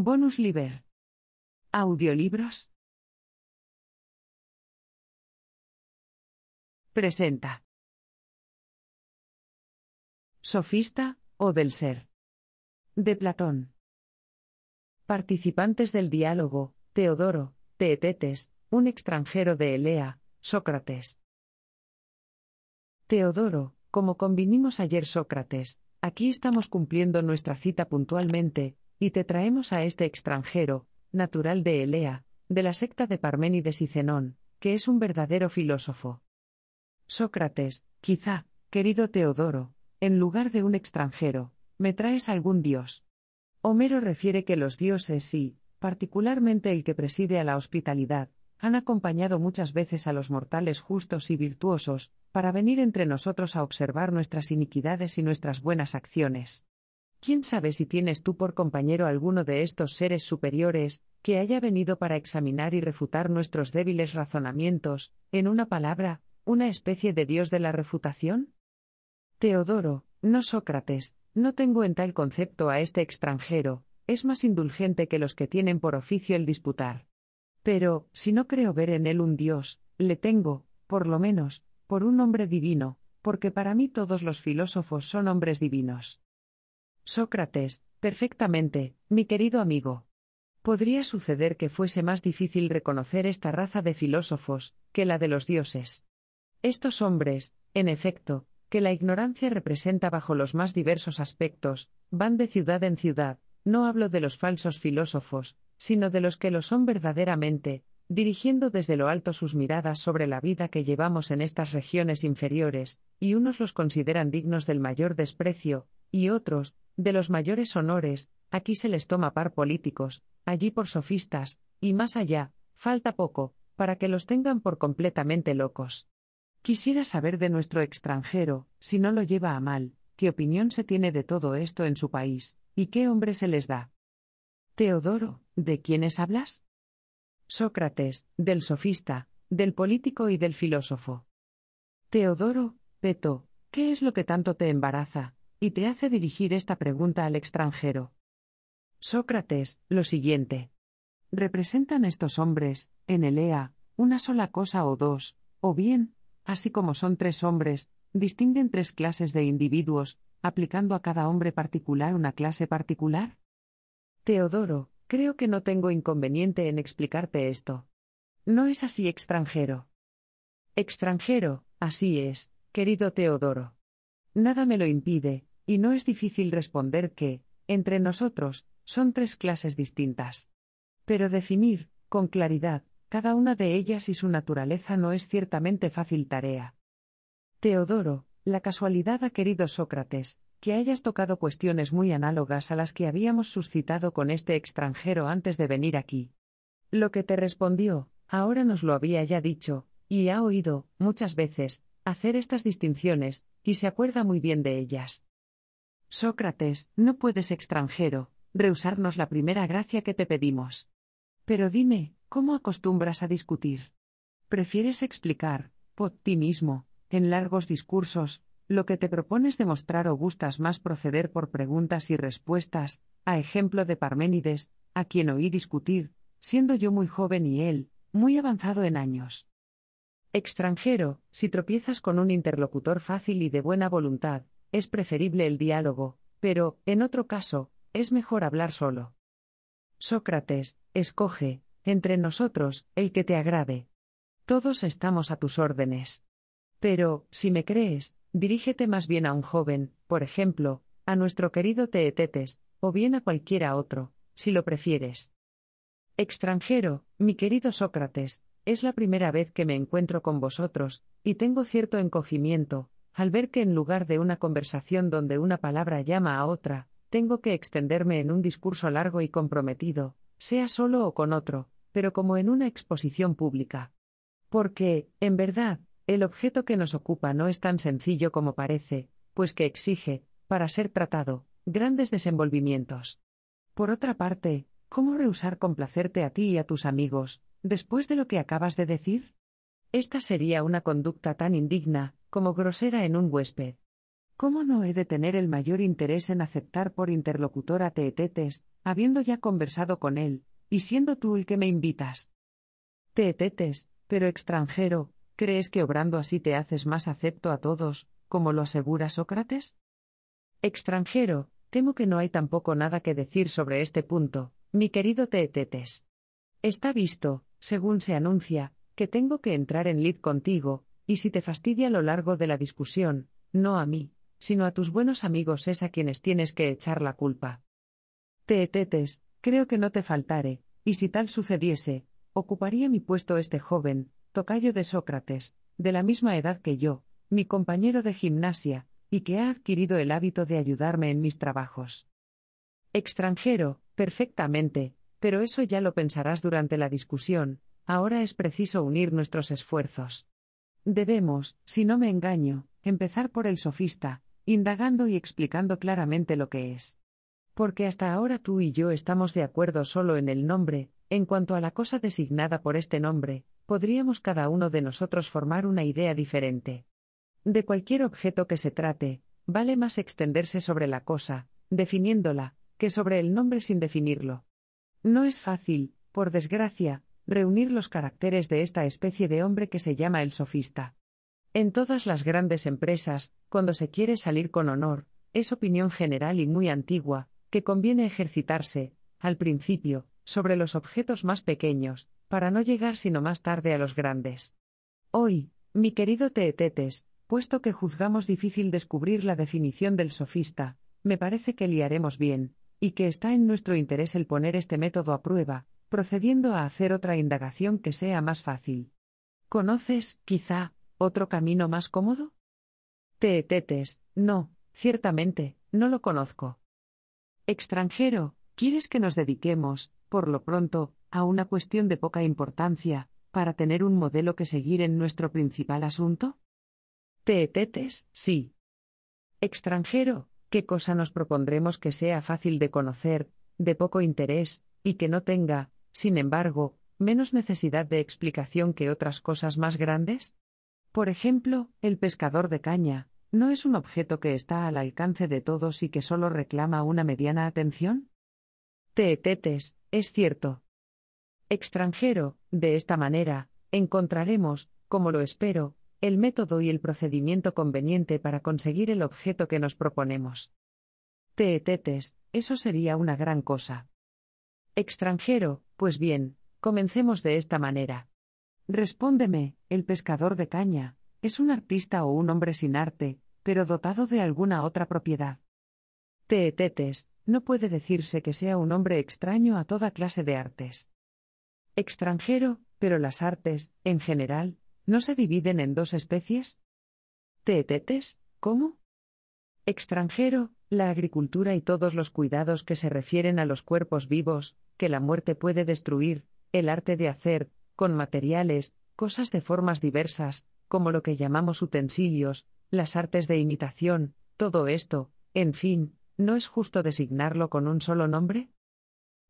Bonus Liber. Audiolibros. Presenta. Sofista o del ser. De Platón. Participantes del diálogo, Teodoro, Teetetes, un extranjero de Elea, Sócrates. Teodoro, como convinimos ayer Sócrates, aquí estamos cumpliendo nuestra cita puntualmente, y te traemos a este extranjero, natural de Elea, de la secta de Parménides y Zenón, que es un verdadero filósofo. Sócrates, quizá, querido Teodoro, en lugar de un extranjero, me traes algún dios. Homero refiere que los dioses y, particularmente el que preside a la hospitalidad, han acompañado muchas veces a los mortales justos y virtuosos, para venir entre nosotros a observar nuestras iniquidades y nuestras buenas acciones. ¿Quién sabe si tienes tú por compañero alguno de estos seres superiores, que haya venido para examinar y refutar nuestros débiles razonamientos, en una palabra, una especie de dios de la refutación? Teodoro, no Sócrates, no tengo en tal concepto a este extranjero, es más indulgente que los que tienen por oficio el disputar. Pero, si no creo ver en él un dios, le tengo, por lo menos, por un hombre divino, porque para mí todos los filósofos son hombres divinos. Sócrates, perfectamente, mi querido amigo. Podría suceder que fuese más difícil reconocer esta raza de filósofos que la de los dioses. Estos hombres, en efecto, que la ignorancia representa bajo los más diversos aspectos, van de ciudad en ciudad, no hablo de los falsos filósofos, sino de los que lo son verdaderamente, dirigiendo desde lo alto sus miradas sobre la vida que llevamos en estas regiones inferiores, y unos los consideran dignos del mayor desprecio, y otros, de los mayores honores, aquí se les toma par políticos, allí por sofistas, y más allá, falta poco, para que los tengan por completamente locos. Quisiera saber de nuestro extranjero, si no lo lleva a mal, qué opinión se tiene de todo esto en su país, y qué hombre se les da. Teodoro, ¿de quiénes hablas? Sócrates, del sofista, del político y del filósofo. Teodoro, Peto, ¿qué es lo que tanto te embaraza? y te hace dirigir esta pregunta al extranjero. Sócrates, lo siguiente. ¿Representan estos hombres, en Elea, una sola cosa o dos, o bien, así como son tres hombres, distinguen tres clases de individuos, aplicando a cada hombre particular una clase particular? Teodoro, creo que no tengo inconveniente en explicarte esto. No es así extranjero. Extranjero, así es, querido Teodoro. Nada me lo impide, y no es difícil responder que, entre nosotros, son tres clases distintas. Pero definir, con claridad, cada una de ellas y su naturaleza no es ciertamente fácil tarea. Teodoro, la casualidad ha querido Sócrates, que hayas tocado cuestiones muy análogas a las que habíamos suscitado con este extranjero antes de venir aquí. Lo que te respondió, ahora nos lo había ya dicho, y ha oído, muchas veces, hacer estas distinciones, y se acuerda muy bien de ellas. Sócrates, no puedes extranjero, rehusarnos la primera gracia que te pedimos. Pero dime, ¿cómo acostumbras a discutir? Prefieres explicar, por ti mismo, en largos discursos, lo que te propones demostrar o gustas más proceder por preguntas y respuestas, a ejemplo de Parménides, a quien oí discutir, siendo yo muy joven y él, muy avanzado en años. Extranjero, si tropiezas con un interlocutor fácil y de buena voluntad, es preferible el diálogo, pero, en otro caso, es mejor hablar solo. Sócrates, escoge, entre nosotros, el que te agrade. Todos estamos a tus órdenes. Pero, si me crees, dirígete más bien a un joven, por ejemplo, a nuestro querido Teetetes, o bien a cualquiera otro, si lo prefieres. Extranjero, mi querido Sócrates, es la primera vez que me encuentro con vosotros, y tengo cierto encogimiento, al ver que en lugar de una conversación donde una palabra llama a otra, tengo que extenderme en un discurso largo y comprometido, sea solo o con otro, pero como en una exposición pública. Porque, en verdad, el objeto que nos ocupa no es tan sencillo como parece, pues que exige, para ser tratado, grandes desenvolvimientos. Por otra parte, ¿cómo rehusar complacerte a ti y a tus amigos, después de lo que acabas de decir? Esta sería una conducta tan indigna, como grosera en un huésped. ¿Cómo no he de tener el mayor interés en aceptar por interlocutor a Teetetes, habiendo ya conversado con él, y siendo tú el que me invitas? Teetetes, pero extranjero, ¿crees que obrando así te haces más acepto a todos, como lo asegura Sócrates? Extranjero, temo que no hay tampoco nada que decir sobre este punto, mi querido Teetetes. Está visto, según se anuncia, que tengo que entrar en lid contigo, y si te fastidia a lo largo de la discusión, no a mí, sino a tus buenos amigos es a quienes tienes que echar la culpa. Teetetes, creo que no te faltaré, y si tal sucediese, ocuparía mi puesto este joven, tocayo de Sócrates, de la misma edad que yo, mi compañero de gimnasia, y que ha adquirido el hábito de ayudarme en mis trabajos. Extranjero, perfectamente, pero eso ya lo pensarás durante la discusión, ahora es preciso unir nuestros esfuerzos. Debemos, si no me engaño, empezar por el sofista, indagando y explicando claramente lo que es. Porque hasta ahora tú y yo estamos de acuerdo solo en el nombre, en cuanto a la cosa designada por este nombre, podríamos cada uno de nosotros formar una idea diferente. De cualquier objeto que se trate, vale más extenderse sobre la cosa, definiéndola, que sobre el nombre sin definirlo. No es fácil, por desgracia, reunir los caracteres de esta especie de hombre que se llama el sofista. En todas las grandes empresas, cuando se quiere salir con honor, es opinión general y muy antigua, que conviene ejercitarse, al principio, sobre los objetos más pequeños, para no llegar sino más tarde a los grandes. Hoy, mi querido Teetetes, puesto que juzgamos difícil descubrir la definición del sofista, me parece que liaremos bien, y que está en nuestro interés el poner este método a prueba, procediendo a hacer otra indagación que sea más fácil. ¿Conoces, quizá, otro camino más cómodo? Te no, ciertamente, no lo conozco. Extranjero, ¿quieres que nos dediquemos, por lo pronto, a una cuestión de poca importancia, para tener un modelo que seguir en nuestro principal asunto? Teetetes, sí. Extranjero, ¿qué cosa nos propondremos que sea fácil de conocer, de poco interés, y que no tenga, sin embargo, menos necesidad de explicación que otras cosas más grandes? Por ejemplo, el pescador de caña, ¿no es un objeto que está al alcance de todos y que solo reclama una mediana atención? Teetetes, es cierto. Extranjero, de esta manera, encontraremos, como lo espero, el método y el procedimiento conveniente para conseguir el objeto que nos proponemos. Teetetes, eso sería una gran cosa. Extranjero, pues bien, comencemos de esta manera. Respóndeme, el pescador de caña, es un artista o un hombre sin arte, pero dotado de alguna otra propiedad. Teetetes, no puede decirse que sea un hombre extraño a toda clase de artes. Extranjero, pero las artes, en general, ¿no se dividen en dos especies? Teetetes, ¿cómo? Extranjero, la agricultura y todos los cuidados que se refieren a los cuerpos vivos, que la muerte puede destruir, el arte de hacer, con materiales, cosas de formas diversas, como lo que llamamos utensilios, las artes de imitación, todo esto, en fin, ¿no es justo designarlo con un solo nombre?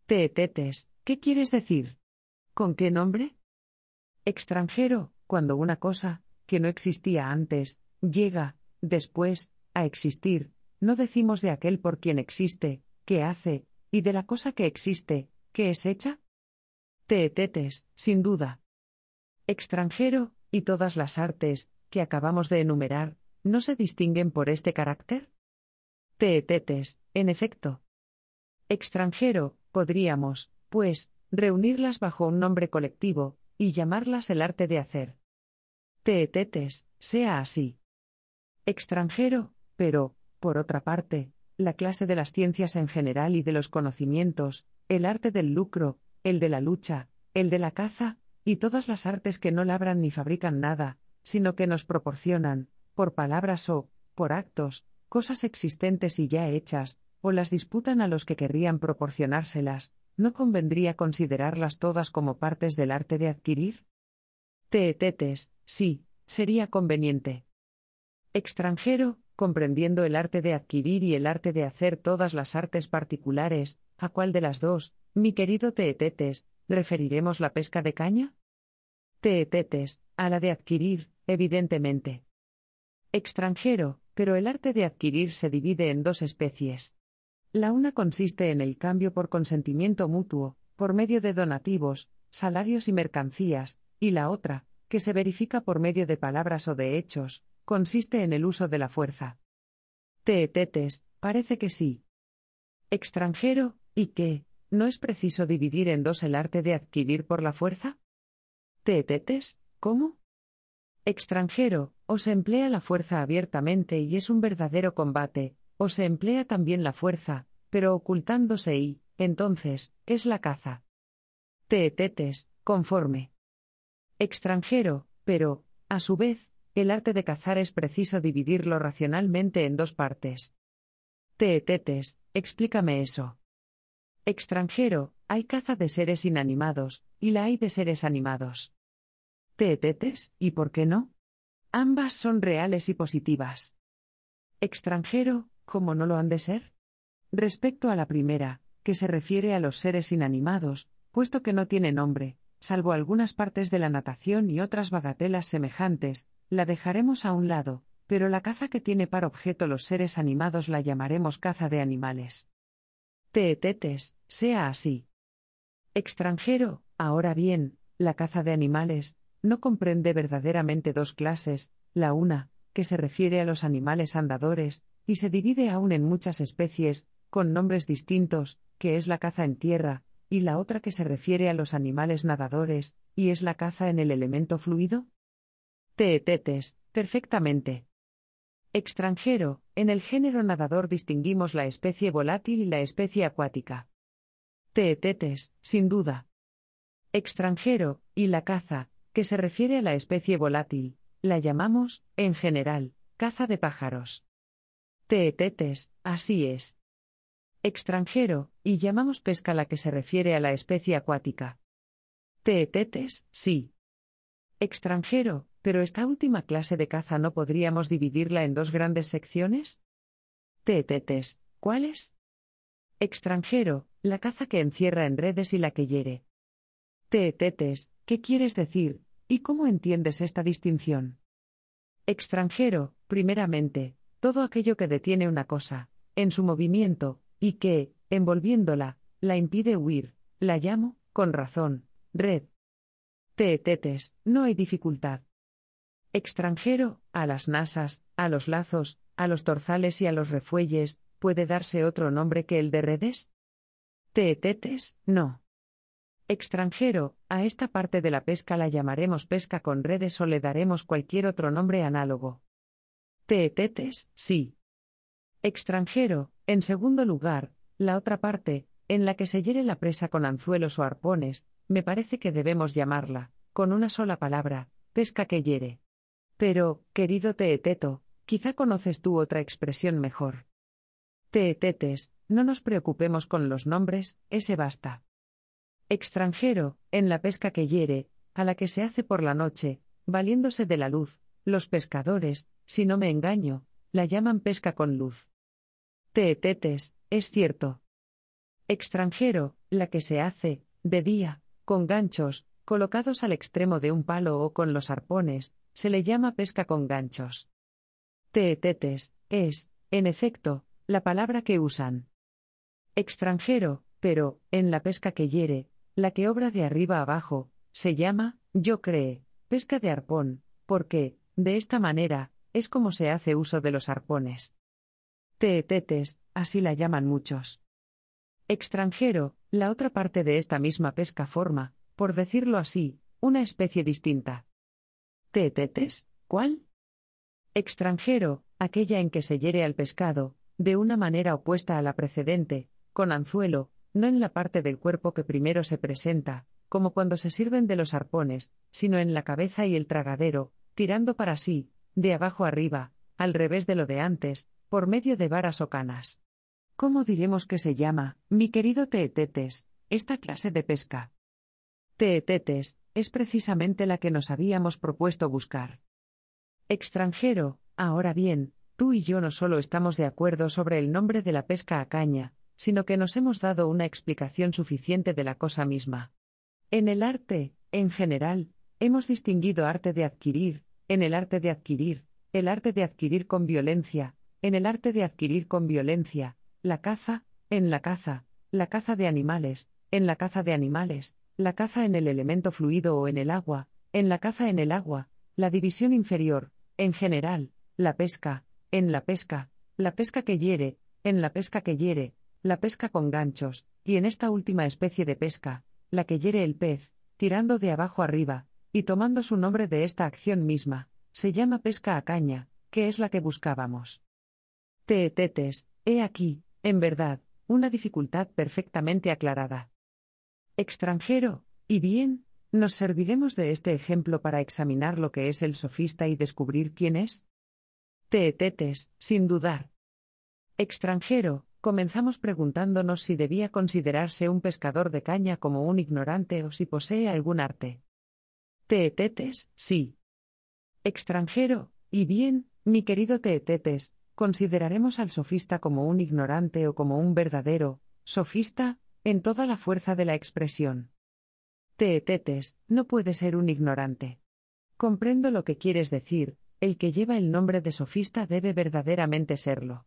Teetetes, ¿qué quieres decir? ¿Con qué nombre? Extranjero, cuando una cosa, que no existía antes, llega, después, a existir, no decimos de aquel por quien existe, que hace, y de la cosa que existe, que es hecha. Teetetes, sin duda. Extranjero, y todas las artes, que acabamos de enumerar, ¿no se distinguen por este carácter? Teetetes, en efecto. Extranjero, podríamos, pues, reunirlas bajo un nombre colectivo, y llamarlas el arte de hacer. Teetetes, sea así. Extranjero, pero, por otra parte, la clase de las ciencias en general y de los conocimientos, el arte del lucro, el de la lucha, el de la caza, y todas las artes que no labran ni fabrican nada, sino que nos proporcionan, por palabras o, por actos, cosas existentes y ya hechas, o las disputan a los que querrían proporcionárselas, ¿no convendría considerarlas todas como partes del arte de adquirir? Teetetes, sí, sería conveniente. Extranjero, comprendiendo el arte de adquirir y el arte de hacer todas las artes particulares, ¿a cuál de las dos, mi querido Teetetes, referiremos la pesca de caña? Teetetes, a la de adquirir, evidentemente. Extranjero, pero el arte de adquirir se divide en dos especies. La una consiste en el cambio por consentimiento mutuo, por medio de donativos, salarios y mercancías, y la otra, que se verifica por medio de palabras o de hechos, consiste en el uso de la fuerza. Teetetes, parece que sí. Extranjero, ¿y qué? ¿No es preciso dividir en dos el arte de adquirir por la fuerza? Teetetes, ¿cómo? Extranjero, o se emplea la fuerza abiertamente y es un verdadero combate, o se emplea también la fuerza, pero ocultándose y, entonces, es la caza. Teetetes, conforme. Extranjero, pero, a su vez, el arte de cazar es preciso dividirlo racionalmente en dos partes. Teetetes, explícame eso. Extranjero, hay caza de seres inanimados, y la hay de seres animados. Teetetes, ¿y por qué no? Ambas son reales y positivas. Extranjero, ¿cómo no lo han de ser? Respecto a la primera, que se refiere a los seres inanimados, puesto que no tiene nombre, salvo algunas partes de la natación y otras bagatelas semejantes, la dejaremos a un lado, pero la caza que tiene para objeto los seres animados la llamaremos caza de animales. Teetetes, sea así. Extranjero, ahora bien, la caza de animales, no comprende verdaderamente dos clases, la una, que se refiere a los animales andadores, y se divide aún en muchas especies, con nombres distintos, que es la caza en tierra, y la otra que se refiere a los animales nadadores, y es la caza en el elemento fluido? Teetetes, perfectamente. Extranjero, en el género nadador distinguimos la especie volátil y la especie acuática. Teetetes, sin duda. Extranjero, y la caza, que se refiere a la especie volátil, la llamamos, en general, caza de pájaros. Teetetes, así es. Extranjero, y llamamos pesca la que se refiere a la especie acuática. Teetetes, sí. Extranjero, pero esta última clase de caza no podríamos dividirla en dos grandes secciones? TTTs, ¿cuáles? Extranjero, la caza que encierra en redes y la que hiere. TTTs, ¿qué quieres decir? ¿Y cómo entiendes esta distinción? Extranjero, primeramente, todo aquello que detiene una cosa, en su movimiento, y que, envolviéndola, la impide huir, la llamo, con razón, red. Tetetes, no hay dificultad extranjero, a las nasas, a los lazos, a los torzales y a los refuelles, ¿puede darse otro nombre que el de redes? Teetetes, no. Extranjero, a esta parte de la pesca la llamaremos pesca con redes o le daremos cualquier otro nombre análogo. Teetetes, sí. Extranjero, en segundo lugar, la otra parte, en la que se hiere la presa con anzuelos o arpones, me parece que debemos llamarla, con una sola palabra, pesca que hiere. Pero, querido Teeteto, quizá conoces tú otra expresión mejor. Teetetes, no nos preocupemos con los nombres, ese basta. Extranjero, en la pesca que hiere, a la que se hace por la noche, valiéndose de la luz, los pescadores, si no me engaño, la llaman pesca con luz. Teetetes, es cierto. Extranjero, la que se hace, de día, con ganchos, colocados al extremo de un palo o con los arpones, se le llama pesca con ganchos. Teetetes es, en efecto, la palabra que usan. Extranjero, pero, en la pesca que hiere, la que obra de arriba abajo, se llama, yo cree, pesca de arpón, porque, de esta manera, es como se hace uso de los arpones. Teetetes, así la llaman muchos. Extranjero, la otra parte de esta misma pesca forma, por decirlo así, una especie distinta. Tetetes, ¿cuál? Extranjero, aquella en que se hiere al pescado, de una manera opuesta a la precedente, con anzuelo, no en la parte del cuerpo que primero se presenta, como cuando se sirven de los arpones, sino en la cabeza y el tragadero, tirando para sí, de abajo arriba, al revés de lo de antes, por medio de varas o canas. ¿Cómo diremos que se llama, mi querido Teetetes, esta clase de pesca? TETETES, es precisamente la que nos habíamos propuesto buscar. Extranjero, ahora bien, tú y yo no solo estamos de acuerdo sobre el nombre de la pesca a caña, sino que nos hemos dado una explicación suficiente de la cosa misma. En el arte, en general, hemos distinguido arte de adquirir, en el arte de adquirir, el arte de adquirir con violencia, en el arte de adquirir con violencia, la caza, en la caza, la caza de animales, en la caza de animales, la caza en el elemento fluido o en el agua, en la caza en el agua, la división inferior, en general, la pesca, en la pesca, la pesca que hiere, en la pesca que hiere, la pesca con ganchos, y en esta última especie de pesca, la que hiere el pez, tirando de abajo arriba, y tomando su nombre de esta acción misma, se llama pesca a caña, que es la que buscábamos. Teetetes, he aquí, en verdad, una dificultad perfectamente aclarada extranjero, y bien, nos serviremos de este ejemplo para examinar lo que es el sofista y descubrir quién es. Teetetes, sin dudar. Extranjero, comenzamos preguntándonos si debía considerarse un pescador de caña como un ignorante o si posee algún arte. Teetetes, sí. Extranjero, y bien, mi querido Teetetes, consideraremos al sofista como un ignorante o como un verdadero, sofista, en toda la fuerza de la expresión. Teetetes, no puede ser un ignorante. Comprendo lo que quieres decir, el que lleva el nombre de sofista debe verdaderamente serlo.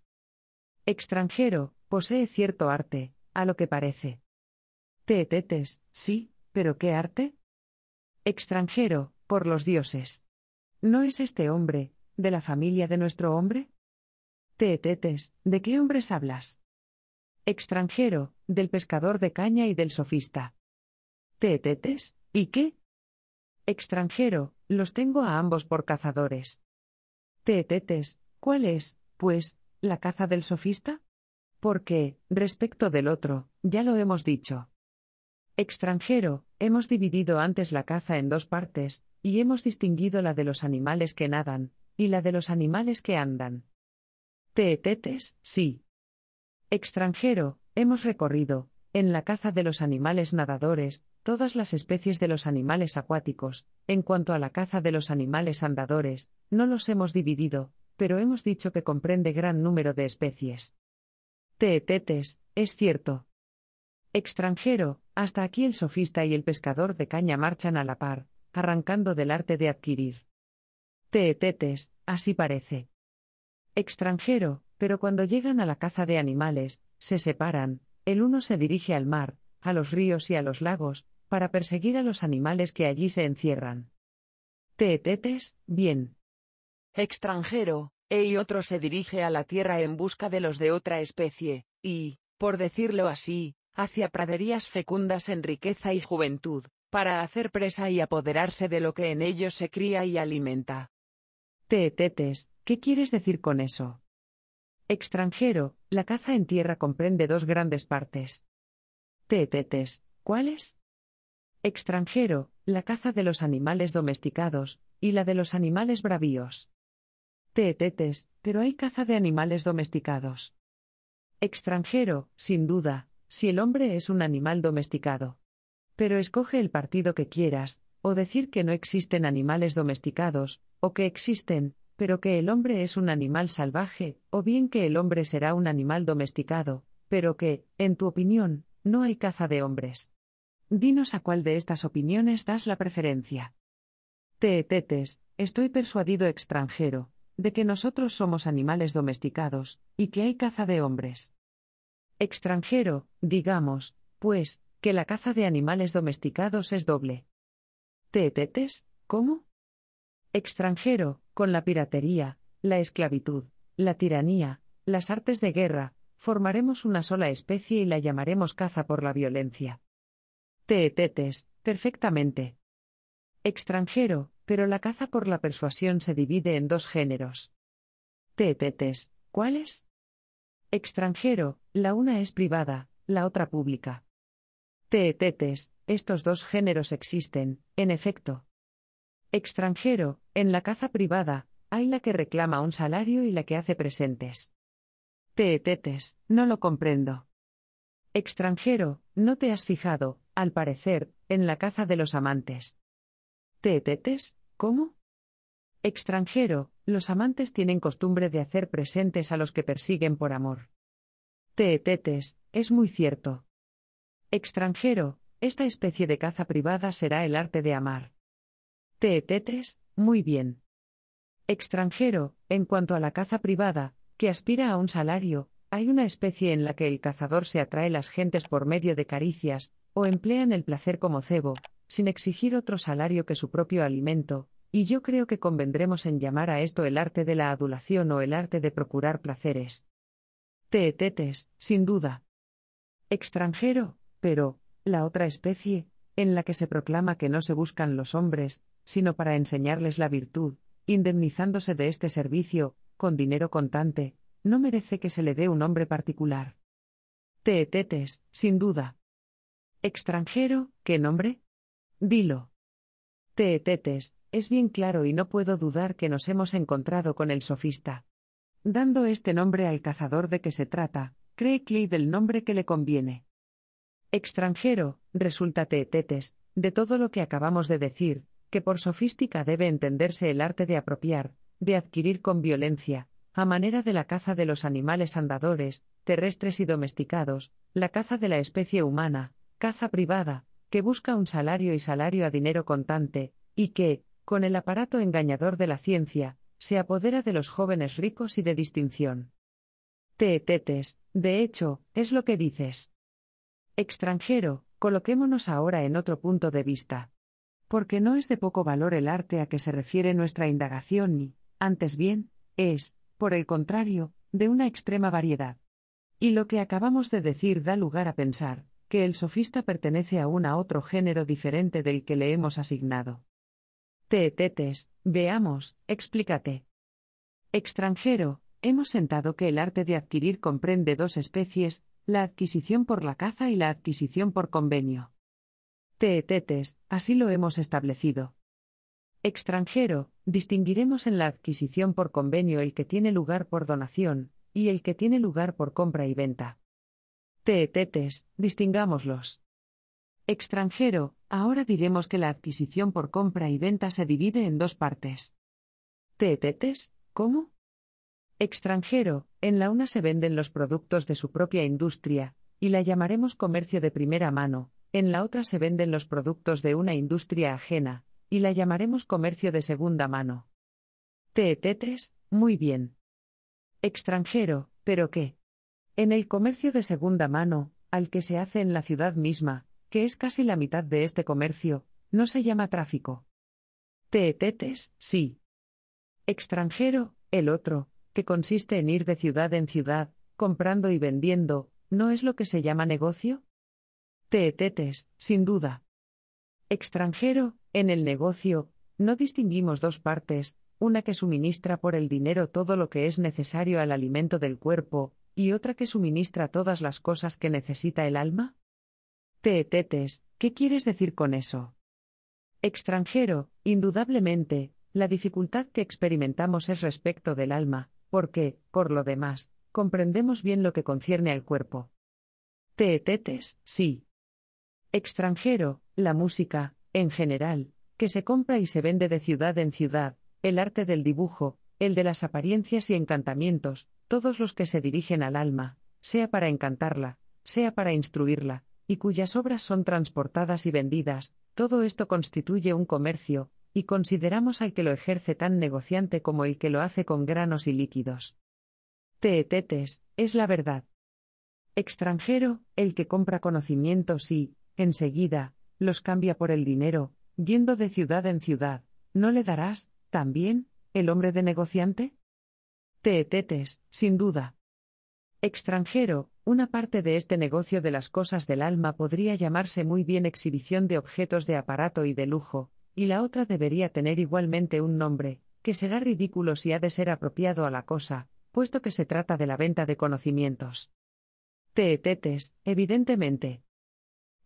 Extranjero, posee cierto arte, a lo que parece. Teetetes, sí, pero ¿qué arte? Extranjero, por los dioses. ¿No es este hombre, de la familia de nuestro hombre? Teetetes, ¿de qué hombres hablas? Extranjero, del pescador de caña y del sofista. ¿Tetetes? ¿y qué? Extranjero, los tengo a ambos por cazadores. Teetetes, ¿cuál es, pues, la caza del sofista? Porque, respecto del otro, ya lo hemos dicho. Extranjero, hemos dividido antes la caza en dos partes, y hemos distinguido la de los animales que nadan, y la de los animales que andan. ¿Tetetes? sí extranjero, hemos recorrido, en la caza de los animales nadadores, todas las especies de los animales acuáticos, en cuanto a la caza de los animales andadores, no los hemos dividido, pero hemos dicho que comprende gran número de especies. Teetetes, es cierto. Extranjero, hasta aquí el sofista y el pescador de caña marchan a la par, arrancando del arte de adquirir. Teetetes, así parece extranjero, pero cuando llegan a la caza de animales, se separan, el uno se dirige al mar, a los ríos y a los lagos, para perseguir a los animales que allí se encierran. Teetetes, bien. Extranjero, e y otro se dirige a la tierra en busca de los de otra especie, y, por decirlo así, hacia praderías fecundas en riqueza y juventud, para hacer presa y apoderarse de lo que en ellos se cría y alimenta tetes, ¿qué quieres decir con eso? Extranjero, la caza en tierra comprende dos grandes partes. tetes, ¿cuáles? Extranjero, la caza de los animales domesticados, y la de los animales bravíos. Tetetes, pero hay caza de animales domesticados. Extranjero, sin duda, si el hombre es un animal domesticado. Pero escoge el partido que quieras, o decir que no existen animales domesticados, o que existen, pero que el hombre es un animal salvaje, o bien que el hombre será un animal domesticado, pero que, en tu opinión, no hay caza de hombres. Dinos a cuál de estas opiniones das la preferencia. Teetetes, estoy persuadido extranjero, de que nosotros somos animales domesticados, y que hay caza de hombres. Extranjero, digamos, pues, que la caza de animales domesticados es doble. Tetetes, ¿cómo? Extranjero, con la piratería, la esclavitud, la tiranía, las artes de guerra, formaremos una sola especie y la llamaremos caza por la violencia. —Tetetes, perfectamente. Extranjero, pero la caza por la persuasión se divide en dos géneros. —Tetetes, ¿cuáles? Extranjero, la una es privada, la otra pública. Teetetes, estos dos géneros existen, en efecto. Extranjero, en la caza privada, hay la que reclama un salario y la que hace presentes. Teetetes, no lo comprendo. Extranjero, no te has fijado, al parecer, en la caza de los amantes. Teetetes, ¿cómo? Extranjero, los amantes tienen costumbre de hacer presentes a los que persiguen por amor. Teetetes, es muy cierto. Extranjero, esta especie de caza privada será el arte de amar. Teetetes, muy bien. Extranjero, en cuanto a la caza privada, que aspira a un salario, hay una especie en la que el cazador se atrae las gentes por medio de caricias, o emplean el placer como cebo, sin exigir otro salario que su propio alimento, y yo creo que convendremos en llamar a esto el arte de la adulación o el arte de procurar placeres. Teetetes, sin duda. Extranjero, pero, la otra especie, en la que se proclama que no se buscan los hombres, sino para enseñarles la virtud, indemnizándose de este servicio, con dinero contante, no merece que se le dé un nombre particular. Teetetes, sin duda. Extranjero, ¿qué nombre? Dilo. Teetetes, es bien claro y no puedo dudar que nos hemos encontrado con el sofista. Dando este nombre al cazador de que se trata, cree del nombre que le conviene. Extranjero, resulta Teetetes, de todo lo que acabamos de decir, que por sofística debe entenderse el arte de apropiar, de adquirir con violencia, a manera de la caza de los animales andadores, terrestres y domesticados, la caza de la especie humana, caza privada, que busca un salario y salario a dinero contante, y que, con el aparato engañador de la ciencia, se apodera de los jóvenes ricos y de distinción. Teetetes, de hecho, es lo que dices extranjero, coloquémonos ahora en otro punto de vista. Porque no es de poco valor el arte a que se refiere nuestra indagación y, antes bien, es, por el contrario, de una extrema variedad. Y lo que acabamos de decir da lugar a pensar, que el sofista pertenece aún a otro género diferente del que le hemos asignado. Tetetes, veamos, explícate. Extranjero, hemos sentado que el arte de adquirir comprende dos especies, la adquisición por la caza y la adquisición por convenio. TETETES, así lo hemos establecido. Extranjero, distinguiremos en la adquisición por convenio el que tiene lugar por donación, y el que tiene lugar por compra y venta. TETETES, distingámoslos. Extranjero, ahora diremos que la adquisición por compra y venta se divide en dos partes. TETETES, ¿cómo? extranjero, en la UNA se venden los productos de su propia industria, y la llamaremos comercio de primera mano, en la otra se venden los productos de una industria ajena, y la llamaremos comercio de segunda mano. Teetetes, muy bien. Extranjero, pero qué. En el comercio de segunda mano, al que se hace en la ciudad misma, que es casi la mitad de este comercio, no se llama tráfico. Teetetes, sí. Extranjero, el otro, que consiste en ir de ciudad en ciudad, comprando y vendiendo, ¿no es lo que se llama negocio? Teetetes, sin duda. Extranjero, en el negocio, no distinguimos dos partes, una que suministra por el dinero todo lo que es necesario al alimento del cuerpo, y otra que suministra todas las cosas que necesita el alma? Teetetes, ¿qué quieres decir con eso? Extranjero, indudablemente, la dificultad que experimentamos es respecto del alma, porque, por lo demás, comprendemos bien lo que concierne al cuerpo. Teetetes, sí. Extranjero, la música, en general, que se compra y se vende de ciudad en ciudad, el arte del dibujo, el de las apariencias y encantamientos, todos los que se dirigen al alma, sea para encantarla, sea para instruirla, y cuyas obras son transportadas y vendidas, todo esto constituye un comercio, y consideramos al que lo ejerce tan negociante como el que lo hace con granos y líquidos. Teetetes, es la verdad. Extranjero, el que compra conocimientos y, enseguida, los cambia por el dinero, yendo de ciudad en ciudad, ¿no le darás, también, el hombre de negociante? Teetetes, sin duda. Extranjero, una parte de este negocio de las cosas del alma podría llamarse muy bien exhibición de objetos de aparato y de lujo, y la otra debería tener igualmente un nombre, que será ridículo si ha de ser apropiado a la cosa, puesto que se trata de la venta de conocimientos. Teetetes, evidentemente.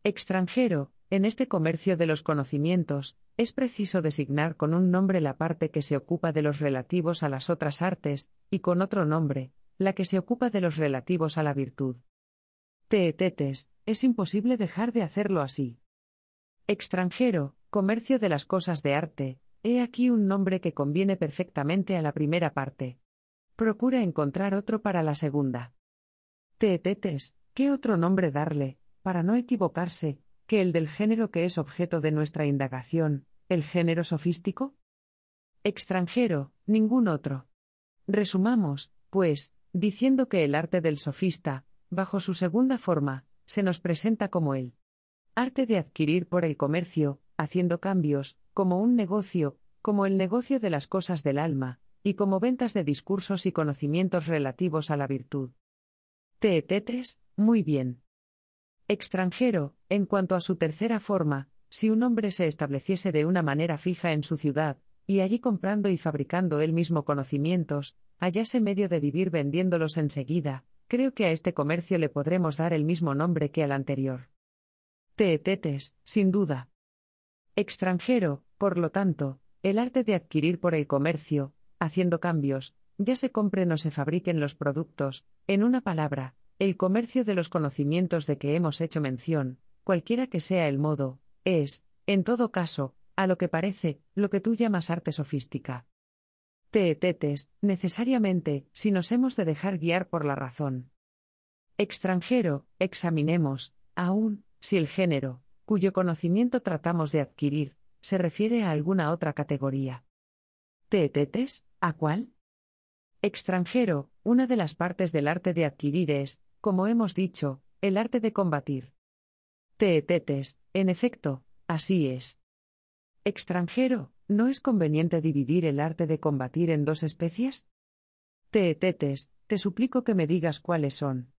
Extranjero, en este comercio de los conocimientos, es preciso designar con un nombre la parte que se ocupa de los relativos a las otras artes, y con otro nombre, la que se ocupa de los relativos a la virtud. Teetetes, es imposible dejar de hacerlo así. Extranjero, Comercio de las cosas de arte, he aquí un nombre que conviene perfectamente a la primera parte. Procura encontrar otro para la segunda. Teetetes, ¿qué otro nombre darle, para no equivocarse, que el del género que es objeto de nuestra indagación, el género sofístico? Extranjero, ningún otro. Resumamos, pues, diciendo que el arte del sofista, bajo su segunda forma, se nos presenta como el arte de adquirir por el comercio, haciendo cambios, como un negocio, como el negocio de las cosas del alma, y como ventas de discursos y conocimientos relativos a la virtud. Teetetes, muy bien. Extranjero, en cuanto a su tercera forma, si un hombre se estableciese de una manera fija en su ciudad, y allí comprando y fabricando él mismo conocimientos, hallase medio de vivir vendiéndolos enseguida, creo que a este comercio le podremos dar el mismo nombre que al anterior. Teetetes, sin duda extranjero, por lo tanto, el arte de adquirir por el comercio, haciendo cambios, ya se compren o se fabriquen los productos, en una palabra, el comercio de los conocimientos de que hemos hecho mención, cualquiera que sea el modo, es, en todo caso, a lo que parece, lo que tú llamas arte sofística. Teetetes, necesariamente, si nos hemos de dejar guiar por la razón. Extranjero, examinemos, aún, si el género, cuyo conocimiento tratamos de adquirir, se refiere a alguna otra categoría. ¿Tetetes? ¿A cuál? Extranjero, una de las partes del arte de adquirir es, como hemos dicho, el arte de combatir. Teetetes, en efecto, así es. Extranjero, ¿no es conveniente dividir el arte de combatir en dos especies? Teetetes, te suplico que me digas cuáles son.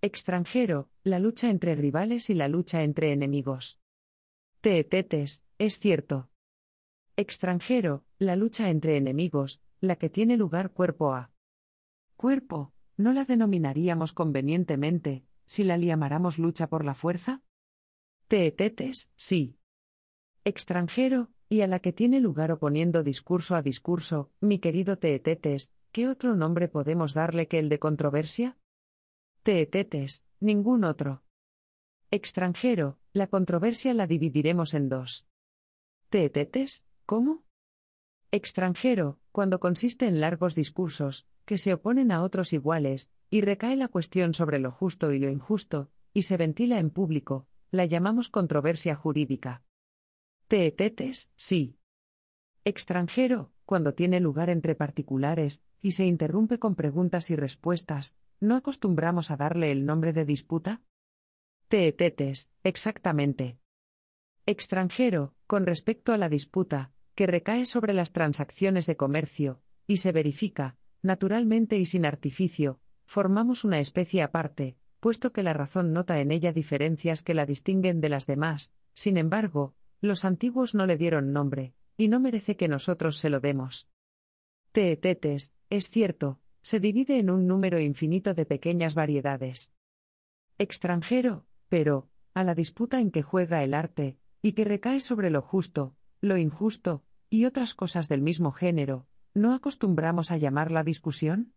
Extranjero, la lucha entre rivales y la lucha entre enemigos. Teetetes, es cierto. Extranjero, la lucha entre enemigos, la que tiene lugar cuerpo a cuerpo, ¿no la denominaríamos convenientemente, si la llamáramos lucha por la fuerza? Teetetes, sí. Extranjero, y a la que tiene lugar oponiendo discurso a discurso, mi querido Teetetes, ¿qué otro nombre podemos darle que el de controversia? Teetetes, ningún otro. Extranjero, la controversia la dividiremos en dos. Teetetes, ¿cómo? Extranjero, cuando consiste en largos discursos, que se oponen a otros iguales, y recae la cuestión sobre lo justo y lo injusto, y se ventila en público, la llamamos controversia jurídica. Teetetes, sí. Extranjero, cuando tiene lugar entre particulares, y se interrumpe con preguntas y respuestas, ¿No acostumbramos a darle el nombre de disputa? Teetetes, exactamente. Extranjero, con respecto a la disputa, que recae sobre las transacciones de comercio, y se verifica, naturalmente y sin artificio, formamos una especie aparte, puesto que la razón nota en ella diferencias que la distinguen de las demás, sin embargo, los antiguos no le dieron nombre, y no merece que nosotros se lo demos. Teetetes, es cierto, se divide en un número infinito de pequeñas variedades. Extranjero, pero, a la disputa en que juega el arte, y que recae sobre lo justo, lo injusto, y otras cosas del mismo género, ¿no acostumbramos a llamar la discusión?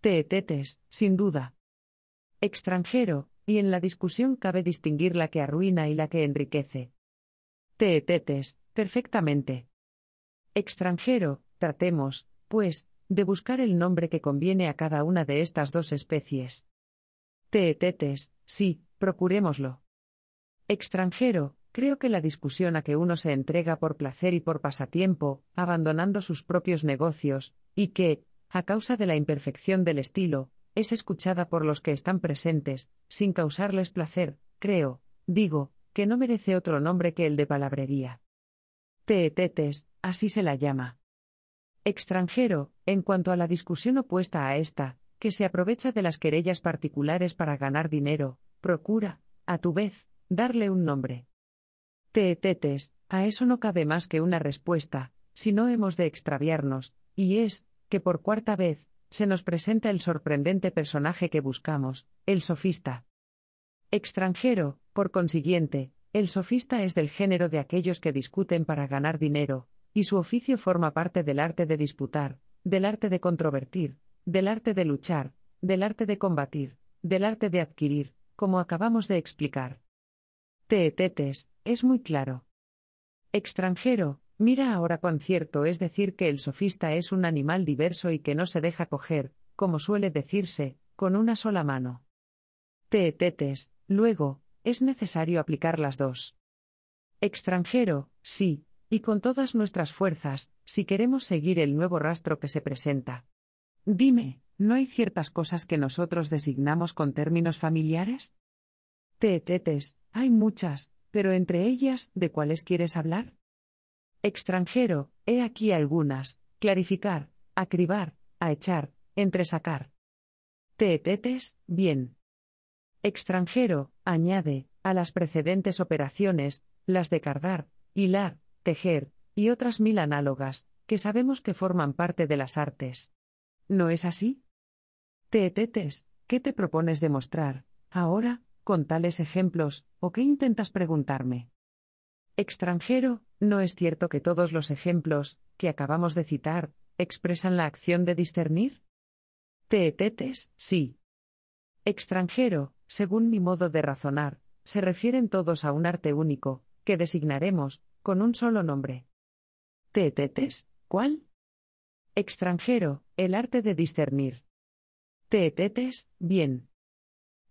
Teetetes, sin duda. Extranjero, y en la discusión cabe distinguir la que arruina y la que enriquece. Teetetes, perfectamente. Extranjero, tratemos, pues, de buscar el nombre que conviene a cada una de estas dos especies. Teetetes, sí, procurémoslo. Extranjero, creo que la discusión a que uno se entrega por placer y por pasatiempo, abandonando sus propios negocios, y que, a causa de la imperfección del estilo, es escuchada por los que están presentes, sin causarles placer, creo, digo, que no merece otro nombre que el de palabrería. Teetetes, así se la llama extranjero, en cuanto a la discusión opuesta a esta, que se aprovecha de las querellas particulares para ganar dinero, procura, a tu vez, darle un nombre. Teetetes, a eso no cabe más que una respuesta, si no hemos de extraviarnos, y es, que por cuarta vez, se nos presenta el sorprendente personaje que buscamos, el sofista. Extranjero, por consiguiente, el sofista es del género de aquellos que discuten para ganar dinero, y su oficio forma parte del arte de disputar, del arte de controvertir, del arte de luchar, del arte de combatir, del arte de adquirir, como acabamos de explicar. Teetetes, es muy claro. Extranjero, mira ahora cuán cierto es decir que el sofista es un animal diverso y que no se deja coger, como suele decirse, con una sola mano. Teetetes, luego, es necesario aplicar las dos. Extranjero, sí, y con todas nuestras fuerzas, si queremos seguir el nuevo rastro que se presenta. Dime, ¿no hay ciertas cosas que nosotros designamos con términos familiares? Teetetes, hay muchas, pero entre ellas, ¿de cuáles quieres hablar? Extranjero, he aquí algunas, clarificar, acribar, a echar, entresacar. Teetetes, bien. Extranjero, añade, a las precedentes operaciones, las de cardar, hilar, tejer, y otras mil análogas, que sabemos que forman parte de las artes. ¿No es así? Teetetes, ¿qué te propones demostrar, ahora, con tales ejemplos, o qué intentas preguntarme? Extranjero, ¿no es cierto que todos los ejemplos, que acabamos de citar, expresan la acción de discernir? Teetetes, sí. Extranjero, según mi modo de razonar, se refieren todos a un arte único, que designaremos, con un solo nombre. Tetetes, ¿cuál? Extranjero, el arte de discernir. Tetetes, bien.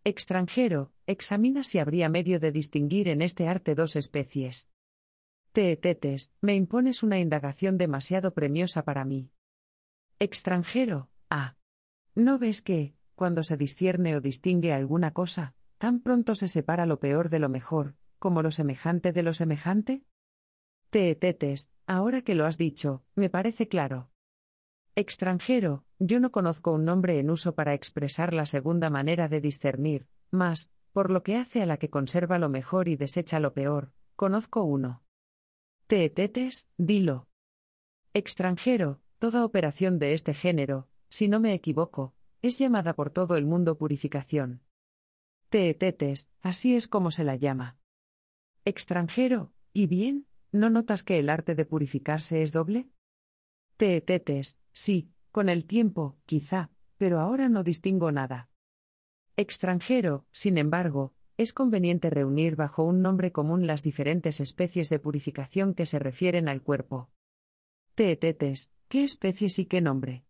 Extranjero, examina si habría medio de distinguir en este arte dos especies. «Tetetes, me impones una indagación demasiado premiosa para mí. Extranjero, ah. ¿No ves que, cuando se discierne o distingue alguna cosa, tan pronto se separa lo peor de lo mejor, como lo semejante de lo semejante? Teetetes, ahora que lo has dicho, me parece claro. Extranjero, yo no conozco un nombre en uso para expresar la segunda manera de discernir, mas, por lo que hace a la que conserva lo mejor y desecha lo peor, conozco uno. Teetetes, dilo. Extranjero, toda operación de este género, si no me equivoco, es llamada por todo el mundo purificación. Teetetes, así es como se la llama. Extranjero, ¿y bien? ¿No notas que el arte de purificarse es doble? Teetetes, sí, con el tiempo, quizá, pero ahora no distingo nada. Extranjero, sin embargo, es conveniente reunir bajo un nombre común las diferentes especies de purificación que se refieren al cuerpo. Teetetes, ¿qué especies y qué nombre?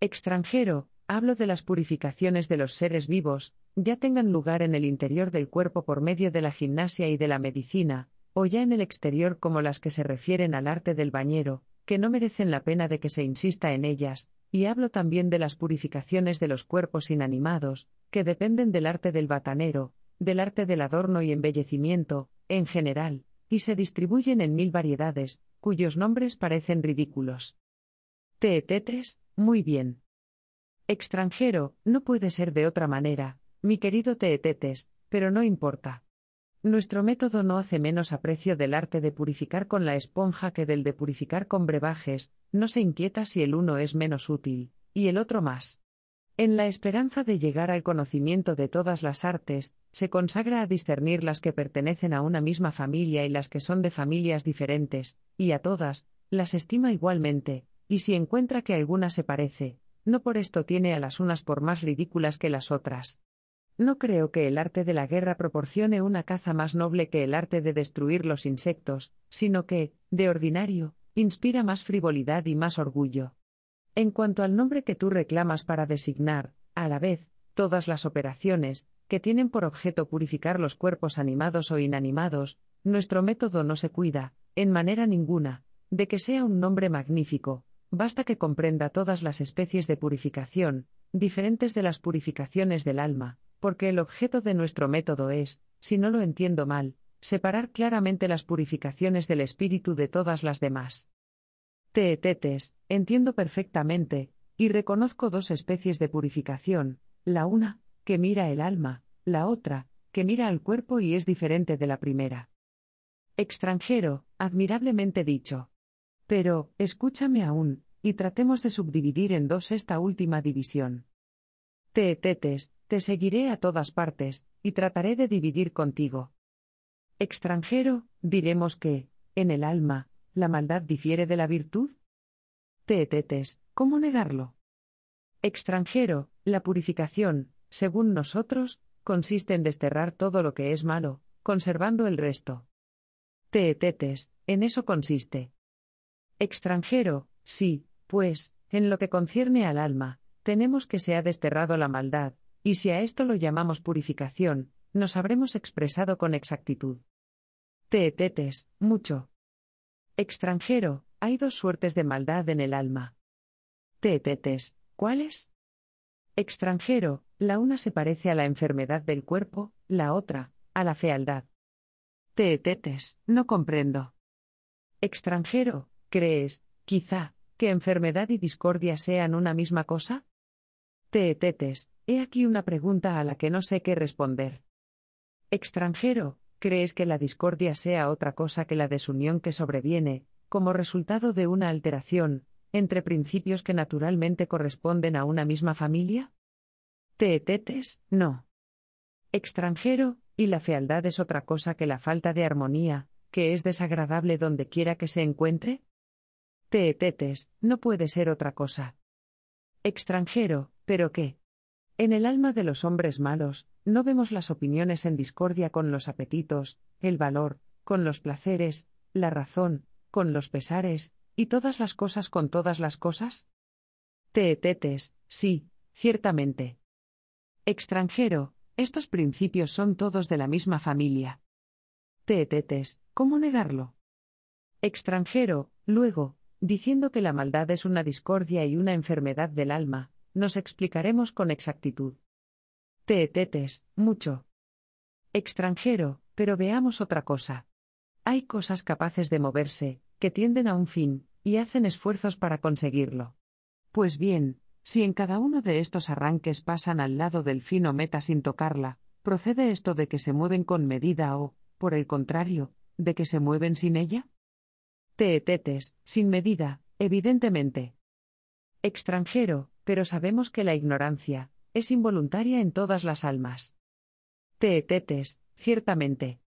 Extranjero, hablo de las purificaciones de los seres vivos, ya tengan lugar en el interior del cuerpo por medio de la gimnasia y de la medicina, o ya en el exterior como las que se refieren al arte del bañero, que no merecen la pena de que se insista en ellas, y hablo también de las purificaciones de los cuerpos inanimados, que dependen del arte del batanero, del arte del adorno y embellecimiento, en general, y se distribuyen en mil variedades, cuyos nombres parecen ridículos. Teetetes, muy bien. Extranjero, no puede ser de otra manera, mi querido Teetetes, pero no importa. Nuestro método no hace menos aprecio del arte de purificar con la esponja que del de purificar con brebajes, no se inquieta si el uno es menos útil, y el otro más. En la esperanza de llegar al conocimiento de todas las artes, se consagra a discernir las que pertenecen a una misma familia y las que son de familias diferentes, y a todas, las estima igualmente, y si encuentra que alguna se parece, no por esto tiene a las unas por más ridículas que las otras. No creo que el arte de la guerra proporcione una caza más noble que el arte de destruir los insectos, sino que, de ordinario, inspira más frivolidad y más orgullo. En cuanto al nombre que tú reclamas para designar, a la vez, todas las operaciones, que tienen por objeto purificar los cuerpos animados o inanimados, nuestro método no se cuida, en manera ninguna, de que sea un nombre magnífico, basta que comprenda todas las especies de purificación, diferentes de las purificaciones del alma, porque el objeto de nuestro método es, si no lo entiendo mal, separar claramente las purificaciones del espíritu de todas las demás. Teetetes, entiendo perfectamente, y reconozco dos especies de purificación, la una, que mira el alma, la otra, que mira al cuerpo y es diferente de la primera. Extranjero, admirablemente dicho. Pero, escúchame aún, y tratemos de subdividir en dos esta última división tetes te seguiré a todas partes, y trataré de dividir contigo. Extranjero, diremos que, en el alma, la maldad difiere de la virtud. Teetetes, ¿cómo negarlo? Extranjero, la purificación, según nosotros, consiste en desterrar todo lo que es malo, conservando el resto. Teetetes, en eso consiste. Extranjero, sí, pues, en lo que concierne al alma, tenemos que se ha desterrado la maldad, y si a esto lo llamamos purificación, nos habremos expresado con exactitud. Te mucho. Extranjero, hay dos suertes de maldad en el alma. Te ¿cuáles? Extranjero, la una se parece a la enfermedad del cuerpo, la otra, a la fealdad. Te no comprendo. Extranjero, ¿crees, quizá, que enfermedad y discordia sean una misma cosa? Teetetes, he aquí una pregunta a la que no sé qué responder. Extranjero, ¿crees que la discordia sea otra cosa que la desunión que sobreviene, como resultado de una alteración, entre principios que naturalmente corresponden a una misma familia? Teetetes, no. Extranjero, y la fealdad es otra cosa que la falta de armonía, que es desagradable donde quiera que se encuentre? Teetetes, no puede ser otra cosa. Extranjero, pero qué. En el alma de los hombres malos, no vemos las opiniones en discordia con los apetitos, el valor, con los placeres, la razón, con los pesares, y todas las cosas con todas las cosas? Teetetes, sí, ciertamente. Extranjero, estos principios son todos de la misma familia. Teetetes, ¿cómo negarlo? Extranjero, luego, diciendo que la maldad es una discordia y una enfermedad del alma, nos explicaremos con exactitud. Teetetes, mucho. Extranjero, pero veamos otra cosa. Hay cosas capaces de moverse, que tienden a un fin, y hacen esfuerzos para conseguirlo. Pues bien, si en cada uno de estos arranques pasan al lado del fin o meta sin tocarla, ¿procede esto de que se mueven con medida o, por el contrario, de que se mueven sin ella? Teetetes, sin medida, evidentemente. Extranjero, pero sabemos que la ignorancia es involuntaria en todas las almas. Teetetes, ciertamente.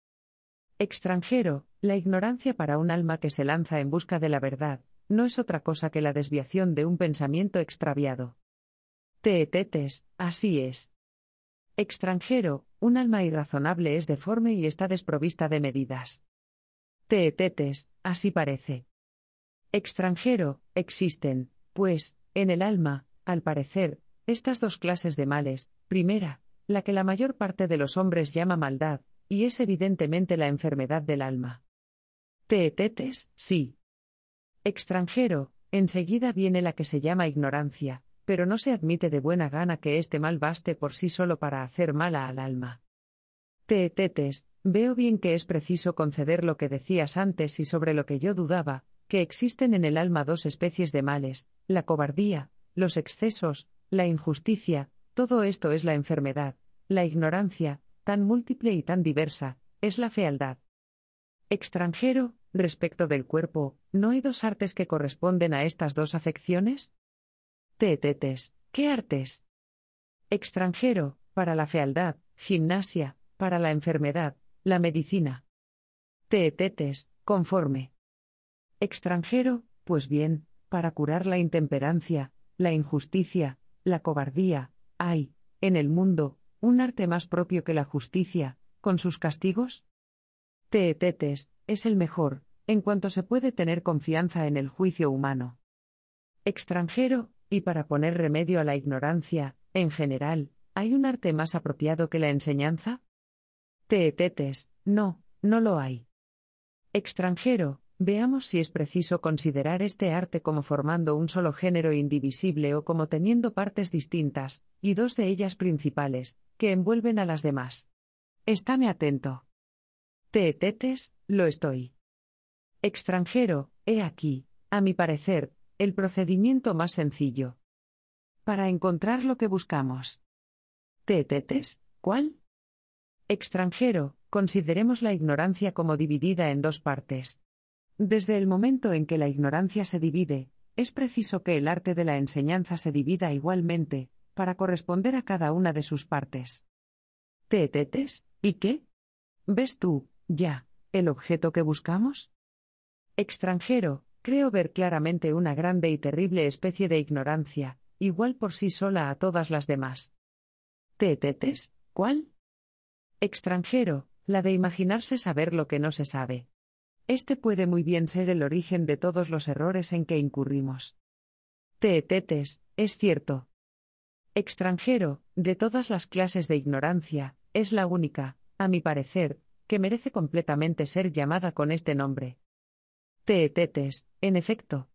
Extranjero, la ignorancia para un alma que se lanza en busca de la verdad, no es otra cosa que la desviación de un pensamiento extraviado. Teetetes, así es. Extranjero, un alma irrazonable es deforme y está desprovista de medidas. Teetetes, así parece. Extranjero, existen, pues, en el alma, al parecer, estas dos clases de males, primera, la que la mayor parte de los hombres llama maldad, y es evidentemente la enfermedad del alma. Teetetes, sí. Extranjero, enseguida viene la que se llama ignorancia, pero no se admite de buena gana que este mal baste por sí solo para hacer mala al alma. Teetetes, veo bien que es preciso conceder lo que decías antes y sobre lo que yo dudaba, que existen en el alma dos especies de males, la cobardía, los excesos, la injusticia, todo esto es la enfermedad, la ignorancia, tan múltiple y tan diversa, es la fealdad. Extranjero, respecto del cuerpo, ¿no hay dos artes que corresponden a estas dos afecciones? Tetetes, ¿qué artes? Extranjero, para la fealdad, gimnasia, para la enfermedad, la medicina. Tetetes, conforme. Extranjero, pues bien, para curar la intemperancia, la injusticia, la cobardía, hay, en el mundo, un arte más propio que la justicia, con sus castigos? Teetetes, es el mejor, en cuanto se puede tener confianza en el juicio humano. Extranjero, y para poner remedio a la ignorancia, en general, ¿hay un arte más apropiado que la enseñanza? Teetetes, no, no lo hay. Extranjero, Veamos si es preciso considerar este arte como formando un solo género indivisible o como teniendo partes distintas, y dos de ellas principales, que envuelven a las demás. Estáme atento. Te lo estoy. Extranjero, he aquí, a mi parecer, el procedimiento más sencillo. Para encontrar lo que buscamos. Te ¿cuál? Extranjero, consideremos la ignorancia como dividida en dos partes. Desde el momento en que la ignorancia se divide, es preciso que el arte de la enseñanza se divida igualmente, para corresponder a cada una de sus partes. ¿Te ¿Y qué? ¿Ves tú, ya, el objeto que buscamos? Extranjero, creo ver claramente una grande y terrible especie de ignorancia, igual por sí sola a todas las demás. ¿Te ¿Cuál? Extranjero, la de imaginarse saber lo que no se sabe. Este puede muy bien ser el origen de todos los errores en que incurrimos. Teetetes, es cierto. Extranjero, de todas las clases de ignorancia, es la única, a mi parecer, que merece completamente ser llamada con este nombre. Teetetes, en efecto.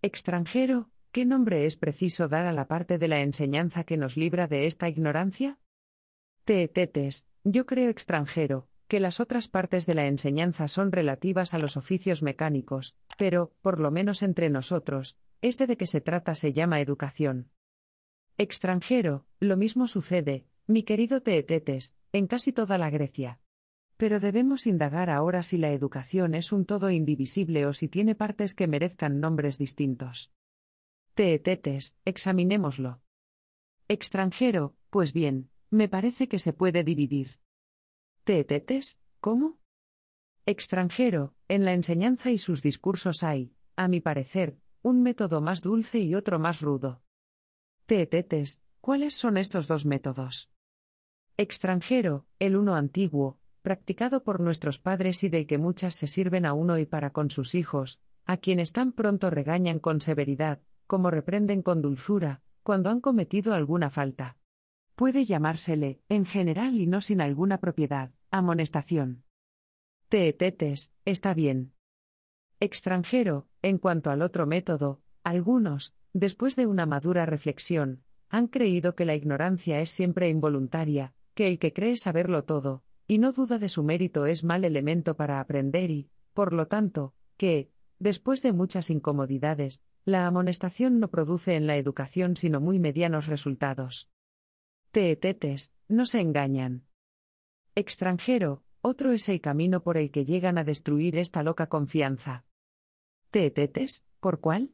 Extranjero, ¿qué nombre es preciso dar a la parte de la enseñanza que nos libra de esta ignorancia? Teetetes, yo creo extranjero, que las otras partes de la enseñanza son relativas a los oficios mecánicos, pero, por lo menos entre nosotros, este de que se trata se llama educación. Extranjero, lo mismo sucede, mi querido Teetetes, en casi toda la Grecia. Pero debemos indagar ahora si la educación es un todo indivisible o si tiene partes que merezcan nombres distintos. Teetetes, examinémoslo. Extranjero, pues bien, me parece que se puede dividir. Tetetes, ¿cómo? Extranjero, en la enseñanza y sus discursos hay, a mi parecer, un método más dulce y otro más rudo. Tetetes, ¿cuáles son estos dos métodos? Extranjero, el uno antiguo, practicado por nuestros padres y del que muchas se sirven a uno y para con sus hijos, a quienes tan pronto regañan con severidad, como reprenden con dulzura, cuando han cometido alguna falta. Puede llamársele, en general y no sin alguna propiedad, Amonestación. Teetetes, está bien. Extranjero, en cuanto al otro método, algunos, después de una madura reflexión, han creído que la ignorancia es siempre involuntaria, que el que cree saberlo todo, y no duda de su mérito es mal elemento para aprender y, por lo tanto, que, después de muchas incomodidades, la amonestación no produce en la educación sino muy medianos resultados. Teetetes, no se engañan extranjero, otro es el camino por el que llegan a destruir esta loca confianza. Tetetes, ¿por cuál?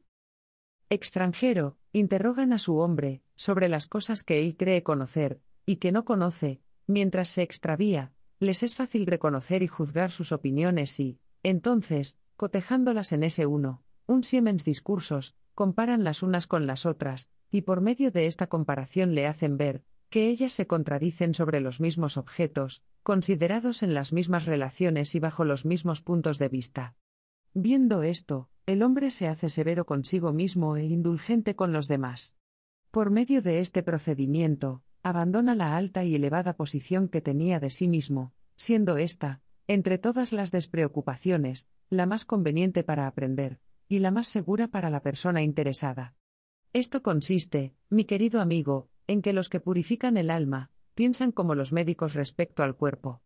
Extranjero, interrogan a su hombre, sobre las cosas que él cree conocer, y que no conoce, mientras se extravía, les es fácil reconocer y juzgar sus opiniones y, entonces, cotejándolas en ese uno, un Siemens discursos, comparan las unas con las otras, y por medio de esta comparación le hacen ver, que ellas se contradicen sobre los mismos objetos, considerados en las mismas relaciones y bajo los mismos puntos de vista. Viendo esto, el hombre se hace severo consigo mismo e indulgente con los demás. Por medio de este procedimiento, abandona la alta y elevada posición que tenía de sí mismo, siendo ésta, entre todas las despreocupaciones, la más conveniente para aprender, y la más segura para la persona interesada. Esto consiste, mi querido amigo, en que los que purifican el alma, piensan como los médicos respecto al cuerpo.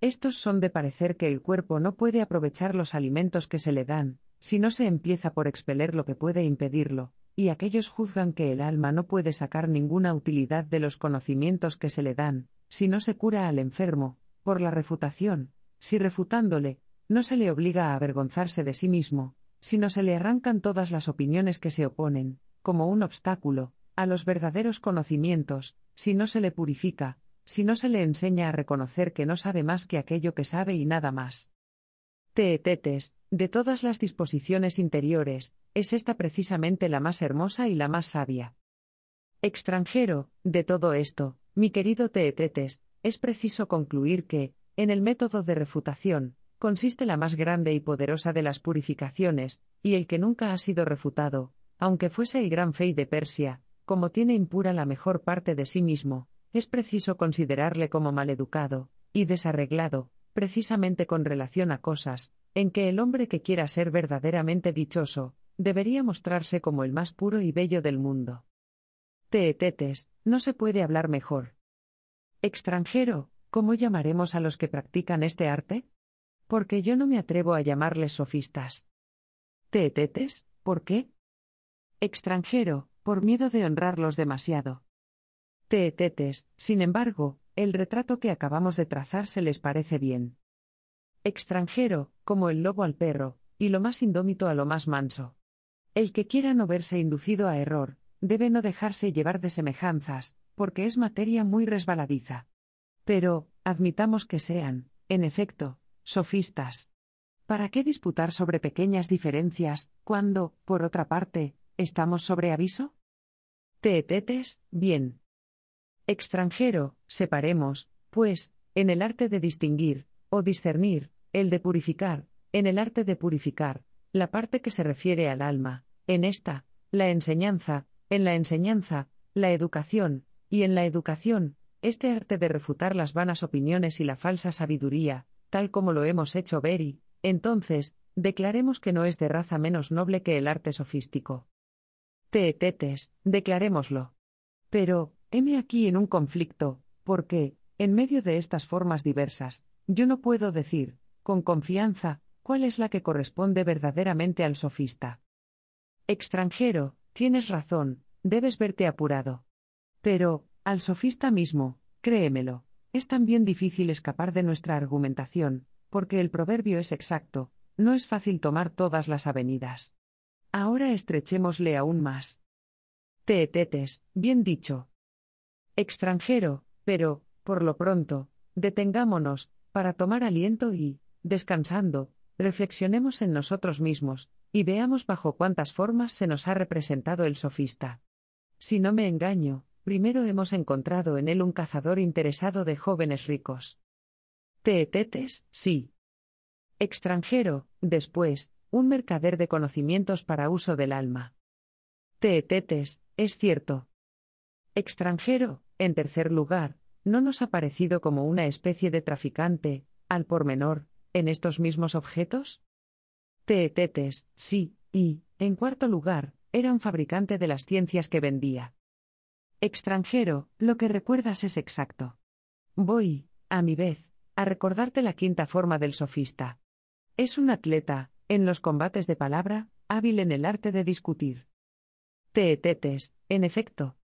Estos son de parecer que el cuerpo no puede aprovechar los alimentos que se le dan, si no se empieza por expeler lo que puede impedirlo, y aquellos juzgan que el alma no puede sacar ninguna utilidad de los conocimientos que se le dan, si no se cura al enfermo, por la refutación, si refutándole, no se le obliga a avergonzarse de sí mismo, sino se le arrancan todas las opiniones que se oponen, como un obstáculo, a los verdaderos conocimientos, si no se le purifica, si no se le enseña a reconocer que no sabe más que aquello que sabe y nada más. Teetetes, de todas las disposiciones interiores, es esta precisamente la más hermosa y la más sabia. Extranjero, de todo esto, mi querido Teetetes, es preciso concluir que, en el método de refutación, consiste la más grande y poderosa de las purificaciones, y el que nunca ha sido refutado, aunque fuese el gran fey de Persia, como tiene impura la mejor parte de sí mismo, es preciso considerarle como maleducado, y desarreglado, precisamente con relación a cosas, en que el hombre que quiera ser verdaderamente dichoso, debería mostrarse como el más puro y bello del mundo. Teetetes, no se puede hablar mejor. Extranjero, ¿cómo llamaremos a los que practican este arte? Porque yo no me atrevo a llamarles sofistas. Teetetes, ¿por qué? Extranjero, por miedo de honrarlos demasiado. Teetetes, sin embargo, el retrato que acabamos de trazar se les parece bien. Extranjero, como el lobo al perro, y lo más indómito a lo más manso. El que quiera no verse inducido a error, debe no dejarse llevar de semejanzas, porque es materia muy resbaladiza. Pero, admitamos que sean, en efecto, sofistas. ¿Para qué disputar sobre pequeñas diferencias, cuando, por otra parte, ¿Estamos sobre aviso? tetetes bien. Extranjero, separemos, pues, en el arte de distinguir, o discernir, el de purificar, en el arte de purificar, la parte que se refiere al alma, en esta, la enseñanza, en la enseñanza, la educación, y en la educación, este arte de refutar las vanas opiniones y la falsa sabiduría, tal como lo hemos hecho ver y, entonces, declaremos que no es de raza menos noble que el arte sofístico etetes, declarémoslo. Pero, heme aquí en un conflicto, porque, en medio de estas formas diversas, yo no puedo decir, con confianza, cuál es la que corresponde verdaderamente al sofista. Extranjero, tienes razón, debes verte apurado. Pero, al sofista mismo, créemelo, es también difícil escapar de nuestra argumentación, porque el proverbio es exacto, no es fácil tomar todas las avenidas. Ahora estrechémosle aún más. Teetetes, bien dicho. Extranjero, pero, por lo pronto, detengámonos, para tomar aliento y, descansando, reflexionemos en nosotros mismos, y veamos bajo cuántas formas se nos ha representado el sofista. Si no me engaño, primero hemos encontrado en él un cazador interesado de jóvenes ricos. Teetetes, sí. Extranjero, después, un mercader de conocimientos para uso del alma. Teetetes, es cierto. Extranjero, en tercer lugar, no nos ha parecido como una especie de traficante, al por menor, en estos mismos objetos? Teetetes, sí, y, en cuarto lugar, era un fabricante de las ciencias que vendía. Extranjero, lo que recuerdas es exacto. Voy, a mi vez, a recordarte la quinta forma del sofista. Es un atleta, en los combates de palabra, hábil en el arte de discutir. Teetetes, en efecto.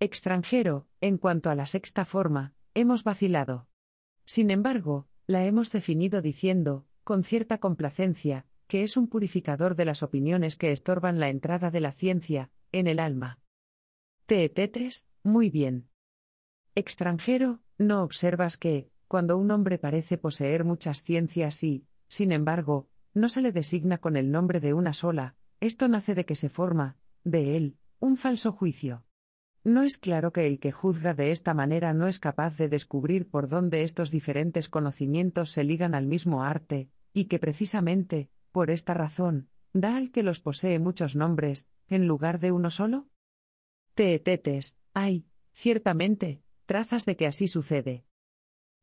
Extranjero, en cuanto a la sexta forma, hemos vacilado. Sin embargo, la hemos definido diciendo, con cierta complacencia, que es un purificador de las opiniones que estorban la entrada de la ciencia, en el alma. Teetetes, muy bien. Extranjero, no observas que, cuando un hombre parece poseer muchas ciencias y, sin embargo, no se le designa con el nombre de una sola, esto nace de que se forma, de él, un falso juicio. No es claro que el que juzga de esta manera no es capaz de descubrir por dónde estos diferentes conocimientos se ligan al mismo arte, y que precisamente, por esta razón, da al que los posee muchos nombres, en lugar de uno solo. Teetetes, ay, ciertamente, trazas de que así sucede.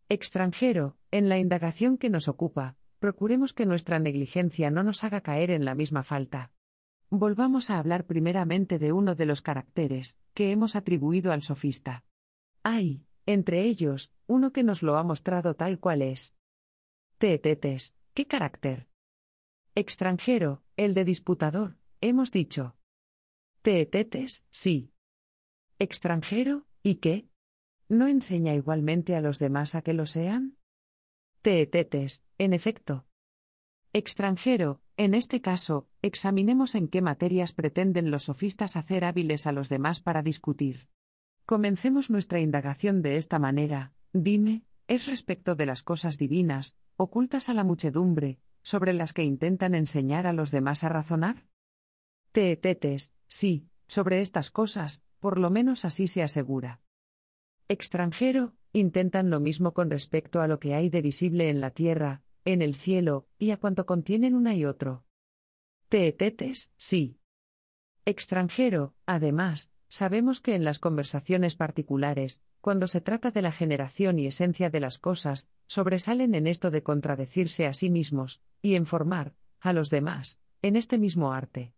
Extranjero, en la indagación que nos ocupa, Procuremos que nuestra negligencia no nos haga caer en la misma falta. Volvamos a hablar primeramente de uno de los caracteres que hemos atribuido al sofista. Hay, entre ellos, uno que nos lo ha mostrado tal cual es. Tetetes, ¿qué carácter? Extranjero, el de disputador, hemos dicho. Teetetes, sí. Extranjero, ¿y qué? ¿No enseña igualmente a los demás a que lo sean? teetetes, en efecto. Extranjero, en este caso, examinemos en qué materias pretenden los sofistas hacer hábiles a los demás para discutir. Comencemos nuestra indagación de esta manera, dime, es respecto de las cosas divinas, ocultas a la muchedumbre, sobre las que intentan enseñar a los demás a razonar? Teetetes, sí, sobre estas cosas, por lo menos así se asegura. Extranjero, intentan lo mismo con respecto a lo que hay de visible en la tierra, en el cielo, y a cuanto contienen una y otro. Teetetes, sí. Extranjero, además, sabemos que en las conversaciones particulares, cuando se trata de la generación y esencia de las cosas, sobresalen en esto de contradecirse a sí mismos, y en formar, a los demás, en este mismo arte.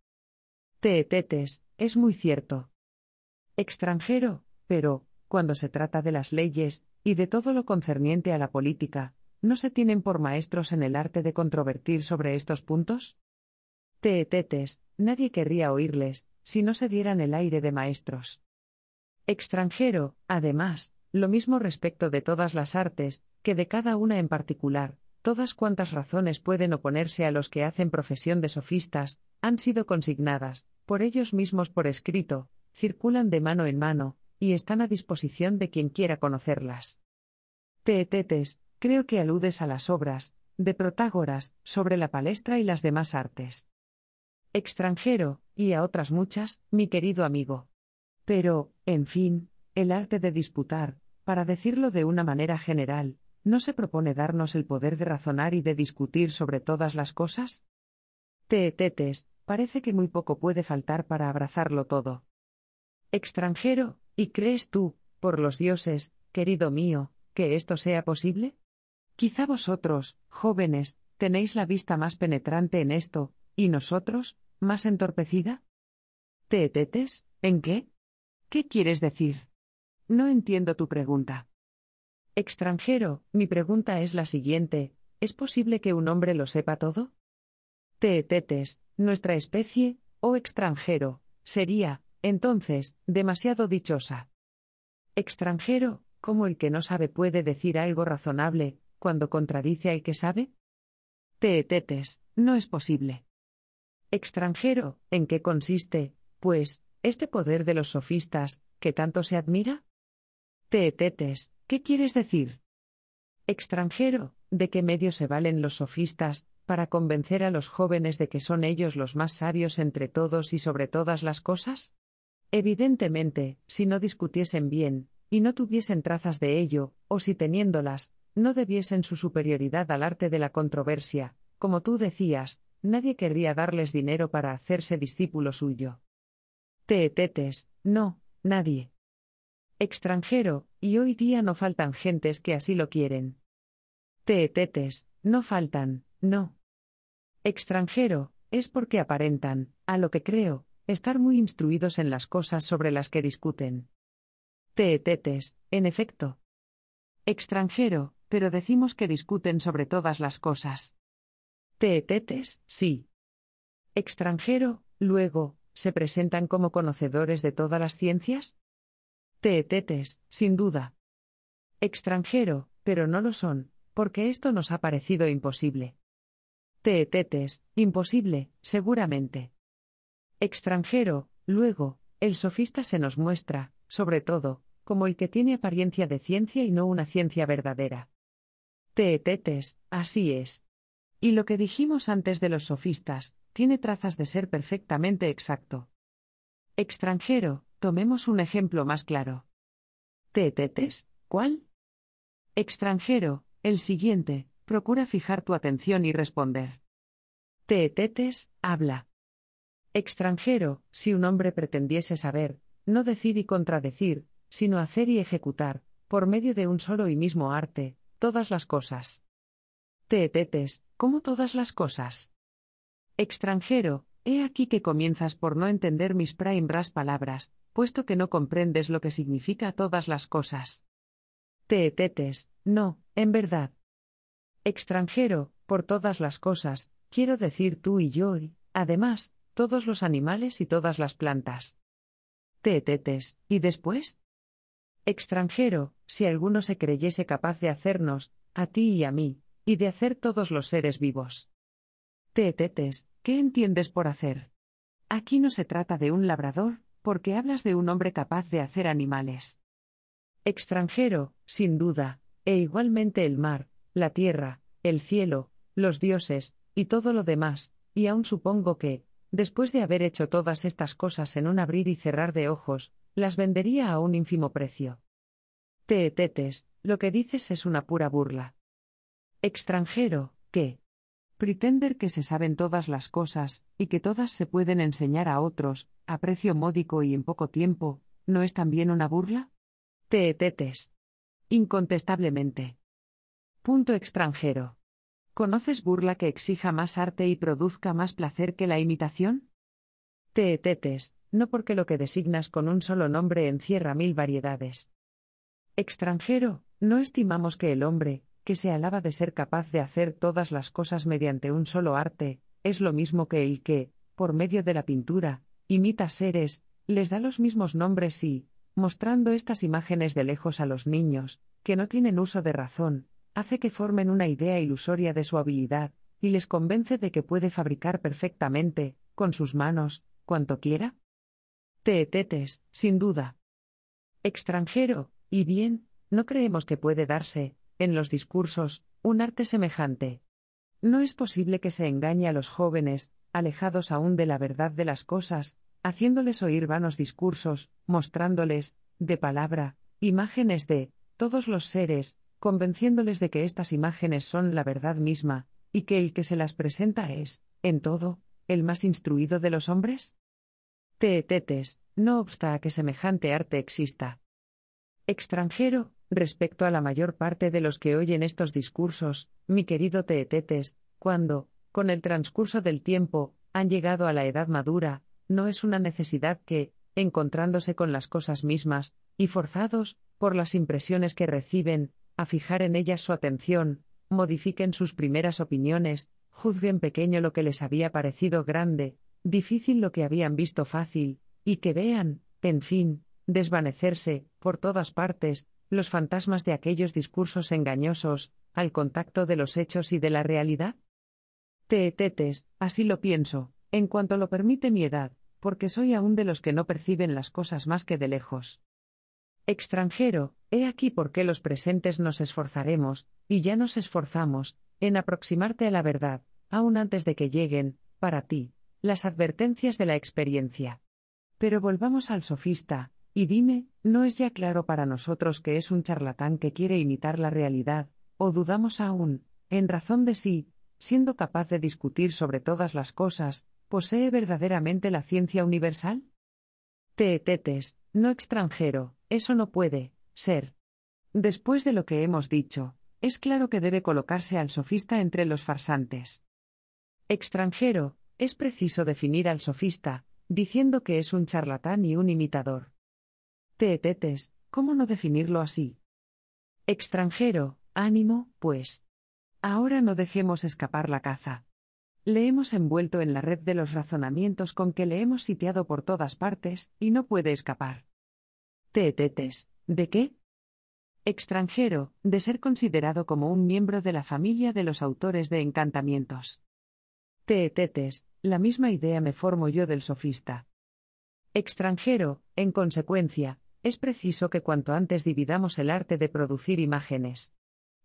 Teetetes, es muy cierto. Extranjero, pero, cuando se trata de las leyes, y de todo lo concerniente a la política, ¿no se tienen por maestros en el arte de controvertir sobre estos puntos? Teetetes, nadie querría oírles, si no se dieran el aire de maestros. Extranjero, además, lo mismo respecto de todas las artes, que de cada una en particular, todas cuantas razones pueden oponerse a los que hacen profesión de sofistas, han sido consignadas, por ellos mismos por escrito, circulan de mano en mano, y están a disposición de quien quiera conocerlas. Teetetes, creo que aludes a las obras, de Protágoras, sobre la palestra y las demás artes. Extranjero, y a otras muchas, mi querido amigo. Pero, en fin, el arte de disputar, para decirlo de una manera general, ¿no se propone darnos el poder de razonar y de discutir sobre todas las cosas? Teetetes, parece que muy poco puede faltar para abrazarlo todo. Extranjero, ¿Y crees tú, por los dioses, querido mío, que esto sea posible? Quizá vosotros, jóvenes, tenéis la vista más penetrante en esto, y nosotros, más entorpecida. ¿Te ¿En qué? ¿Qué quieres decir? No entiendo tu pregunta. Extranjero, mi pregunta es la siguiente, ¿es posible que un hombre lo sepa todo? Teetetes, nuestra especie, o extranjero, sería, entonces, demasiado dichosa. Extranjero, ¿cómo el que no sabe puede decir algo razonable, cuando contradice al que sabe? Teetetes, no es posible. Extranjero, ¿en qué consiste, pues, este poder de los sofistas, que tanto se admira? Teetetes, ¿qué quieres decir? Extranjero, ¿de qué medio se valen los sofistas, para convencer a los jóvenes de que son ellos los más sabios entre todos y sobre todas las cosas? Evidentemente, si no discutiesen bien, y no tuviesen trazas de ello, o si teniéndolas, no debiesen su superioridad al arte de la controversia, como tú decías, nadie querría darles dinero para hacerse discípulo suyo. Teetetes, no, nadie. Extranjero, y hoy día no faltan gentes que así lo quieren. Teetetes, no faltan, no. Extranjero, es porque aparentan, a lo que creo, Estar muy instruidos en las cosas sobre las que discuten. Teetetes, en efecto. Extranjero, pero decimos que discuten sobre todas las cosas. Teetetes, sí. Extranjero, luego, ¿se presentan como conocedores de todas las ciencias? Teetetes, sin duda. Extranjero, pero no lo son, porque esto nos ha parecido imposible. Teetetes, imposible, seguramente extranjero, luego, el sofista se nos muestra, sobre todo, como el que tiene apariencia de ciencia y no una ciencia verdadera. Teetetes, así es. Y lo que dijimos antes de los sofistas, tiene trazas de ser perfectamente exacto. Extranjero, tomemos un ejemplo más claro. Teetetes, ¿cuál? Extranjero, el siguiente, procura fijar tu atención y responder. Teetetes, habla extranjero, si un hombre pretendiese saber, no decir y contradecir, sino hacer y ejecutar, por medio de un solo y mismo arte, todas las cosas. Teetetes, como todas las cosas. Extranjero, he aquí que comienzas por no entender mis primebras palabras, puesto que no comprendes lo que significa todas las cosas. Teetetes, no, en verdad. Extranjero, por todas las cosas, quiero decir tú y yo y, además, todos los animales y todas las plantas. tetetes ¿y después? Extranjero, si alguno se creyese capaz de hacernos, a ti y a mí, y de hacer todos los seres vivos. tetetes ¿qué entiendes por hacer? Aquí no se trata de un labrador, porque hablas de un hombre capaz de hacer animales. Extranjero, sin duda, e igualmente el mar, la tierra, el cielo, los dioses, y todo lo demás, y aún supongo que, Después de haber hecho todas estas cosas en un abrir y cerrar de ojos, las vendería a un ínfimo precio. Teetetes, lo que dices es una pura burla. Extranjero, ¿qué? Pretender que se saben todas las cosas, y que todas se pueden enseñar a otros, a precio módico y en poco tiempo, ¿no es también una burla? Teetetes. Incontestablemente. Punto extranjero. ¿Conoces burla que exija más arte y produzca más placer que la imitación? Teetetes, no porque lo que designas con un solo nombre encierra mil variedades. Extranjero, no estimamos que el hombre, que se alaba de ser capaz de hacer todas las cosas mediante un solo arte, es lo mismo que el que, por medio de la pintura, imita seres, les da los mismos nombres y, mostrando estas imágenes de lejos a los niños, que no tienen uso de razón, hace que formen una idea ilusoria de su habilidad, y les convence de que puede fabricar perfectamente, con sus manos, cuanto quiera. Teetetes, sin duda. Extranjero, y bien, no creemos que puede darse, en los discursos, un arte semejante. No es posible que se engañe a los jóvenes, alejados aún de la verdad de las cosas, haciéndoles oír vanos discursos, mostrándoles, de palabra, imágenes de todos los seres, convenciéndoles de que estas imágenes son la verdad misma, y que el que se las presenta es, en todo, el más instruido de los hombres? Teetetes, no obsta a que semejante arte exista. Extranjero, respecto a la mayor parte de los que oyen estos discursos, mi querido Teetetes, cuando, con el transcurso del tiempo, han llegado a la edad madura, no es una necesidad que, encontrándose con las cosas mismas, y forzados, por las impresiones que reciben, a fijar en ellas su atención, modifiquen sus primeras opiniones, juzguen pequeño lo que les había parecido grande, difícil lo que habían visto fácil, y que vean, en fin, desvanecerse, por todas partes, los fantasmas de aquellos discursos engañosos, al contacto de los hechos y de la realidad? Te así lo pienso, en cuanto lo permite mi edad, porque soy aún de los que no perciben las cosas más que de lejos. Extranjero, he aquí por qué los presentes nos esforzaremos, y ya nos esforzamos, en aproximarte a la verdad, aún antes de que lleguen, para ti, las advertencias de la experiencia. Pero volvamos al sofista, y dime, ¿no es ya claro para nosotros que es un charlatán que quiere imitar la realidad, o dudamos aún, en razón de sí, siendo capaz de discutir sobre todas las cosas, posee verdaderamente la ciencia universal? Teetetes, no extranjero, eso no puede ser. Después de lo que hemos dicho, es claro que debe colocarse al sofista entre los farsantes. Extranjero, es preciso definir al sofista, diciendo que es un charlatán y un imitador. Teetetes, ¿cómo no definirlo así? Extranjero, ánimo, pues. Ahora no dejemos escapar la caza. Le hemos envuelto en la red de los razonamientos con que le hemos sitiado por todas partes, y no puede escapar. Tetetes. ¿De qué? Extranjero, de ser considerado como un miembro de la familia de los autores de encantamientos. Tetetes, la misma idea me formo yo del sofista. Extranjero, en consecuencia, es preciso que cuanto antes dividamos el arte de producir imágenes.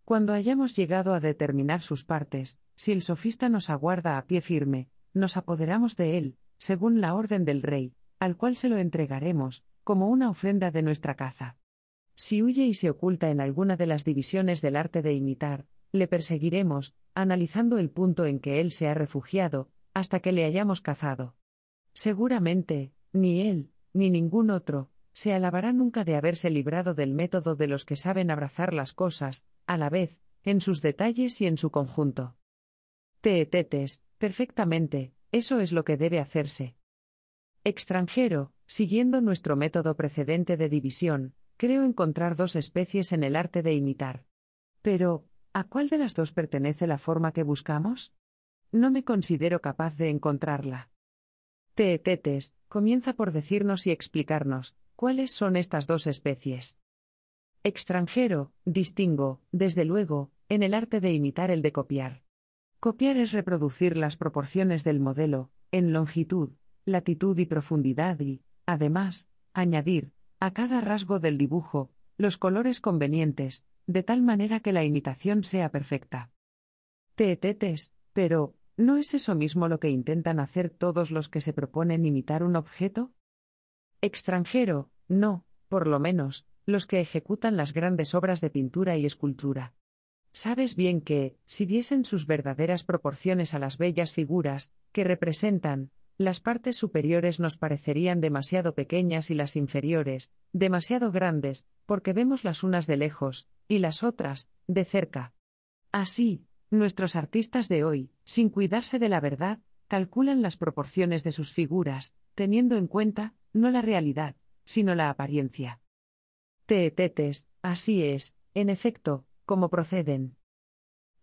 Cuando hayamos llegado a determinar sus partes, si el sofista nos aguarda a pie firme, nos apoderamos de él, según la orden del rey, al cual se lo entregaremos, como una ofrenda de nuestra caza. Si huye y se oculta en alguna de las divisiones del arte de imitar, le perseguiremos, analizando el punto en que él se ha refugiado, hasta que le hayamos cazado. Seguramente, ni él, ni ningún otro, se alabará nunca de haberse librado del método de los que saben abrazar las cosas, a la vez, en sus detalles y en su conjunto. Te perfectamente, eso es lo que debe hacerse extranjero, siguiendo nuestro método precedente de división, creo encontrar dos especies en el arte de imitar. Pero, ¿a cuál de las dos pertenece la forma que buscamos? No me considero capaz de encontrarla. Teetetes, comienza por decirnos y explicarnos, ¿cuáles son estas dos especies? Extranjero, distingo, desde luego, en el arte de imitar el de copiar. Copiar es reproducir las proporciones del modelo, en longitud, latitud y profundidad y, además, añadir, a cada rasgo del dibujo, los colores convenientes, de tal manera que la imitación sea perfecta. Teetetes, pero, ¿no es eso mismo lo que intentan hacer todos los que se proponen imitar un objeto? Extranjero, no, por lo menos, los que ejecutan las grandes obras de pintura y escultura. Sabes bien que, si diesen sus verdaderas proporciones a las bellas figuras, que representan, las partes superiores nos parecerían demasiado pequeñas y las inferiores, demasiado grandes, porque vemos las unas de lejos, y las otras, de cerca. Así, nuestros artistas de hoy, sin cuidarse de la verdad, calculan las proporciones de sus figuras, teniendo en cuenta, no la realidad, sino la apariencia. Teetetes, así es, en efecto, como proceden.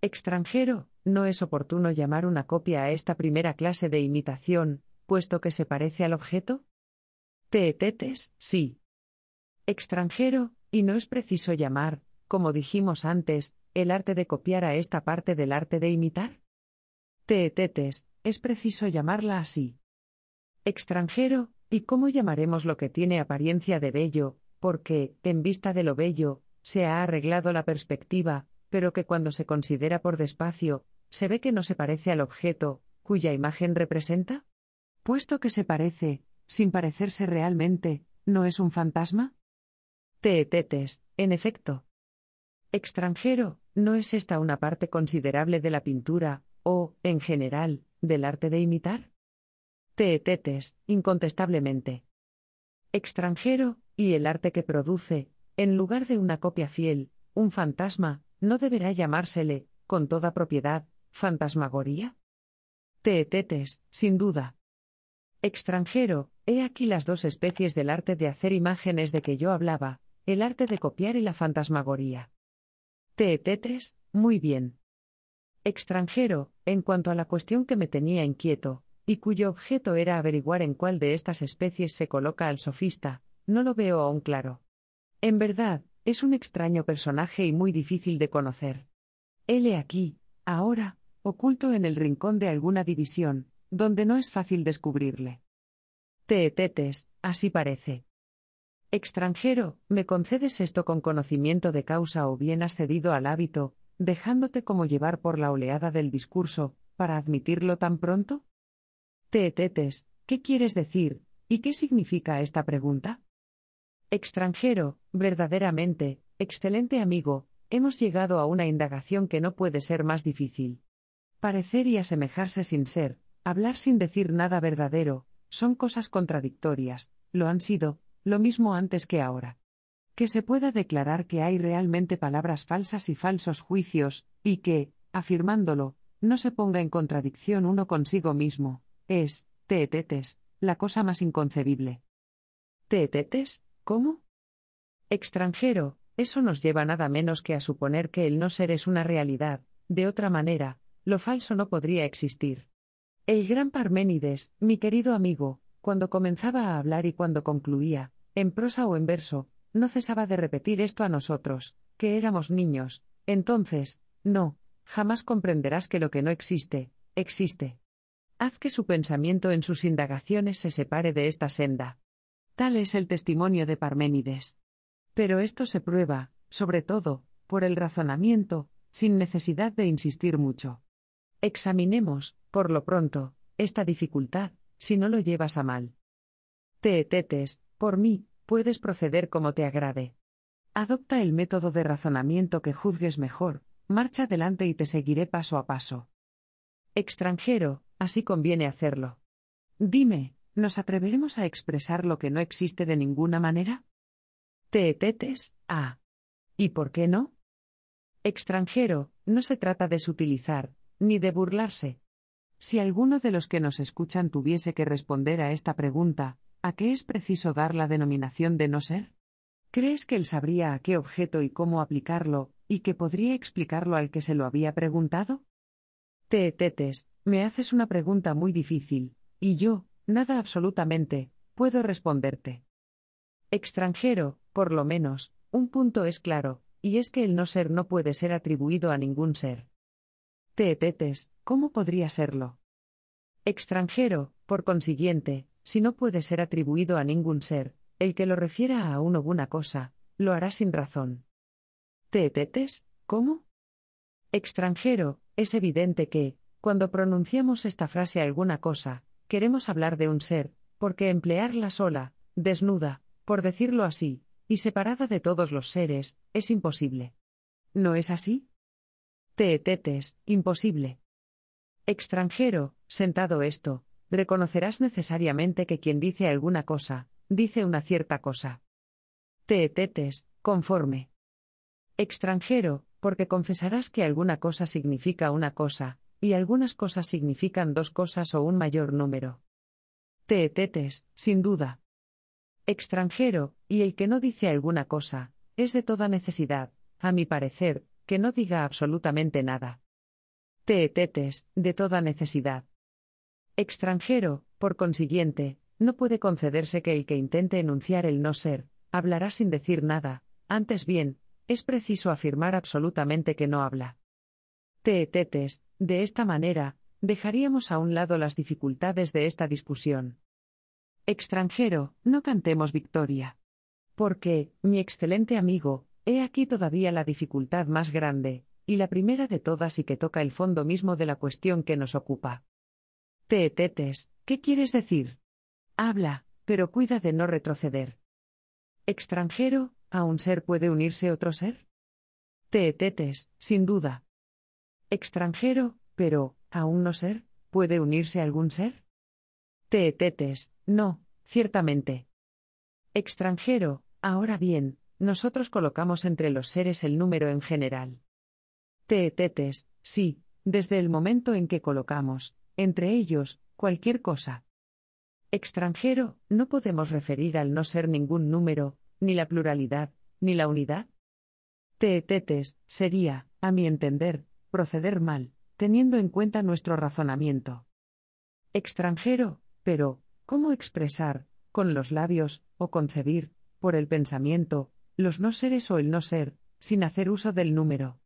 Extranjero, no es oportuno llamar una copia a esta primera clase de imitación, puesto que se parece al objeto. Teetetes, sí. Extranjero, y no es preciso llamar, como dijimos antes, el arte de copiar a esta parte del arte de imitar. Teetetes, es preciso llamarla así. Extranjero, ¿y cómo llamaremos lo que tiene apariencia de bello, porque, en vista de lo bello, se ha arreglado la perspectiva, pero que cuando se considera por despacio, ¿se ve que no se parece al objeto, cuya imagen representa? Puesto que se parece, sin parecerse realmente, ¿no es un fantasma? Teetetes, en efecto. Extranjero, ¿no es esta una parte considerable de la pintura, o, en general, del arte de imitar? Teetetes, incontestablemente. Extranjero, y el arte que produce, en lugar de una copia fiel, un fantasma, no deberá llamársele, con toda propiedad, ¿Fantasmagoría? Teetetes, sin duda. Extranjero, he aquí las dos especies del arte de hacer imágenes de que yo hablaba, el arte de copiar y la fantasmagoría. Teetetes, muy bien. Extranjero, en cuanto a la cuestión que me tenía inquieto, y cuyo objeto era averiguar en cuál de estas especies se coloca al sofista, no lo veo aún claro. En verdad, es un extraño personaje y muy difícil de conocer. Hele aquí, ahora, oculto en el rincón de alguna división, donde no es fácil descubrirle. Teetetes, así parece. Extranjero, me concedes esto con conocimiento de causa o bien has cedido al hábito, dejándote como llevar por la oleada del discurso, para admitirlo tan pronto? Teetetes, ¿qué quieres decir, y qué significa esta pregunta? Extranjero, verdaderamente, excelente amigo, hemos llegado a una indagación que no puede ser más difícil. Parecer y asemejarse sin ser, hablar sin decir nada verdadero, son cosas contradictorias, lo han sido, lo mismo antes que ahora. Que se pueda declarar que hay realmente palabras falsas y falsos juicios, y que, afirmándolo, no se ponga en contradicción uno consigo mismo, es, teetetes, la cosa más inconcebible. ¿Teetetes? ¿Cómo? Extranjero, eso nos lleva nada menos que a suponer que el no ser es una realidad, de otra manera, lo falso no podría existir. El gran Parménides, mi querido amigo, cuando comenzaba a hablar y cuando concluía, en prosa o en verso, no cesaba de repetir esto a nosotros, que éramos niños, entonces, no, jamás comprenderás que lo que no existe, existe. Haz que su pensamiento en sus indagaciones se separe de esta senda. Tal es el testimonio de Parménides. Pero esto se prueba, sobre todo, por el razonamiento, sin necesidad de insistir mucho. Examinemos, por lo pronto, esta dificultad, si no lo llevas a mal. Te etetes, por mí, puedes proceder como te agrade. Adopta el método de razonamiento que juzgues mejor, marcha adelante y te seguiré paso a paso. Extranjero, así conviene hacerlo. Dime, ¿nos atreveremos a expresar lo que no existe de ninguna manera? Te etetes, ah. ¿Y por qué no? Extranjero, no se trata de sutilizar, ni de burlarse. Si alguno de los que nos escuchan tuviese que responder a esta pregunta, ¿a qué es preciso dar la denominación de no ser? ¿Crees que él sabría a qué objeto y cómo aplicarlo, y que podría explicarlo al que se lo había preguntado? Te, Tetes, me haces una pregunta muy difícil, y yo, nada absolutamente, puedo responderte. Extranjero, por lo menos, un punto es claro, y es que el no ser no puede ser atribuido a ningún ser etetes, ¿cómo podría serlo? Extranjero, por consiguiente, si no puede ser atribuido a ningún ser, el que lo refiera a uno una cosa, lo hará sin razón. etetes, ¿cómo? Extranjero, es evidente que, cuando pronunciamos esta frase a alguna cosa, queremos hablar de un ser, porque emplearla sola, desnuda, por decirlo así, y separada de todos los seres, es imposible. ¿No es así? Teetetes, imposible. Extranjero, sentado esto, reconocerás necesariamente que quien dice alguna cosa, dice una cierta cosa. TETETES, conforme. Extranjero, porque confesarás que alguna cosa significa una cosa, y algunas cosas significan dos cosas o un mayor número. TETETES, sin duda. Extranjero, y el que no dice alguna cosa, es de toda necesidad, a mi parecer, que no diga absolutamente nada. Te de toda necesidad. Extranjero, por consiguiente, no puede concederse que el que intente enunciar el no ser, hablará sin decir nada, antes bien, es preciso afirmar absolutamente que no habla. Te de esta manera, dejaríamos a un lado las dificultades de esta discusión. Extranjero, no cantemos victoria. Porque, mi excelente amigo, He aquí todavía la dificultad más grande, y la primera de todas y que toca el fondo mismo de la cuestión que nos ocupa. Teetetes, ¿qué quieres decir? Habla, pero cuida de no retroceder. Extranjero, ¿a un ser puede unirse otro ser? Teetetes, sin duda. Extranjero, pero, ¿a un no ser, puede unirse algún ser? Teetetes, no, ciertamente. Extranjero, ahora bien, nosotros colocamos entre los seres el número en general. Teetetes, sí, desde el momento en que colocamos, entre ellos, cualquier cosa. Extranjero, no podemos referir al no ser ningún número, ni la pluralidad, ni la unidad. Teetetes, sería, a mi entender, proceder mal, teniendo en cuenta nuestro razonamiento. Extranjero, pero, ¿cómo expresar, con los labios, o concebir, por el pensamiento, los no seres o el no ser, sin hacer uso del número.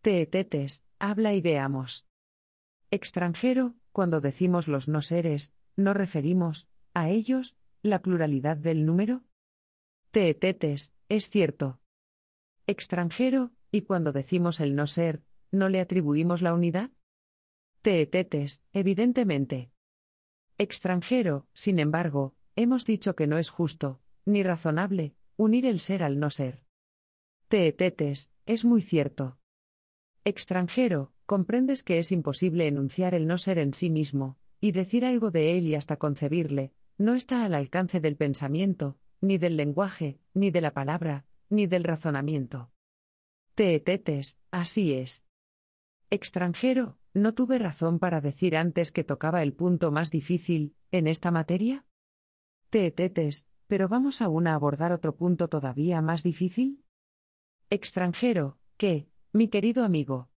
Teetetes, habla y veamos. Extranjero, cuando decimos los no seres, ¿no referimos, a ellos, la pluralidad del número? Teetetes, es cierto. Extranjero, y cuando decimos el no ser, ¿no le atribuimos la unidad? Teetetes, evidentemente. Extranjero, sin embargo, hemos dicho que no es justo, ni razonable, unir el ser al no ser. Teetetes, es muy cierto. Extranjero, comprendes que es imposible enunciar el no ser en sí mismo, y decir algo de él y hasta concebirle, no está al alcance del pensamiento, ni del lenguaje, ni de la palabra, ni del razonamiento. Teetetes, así es. Extranjero, ¿no tuve razón para decir antes que tocaba el punto más difícil, en esta materia? Teetetes, pero vamos aún a abordar otro punto todavía más difícil. Extranjero, ¿qué, mi querido amigo,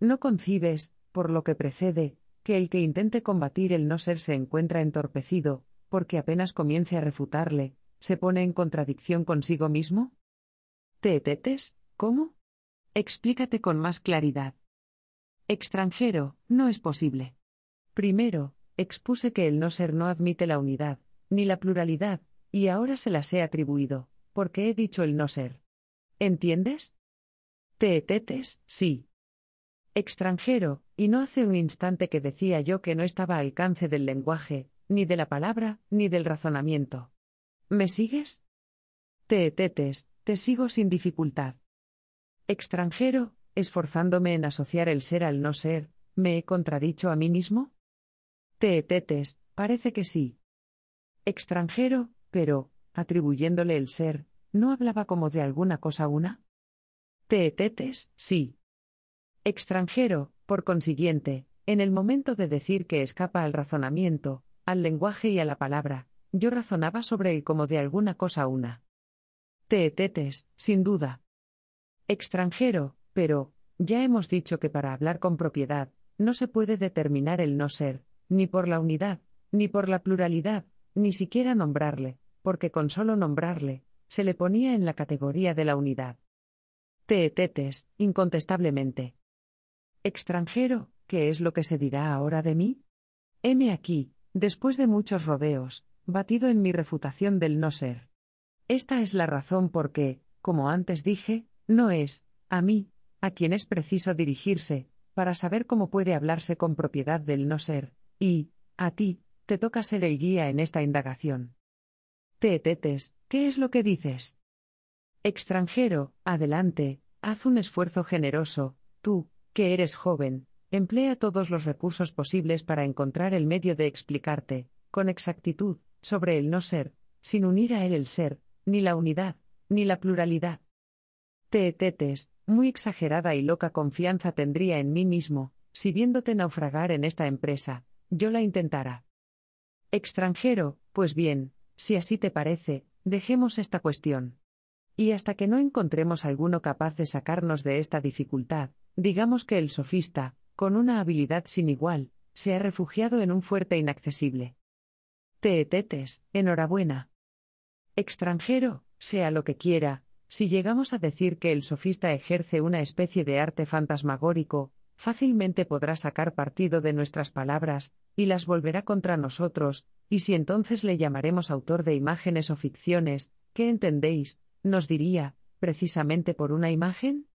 no concibes, por lo que precede, que el que intente combatir el no ser se encuentra entorpecido, porque apenas comience a refutarle, se pone en contradicción consigo mismo. ¿Te ¿Cómo? Explícate con más claridad. Extranjero, no es posible. Primero, expuse que el no ser no admite la unidad, ni la pluralidad, y ahora se las he atribuido, porque he dicho el no ser. ¿Entiendes? Teetetes, sí. Extranjero, y no hace un instante que decía yo que no estaba al alcance del lenguaje, ni de la palabra, ni del razonamiento. ¿Me sigues? Teetetes, te sigo sin dificultad. Extranjero, esforzándome en asociar el ser al no ser, ¿me he contradicho a mí mismo? Teetetes, parece que sí. Extranjero, pero, atribuyéndole el ser, ¿no hablaba como de alguna cosa una? Teetetes, sí. Extranjero, por consiguiente, en el momento de decir que escapa al razonamiento, al lenguaje y a la palabra, yo razonaba sobre él como de alguna cosa una. Teetetes, sin duda. Extranjero, pero, ya hemos dicho que para hablar con propiedad, no se puede determinar el no ser, ni por la unidad, ni por la pluralidad, ni siquiera nombrarle, porque con solo nombrarle, se le ponía en la categoría de la unidad. Teetetes, incontestablemente. Extranjero, ¿qué es lo que se dirá ahora de mí? heme aquí, después de muchos rodeos, batido en mi refutación del no ser. Esta es la razón por qué, como antes dije, no es, a mí, a quien es preciso dirigirse, para saber cómo puede hablarse con propiedad del no ser, y, a ti, te toca ser el guía en esta indagación. Teetetes, ¿qué es lo que dices? Extranjero, adelante, haz un esfuerzo generoso, tú, que eres joven, emplea todos los recursos posibles para encontrar el medio de explicarte, con exactitud, sobre el no ser, sin unir a él el ser, ni la unidad, ni la pluralidad. Teetetes, muy exagerada y loca confianza tendría en mí mismo, si viéndote naufragar en esta empresa, yo la intentara. Extranjero, pues bien, si así te parece, dejemos esta cuestión. Y hasta que no encontremos alguno capaz de sacarnos de esta dificultad, digamos que el sofista, con una habilidad sin igual, se ha refugiado en un fuerte inaccesible. Teetetes, enhorabuena. Extranjero, sea lo que quiera, si llegamos a decir que el sofista ejerce una especie de arte fantasmagórico, fácilmente podrá sacar partido de nuestras palabras, y las volverá contra nosotros, y si entonces le llamaremos autor de imágenes o ficciones, ¿qué entendéis? nos diría, precisamente por una imagen?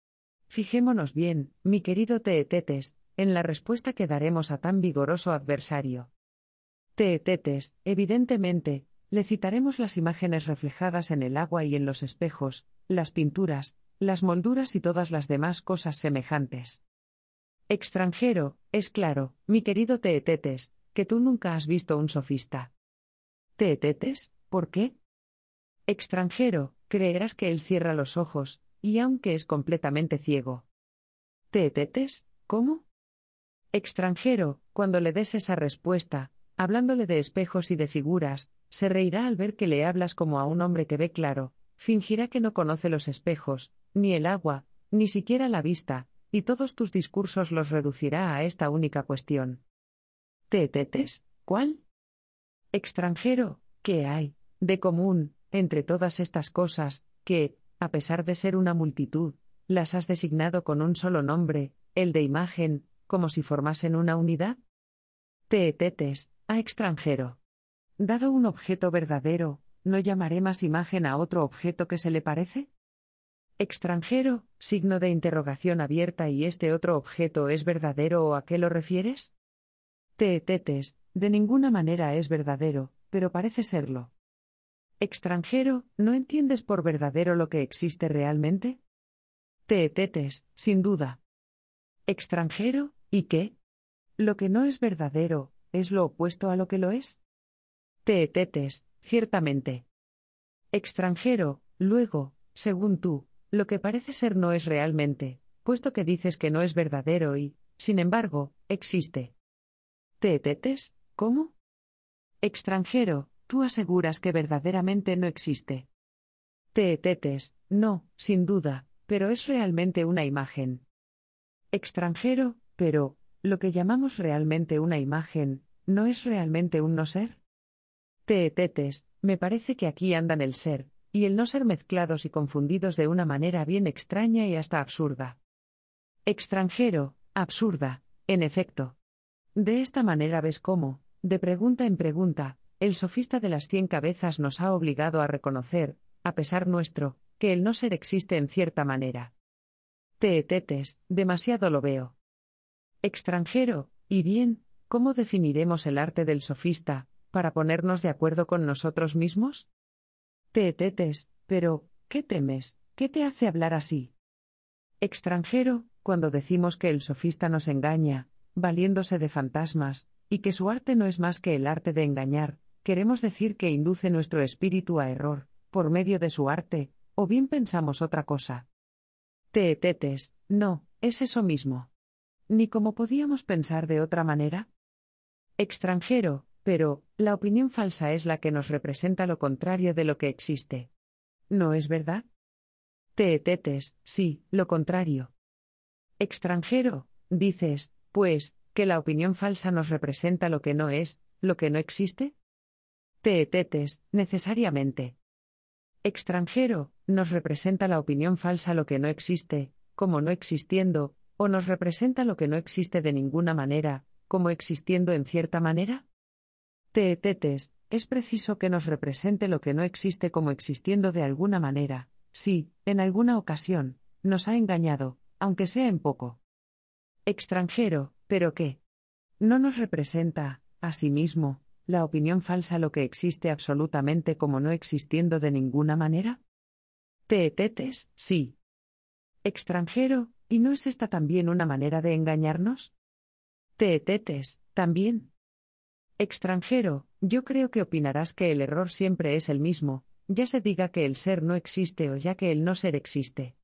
Fijémonos bien, mi querido Teetetes, en la respuesta que daremos a tan vigoroso adversario. Teetetes, evidentemente, le citaremos las imágenes reflejadas en el agua y en los espejos, las pinturas, las molduras y todas las demás cosas semejantes. Extranjero, es claro, mi querido Teetetes, que tú nunca has visto un sofista. Teetetes, ¿por qué? Extranjero, creerás que él cierra los ojos, y aunque es completamente ciego. Teetetes, ¿cómo? Extranjero, cuando le des esa respuesta, hablándole de espejos y de figuras, se reirá al ver que le hablas como a un hombre que ve claro, fingirá que no conoce los espejos, ni el agua, ni siquiera la vista, y todos tus discursos los reducirá a esta única cuestión. ¿Tetetes? ¿Cuál? Extranjero, ¿qué hay, de común, entre todas estas cosas, que, a pesar de ser una multitud, las has designado con un solo nombre, el de imagen, como si formasen una unidad? tetetes a extranjero. Dado un objeto verdadero, ¿no llamaré más imagen a otro objeto que se le parece? Extranjero, signo de interrogación abierta y este otro objeto es verdadero o a qué lo refieres? Teetetes, de ninguna manera es verdadero, pero parece serlo. Extranjero, ¿no entiendes por verdadero lo que existe realmente? Teetetes, sin duda. Extranjero, ¿y qué? Lo que no es verdadero, ¿es lo opuesto a lo que lo es? Teetetes, ciertamente. Extranjero, luego, según tú, lo que parece ser no es realmente, puesto que dices que no es verdadero y, sin embargo, existe. ¿Te ¿Cómo? Extranjero, tú aseguras que verdaderamente no existe. Te no, sin duda, pero es realmente una imagen. Extranjero, pero, lo que llamamos realmente una imagen, ¿no es realmente un no ser? Te me parece que aquí andan el ser, y el no ser mezclados y confundidos de una manera bien extraña y hasta absurda. Extranjero, absurda, en efecto. De esta manera ves cómo, de pregunta en pregunta, el sofista de las cien cabezas nos ha obligado a reconocer, a pesar nuestro, que el no ser existe en cierta manera. Teetetes, demasiado lo veo. Extranjero, y bien, ¿cómo definiremos el arte del sofista, para ponernos de acuerdo con nosotros mismos? Te tetes, pero, ¿qué temes? ¿Qué te hace hablar así? Extranjero, cuando decimos que el sofista nos engaña, valiéndose de fantasmas, y que su arte no es más que el arte de engañar, queremos decir que induce nuestro espíritu a error, por medio de su arte, o bien pensamos otra cosa. Te tetes, no, es eso mismo. Ni cómo podíamos pensar de otra manera. Extranjero, pero, la opinión falsa es la que nos representa lo contrario de lo que existe. ¿No es verdad? Teetetes, sí, lo contrario. Extranjero, dices, pues, que la opinión falsa nos representa lo que no es, lo que no existe? Teetetes, necesariamente. Extranjero, nos representa la opinión falsa lo que no existe, como no existiendo, o nos representa lo que no existe de ninguna manera, como existiendo en cierta manera? Teetetes, es preciso que nos represente lo que no existe como existiendo de alguna manera, si, en alguna ocasión, nos ha engañado, aunque sea en poco. Extranjero, pero qué. No nos representa, asimismo, la opinión falsa lo que existe absolutamente como no existiendo de ninguna manera. Teetetes, sí. Extranjero, ¿y no es esta también una manera de engañarnos? Teetetes, también. Extranjero, yo creo que opinarás que el error siempre es el mismo, ya se diga que el ser no existe o ya que el no ser existe.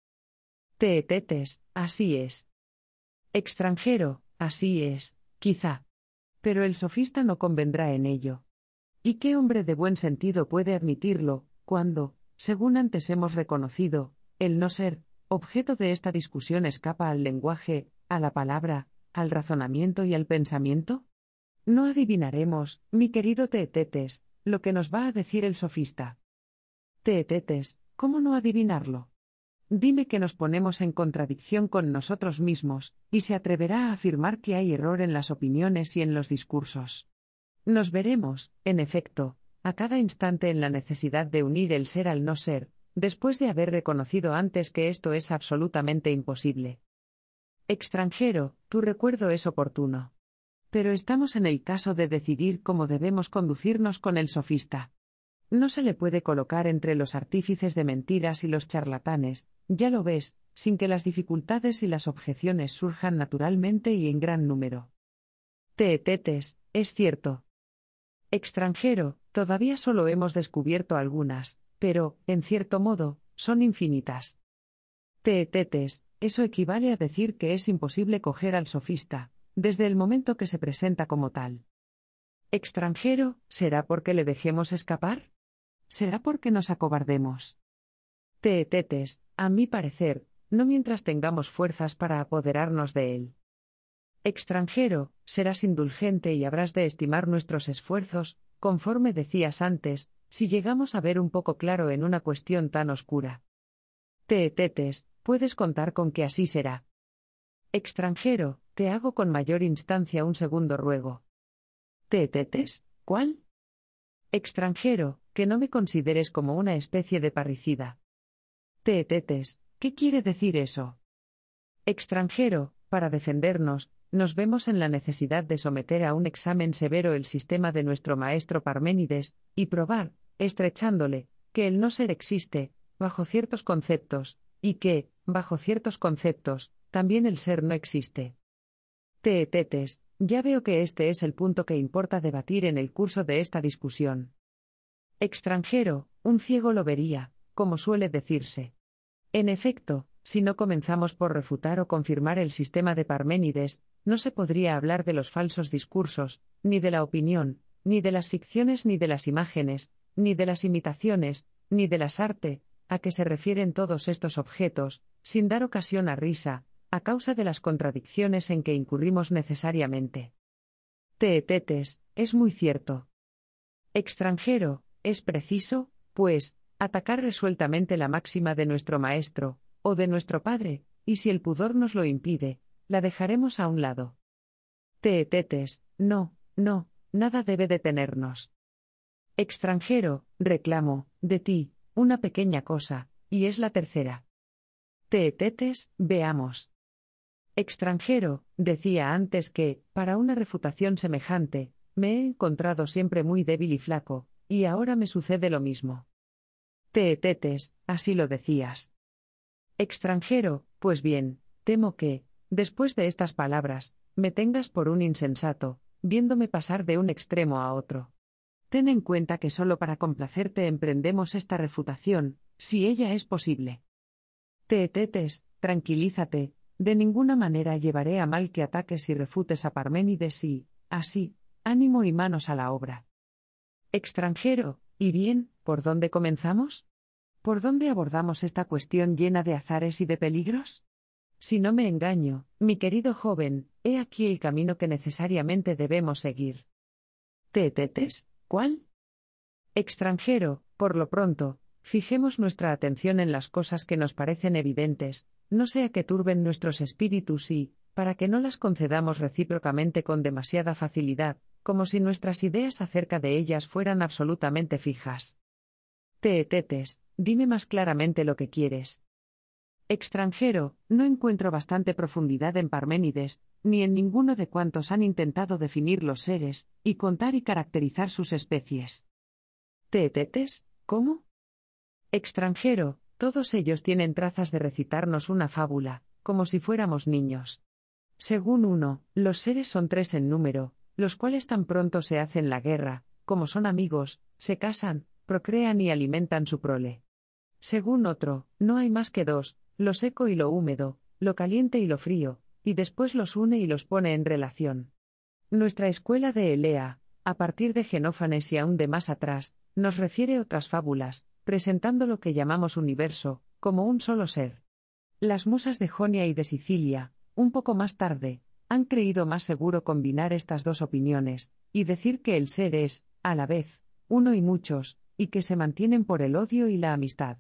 Te Teetetes, así es. Extranjero, así es, quizá. Pero el sofista no convendrá en ello. ¿Y qué hombre de buen sentido puede admitirlo, cuando, según antes hemos reconocido, el no ser, objeto de esta discusión escapa al lenguaje, a la palabra, al razonamiento y al pensamiento? No adivinaremos, mi querido Teetetes, lo que nos va a decir el sofista. Teetetes, ¿cómo no adivinarlo? Dime que nos ponemos en contradicción con nosotros mismos, y se atreverá a afirmar que hay error en las opiniones y en los discursos. Nos veremos, en efecto, a cada instante en la necesidad de unir el ser al no ser, después de haber reconocido antes que esto es absolutamente imposible. Extranjero, tu recuerdo es oportuno. Pero estamos en el caso de decidir cómo debemos conducirnos con el sofista. No se le puede colocar entre los artífices de mentiras y los charlatanes, ya lo ves, sin que las dificultades y las objeciones surjan naturalmente y en gran número. Teetetes, es cierto. Extranjero, todavía solo hemos descubierto algunas, pero, en cierto modo, son infinitas. Teetetes, eso equivale a decir que es imposible coger al sofista, desde el momento que se presenta como tal. Extranjero, ¿será porque le dejemos escapar? ¿Será porque nos acobardemos? Teetetes, a mi parecer, no mientras tengamos fuerzas para apoderarnos de él. Extranjero, serás indulgente y habrás de estimar nuestros esfuerzos, conforme decías antes, si llegamos a ver un poco claro en una cuestión tan oscura. Teetetes, puedes contar con que así será. Extranjero, te hago con mayor instancia un segundo ruego. ¿Te ¿Cuál? Extranjero, que no me consideres como una especie de parricida. Te ¿qué quiere decir eso? Extranjero, para defendernos, nos vemos en la necesidad de someter a un examen severo el sistema de nuestro maestro Parménides, y probar, estrechándole, que el no ser existe, bajo ciertos conceptos, y que, bajo ciertos conceptos, también el ser no existe. Teetetes, ya veo que este es el punto que importa debatir en el curso de esta discusión. Extranjero, un ciego lo vería, como suele decirse. En efecto, si no comenzamos por refutar o confirmar el sistema de Parménides, no se podría hablar de los falsos discursos, ni de la opinión, ni de las ficciones, ni de las imágenes, ni de las imitaciones, ni de las arte, a que se refieren todos estos objetos, sin dar ocasión a risa, causa de las contradicciones en que incurrimos necesariamente. Teetetes, es muy cierto. Extranjero, es preciso, pues, atacar resueltamente la máxima de nuestro maestro, o de nuestro padre, y si el pudor nos lo impide, la dejaremos a un lado. Teetetes, no, no, nada debe detenernos. Extranjero, reclamo, de ti, una pequeña cosa, y es la tercera. Teetetes, veamos extranjero, decía antes que, para una refutación semejante, me he encontrado siempre muy débil y flaco, y ahora me sucede lo mismo. «Teetetes», así lo decías. Extranjero, pues bien, temo que, después de estas palabras, me tengas por un insensato, viéndome pasar de un extremo a otro. Ten en cuenta que solo para complacerte emprendemos esta refutación, si ella es posible. «Teetetes», tranquilízate, de ninguna manera llevaré a mal que ataques y refutes a Parménides y, así, ánimo y manos a la obra. Extranjero, y bien, ¿por dónde comenzamos? ¿Por dónde abordamos esta cuestión llena de azares y de peligros? Si no me engaño, mi querido joven, he aquí el camino que necesariamente debemos seguir. Tetetes, ¿cuál? Extranjero, por lo pronto, fijemos nuestra atención en las cosas que nos parecen evidentes, no sea que turben nuestros espíritus y, para que no las concedamos recíprocamente con demasiada facilidad, como si nuestras ideas acerca de ellas fueran absolutamente fijas. Teetetes, dime más claramente lo que quieres. Extranjero, no encuentro bastante profundidad en Parménides, ni en ninguno de cuantos han intentado definir los seres, y contar y caracterizar sus especies. Teetetes, ¿cómo? Extranjero, todos ellos tienen trazas de recitarnos una fábula, como si fuéramos niños. Según uno, los seres son tres en número, los cuales tan pronto se hacen la guerra, como son amigos, se casan, procrean y alimentan su prole. Según otro, no hay más que dos, lo seco y lo húmedo, lo caliente y lo frío, y después los une y los pone en relación. Nuestra escuela de Elea, a partir de Genófanes y aún de más atrás, nos refiere otras fábulas, presentando lo que llamamos universo, como un solo ser. Las musas de Jonia y de Sicilia, un poco más tarde, han creído más seguro combinar estas dos opiniones, y decir que el ser es, a la vez, uno y muchos, y que se mantienen por el odio y la amistad.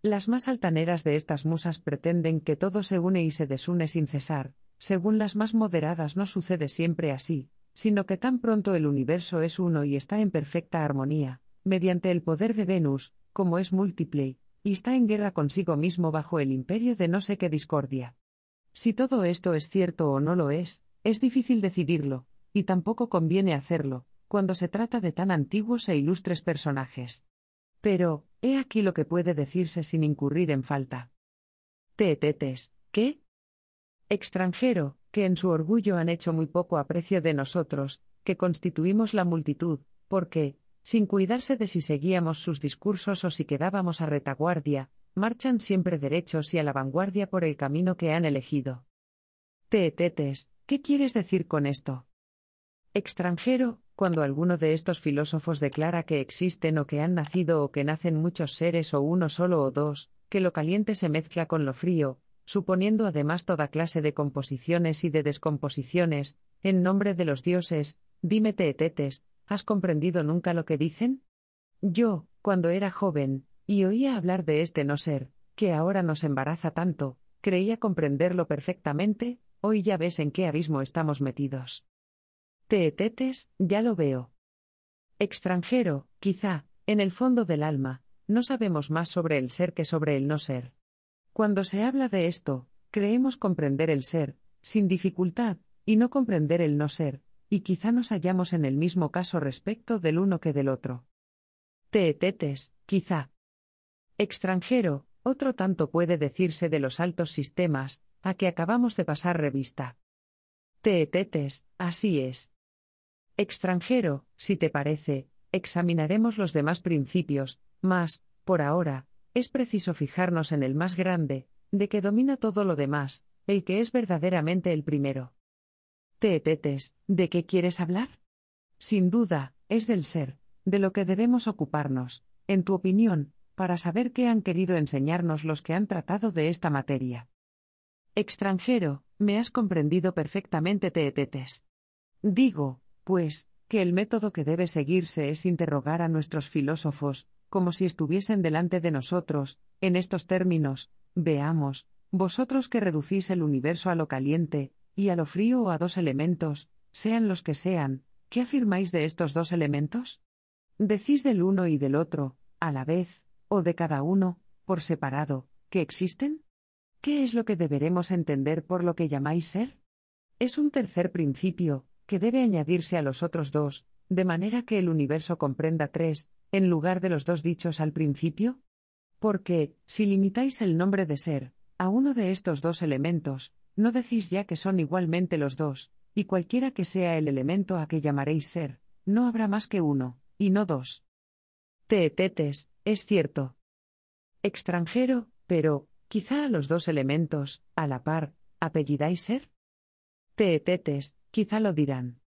Las más altaneras de estas musas pretenden que todo se une y se desune sin cesar, según las más moderadas no sucede siempre así, sino que tan pronto el universo es uno y está en perfecta armonía, mediante el poder de Venus, como es múltiple, y está en guerra consigo mismo bajo el imperio de no sé qué discordia. Si todo esto es cierto o no lo es, es difícil decidirlo, y tampoco conviene hacerlo, cuando se trata de tan antiguos e ilustres personajes. Pero, he aquí lo que puede decirse sin incurrir en falta. Tetetes, ¿qué? Extranjero, que en su orgullo han hecho muy poco aprecio de nosotros, que constituimos la multitud, porque, sin cuidarse de si seguíamos sus discursos o si quedábamos a retaguardia, marchan siempre derechos y a la vanguardia por el camino que han elegido. Teetetes, ¿qué quieres decir con esto? Extranjero, cuando alguno de estos filósofos declara que existen o que han nacido o que nacen muchos seres o uno solo o dos, que lo caliente se mezcla con lo frío, suponiendo además toda clase de composiciones y de descomposiciones, en nombre de los dioses, dime teetetes, ¿has comprendido nunca lo que dicen? Yo, cuando era joven, y oía hablar de este no ser, que ahora nos embaraza tanto, creía comprenderlo perfectamente, hoy ya ves en qué abismo estamos metidos. Teetetes, ya lo veo. Extranjero, quizá, en el fondo del alma, no sabemos más sobre el ser que sobre el no ser. Cuando se habla de esto, creemos comprender el ser, sin dificultad, y no comprender el no ser, y quizá nos hallamos en el mismo caso respecto del uno que del otro. Teetetes, quizá. Extranjero, otro tanto puede decirse de los altos sistemas, a que acabamos de pasar revista. Teetetes, así es. Extranjero, si te parece, examinaremos los demás principios, mas, por ahora, es preciso fijarnos en el más grande, de que domina todo lo demás, el que es verdaderamente el primero. Teetetes, ¿de qué quieres hablar? Sin duda, es del ser, de lo que debemos ocuparnos, en tu opinión, para saber qué han querido enseñarnos los que han tratado de esta materia. Extranjero, me has comprendido perfectamente, Teetetes. Digo, pues, que el método que debe seguirse es interrogar a nuestros filósofos, como si estuviesen delante de nosotros, en estos términos, veamos, vosotros que reducís el universo a lo caliente, y a lo frío o a dos elementos, sean los que sean, ¿qué afirmáis de estos dos elementos? Decís del uno y del otro, a la vez, o de cada uno, por separado, que existen? ¿Qué es lo que deberemos entender por lo que llamáis ser? Es un tercer principio, que debe añadirse a los otros dos, de manera que el universo comprenda tres, en lugar de los dos dichos al principio? Porque, si limitáis el nombre de ser, a uno de estos dos elementos, no decís ya que son igualmente los dos, y cualquiera que sea el elemento a que llamaréis ser, no habrá más que uno, y no dos. Teetetes, es cierto. Extranjero, pero, quizá a los dos elementos, a la par, apellidáis ser? Teetetes, quizá lo dirán.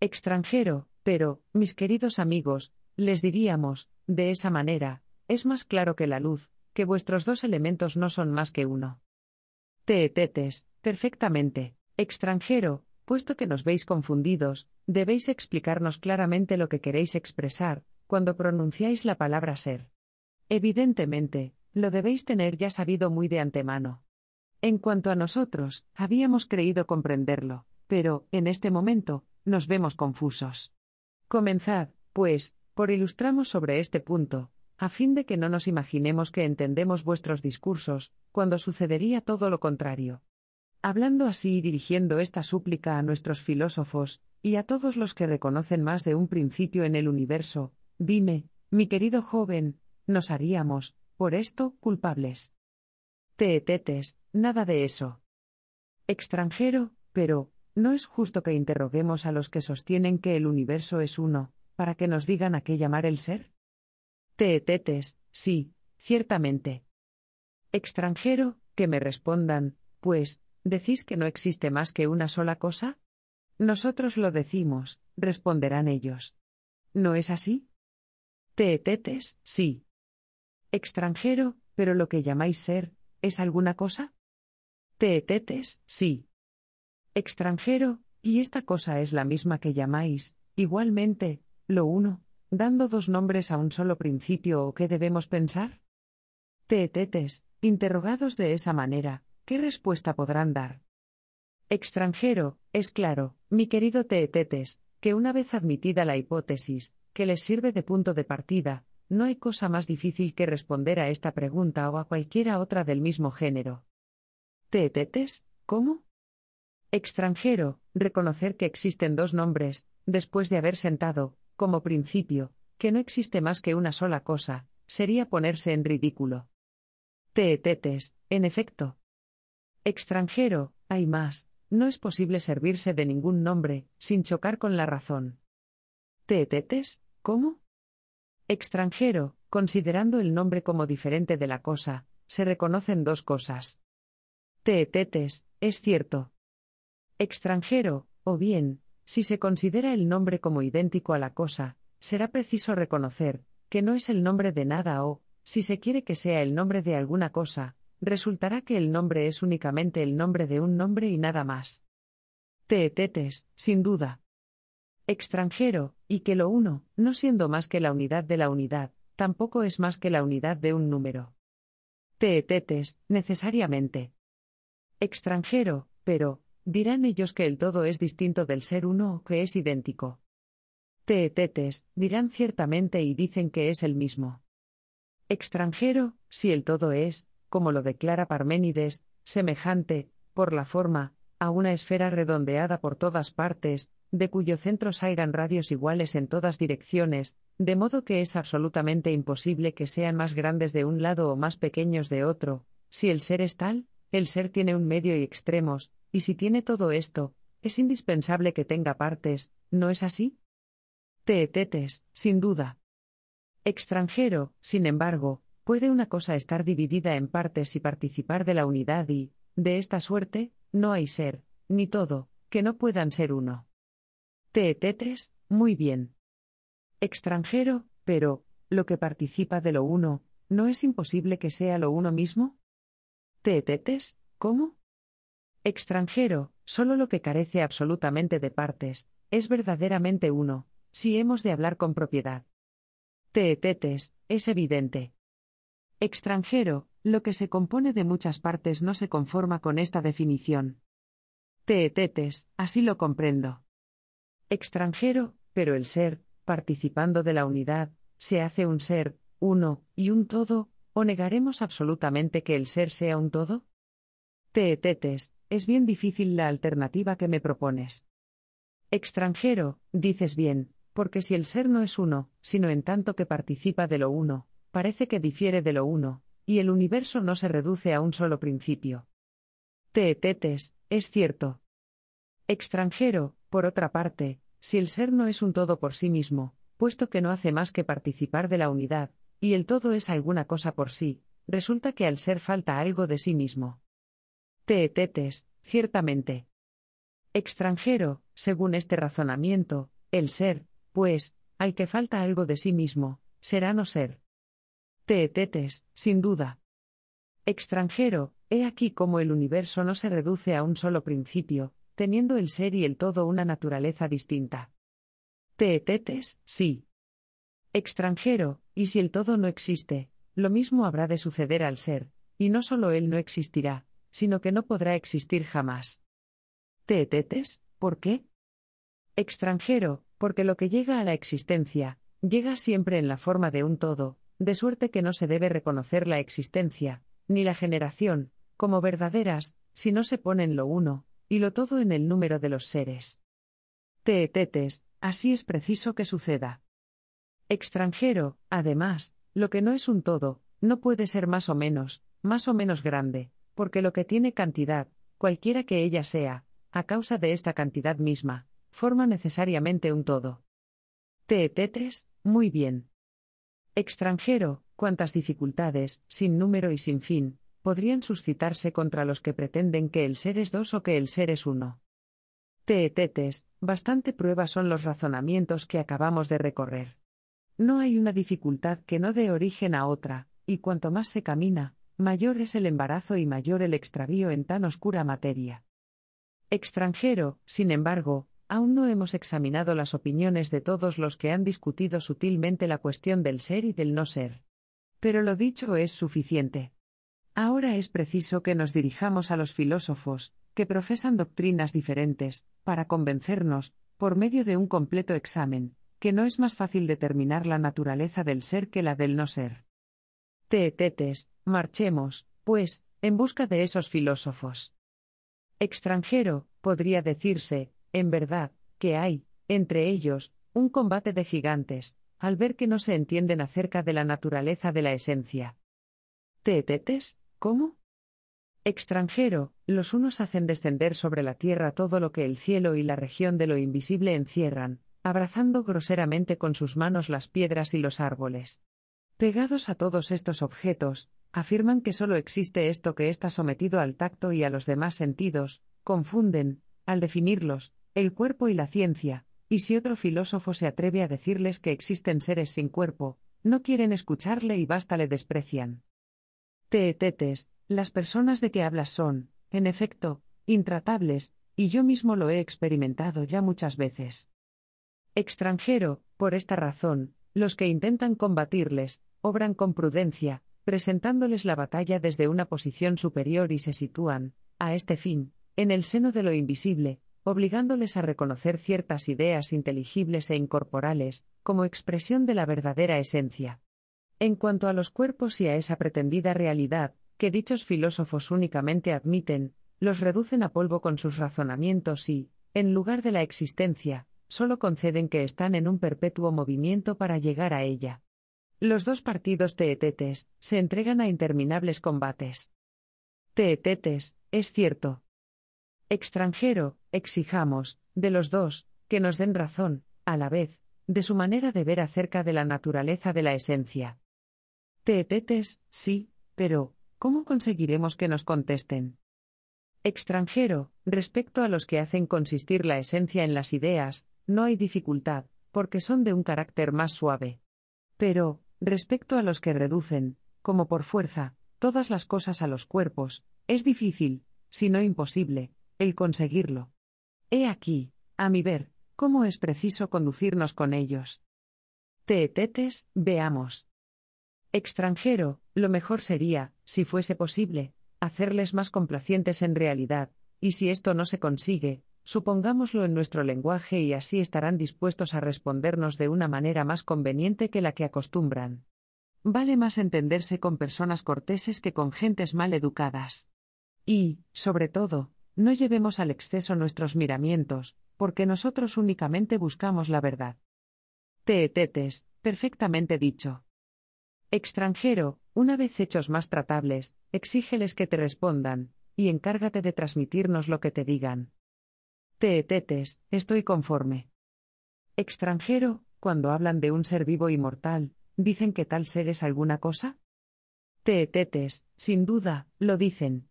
Extranjero, pero, mis queridos amigos, les diríamos, de esa manera, es más claro que la luz, que vuestros dos elementos no son más que uno. Te perfectamente, extranjero, puesto que nos veis confundidos, debéis explicarnos claramente lo que queréis expresar, cuando pronunciáis la palabra ser. Evidentemente, lo debéis tener ya sabido muy de antemano. En cuanto a nosotros, habíamos creído comprenderlo. Pero, en este momento, nos vemos confusos. Comenzad, pues, por ilustramos sobre este punto, a fin de que no nos imaginemos que entendemos vuestros discursos, cuando sucedería todo lo contrario. Hablando así y dirigiendo esta súplica a nuestros filósofos, y a todos los que reconocen más de un principio en el universo, dime, mi querido joven, nos haríamos, por esto, culpables. Teetetes, nada de eso. Extranjero, pero, no es justo que interroguemos a los que sostienen que el universo es uno, para que nos digan a qué llamar el ser. Teetetes, sí, ciertamente. Extranjero, que me respondan, pues, ¿decís que no existe más que una sola cosa? Nosotros lo decimos, responderán ellos. ¿No es así? Teetetes, sí. Extranjero, pero lo que llamáis ser, ¿es alguna cosa? Teetetes, sí extranjero, y esta cosa es la misma que llamáis, igualmente, lo uno, dando dos nombres a un solo principio o qué debemos pensar? Teetetes, interrogados de esa manera, ¿qué respuesta podrán dar? Extranjero, es claro, mi querido Teetetes, que una vez admitida la hipótesis, que les sirve de punto de partida, no hay cosa más difícil que responder a esta pregunta o a cualquiera otra del mismo género. Teetetes, ¿cómo? Extranjero, reconocer que existen dos nombres, después de haber sentado, como principio, que no existe más que una sola cosa, sería ponerse en ridículo. Teetetes, en efecto. Extranjero, hay más, no es posible servirse de ningún nombre, sin chocar con la razón. Teetetes, ¿cómo? Extranjero, considerando el nombre como diferente de la cosa, se reconocen dos cosas. Teetetes, es cierto extranjero, o bien, si se considera el nombre como idéntico a la cosa, será preciso reconocer que no es el nombre de nada o, si se quiere que sea el nombre de alguna cosa, resultará que el nombre es únicamente el nombre de un nombre y nada más. Teetetes, sin duda. Extranjero, y que lo uno, no siendo más que la unidad de la unidad, tampoco es más que la unidad de un número. Teetetes, necesariamente. Extranjero, pero, Dirán ellos que el todo es distinto del ser uno o que es idéntico. Teetetes, dirán ciertamente y dicen que es el mismo. Extranjero, si el todo es, como lo declara Parménides, semejante, por la forma, a una esfera redondeada por todas partes, de cuyo centro salgan radios iguales en todas direcciones, de modo que es absolutamente imposible que sean más grandes de un lado o más pequeños de otro, si el ser es tal, el ser tiene un medio y extremos, y si tiene todo esto, es indispensable que tenga partes, ¿no es así? Teetetes, sin duda. Extranjero, sin embargo, puede una cosa estar dividida en partes y participar de la unidad y, de esta suerte, no hay ser, ni todo, que no puedan ser uno. Teetetes, muy bien. Extranjero, pero, lo que participa de lo uno, ¿no es imposible que sea lo uno mismo? Teetetes, ¿cómo? Extranjero, solo lo que carece absolutamente de partes, es verdaderamente uno, si hemos de hablar con propiedad. Teetetes, es evidente. Extranjero, lo que se compone de muchas partes no se conforma con esta definición. Teetetes, así lo comprendo. Extranjero, pero el ser, participando de la unidad, se hace un ser, uno, y un todo, ¿o negaremos absolutamente que el ser sea un todo? Teetetes, es bien difícil la alternativa que me propones. Extranjero, dices bien, porque si el ser no es uno, sino en tanto que participa de lo uno, parece que difiere de lo uno, y el universo no se reduce a un solo principio. Teetetes, es cierto. Extranjero, por otra parte, si el ser no es un todo por sí mismo, puesto que no hace más que participar de la unidad, y el todo es alguna cosa por sí, resulta que al ser falta algo de sí mismo. Teetetes, ciertamente. Extranjero, según este razonamiento, el ser, pues, al que falta algo de sí mismo, será no ser. Teetetes, sin duda. Extranjero, he aquí como el universo no se reduce a un solo principio, teniendo el ser y el todo una naturaleza distinta. Teetetes, sí. Extranjero, y si el todo no existe, lo mismo habrá de suceder al ser, y no solo él no existirá, sino que no podrá existir jamás. Teetetes, ¿por qué? Extranjero, porque lo que llega a la existencia, llega siempre en la forma de un todo, de suerte que no se debe reconocer la existencia, ni la generación, como verdaderas, si no se ponen lo uno, y lo todo en el número de los seres. Teetetes, así es preciso que suceda. Extranjero, además, lo que no es un todo, no puede ser más o menos, más o menos grande, porque lo que tiene cantidad, cualquiera que ella sea, a causa de esta cantidad misma, forma necesariamente un todo. Teetetes, muy bien. Extranjero, cuántas dificultades, sin número y sin fin, podrían suscitarse contra los que pretenden que el ser es dos o que el ser es uno. Teetetes, bastante prueba son los razonamientos que acabamos de recorrer. No hay una dificultad que no dé origen a otra, y cuanto más se camina, mayor es el embarazo y mayor el extravío en tan oscura materia. Extranjero, sin embargo, aún no hemos examinado las opiniones de todos los que han discutido sutilmente la cuestión del ser y del no ser. Pero lo dicho es suficiente. Ahora es preciso que nos dirijamos a los filósofos, que profesan doctrinas diferentes, para convencernos, por medio de un completo examen, que no es más fácil determinar la naturaleza del ser que la del no ser. Teetetes, Marchemos, pues, en busca de esos filósofos. Extranjero, podría decirse, en verdad, que hay, entre ellos, un combate de gigantes, al ver que no se entienden acerca de la naturaleza de la esencia. ¿Tetetes? ¿Cómo? Extranjero, los unos hacen descender sobre la tierra todo lo que el cielo y la región de lo invisible encierran, abrazando groseramente con sus manos las piedras y los árboles. Pegados a todos estos objetos, afirman que solo existe esto que está sometido al tacto y a los demás sentidos, confunden, al definirlos, el cuerpo y la ciencia, y si otro filósofo se atreve a decirles que existen seres sin cuerpo, no quieren escucharle y basta le desprecian. Teetetes, las personas de que hablas son, en efecto, intratables, y yo mismo lo he experimentado ya muchas veces. Extranjero, por esta razón, los que intentan combatirles, obran con prudencia, presentándoles la batalla desde una posición superior y se sitúan, a este fin, en el seno de lo invisible, obligándoles a reconocer ciertas ideas inteligibles e incorporales, como expresión de la verdadera esencia. En cuanto a los cuerpos y a esa pretendida realidad, que dichos filósofos únicamente admiten, los reducen a polvo con sus razonamientos y, en lugar de la existencia, solo conceden que están en un perpetuo movimiento para llegar a ella. Los dos partidos teetetes se entregan a interminables combates. Teetetes, es cierto. Extranjero, exijamos, de los dos, que nos den razón, a la vez, de su manera de ver acerca de la naturaleza de la esencia. Teetetes, sí, pero, ¿cómo conseguiremos que nos contesten? Extranjero, respecto a los que hacen consistir la esencia en las ideas, no hay dificultad, porque son de un carácter más suave. Pero, Respecto a los que reducen, como por fuerza, todas las cosas a los cuerpos, es difícil, si no imposible, el conseguirlo. He aquí, a mi ver, cómo es preciso conducirnos con ellos. Teetetes, veamos. Extranjero, lo mejor sería, si fuese posible, hacerles más complacientes en realidad, y si esto no se consigue, Supongámoslo en nuestro lenguaje y así estarán dispuestos a respondernos de una manera más conveniente que la que acostumbran. Vale más entenderse con personas corteses que con gentes mal educadas. Y, sobre todo, no llevemos al exceso nuestros miramientos, porque nosotros únicamente buscamos la verdad. Teetetes, perfectamente dicho. Extranjero, una vez hechos más tratables, exígeles que te respondan, y encárgate de transmitirnos lo que te digan. Teetetes, estoy conforme. Extranjero, cuando hablan de un ser vivo y mortal, ¿dicen que tal ser es alguna cosa? Teetetes, sin duda, lo dicen.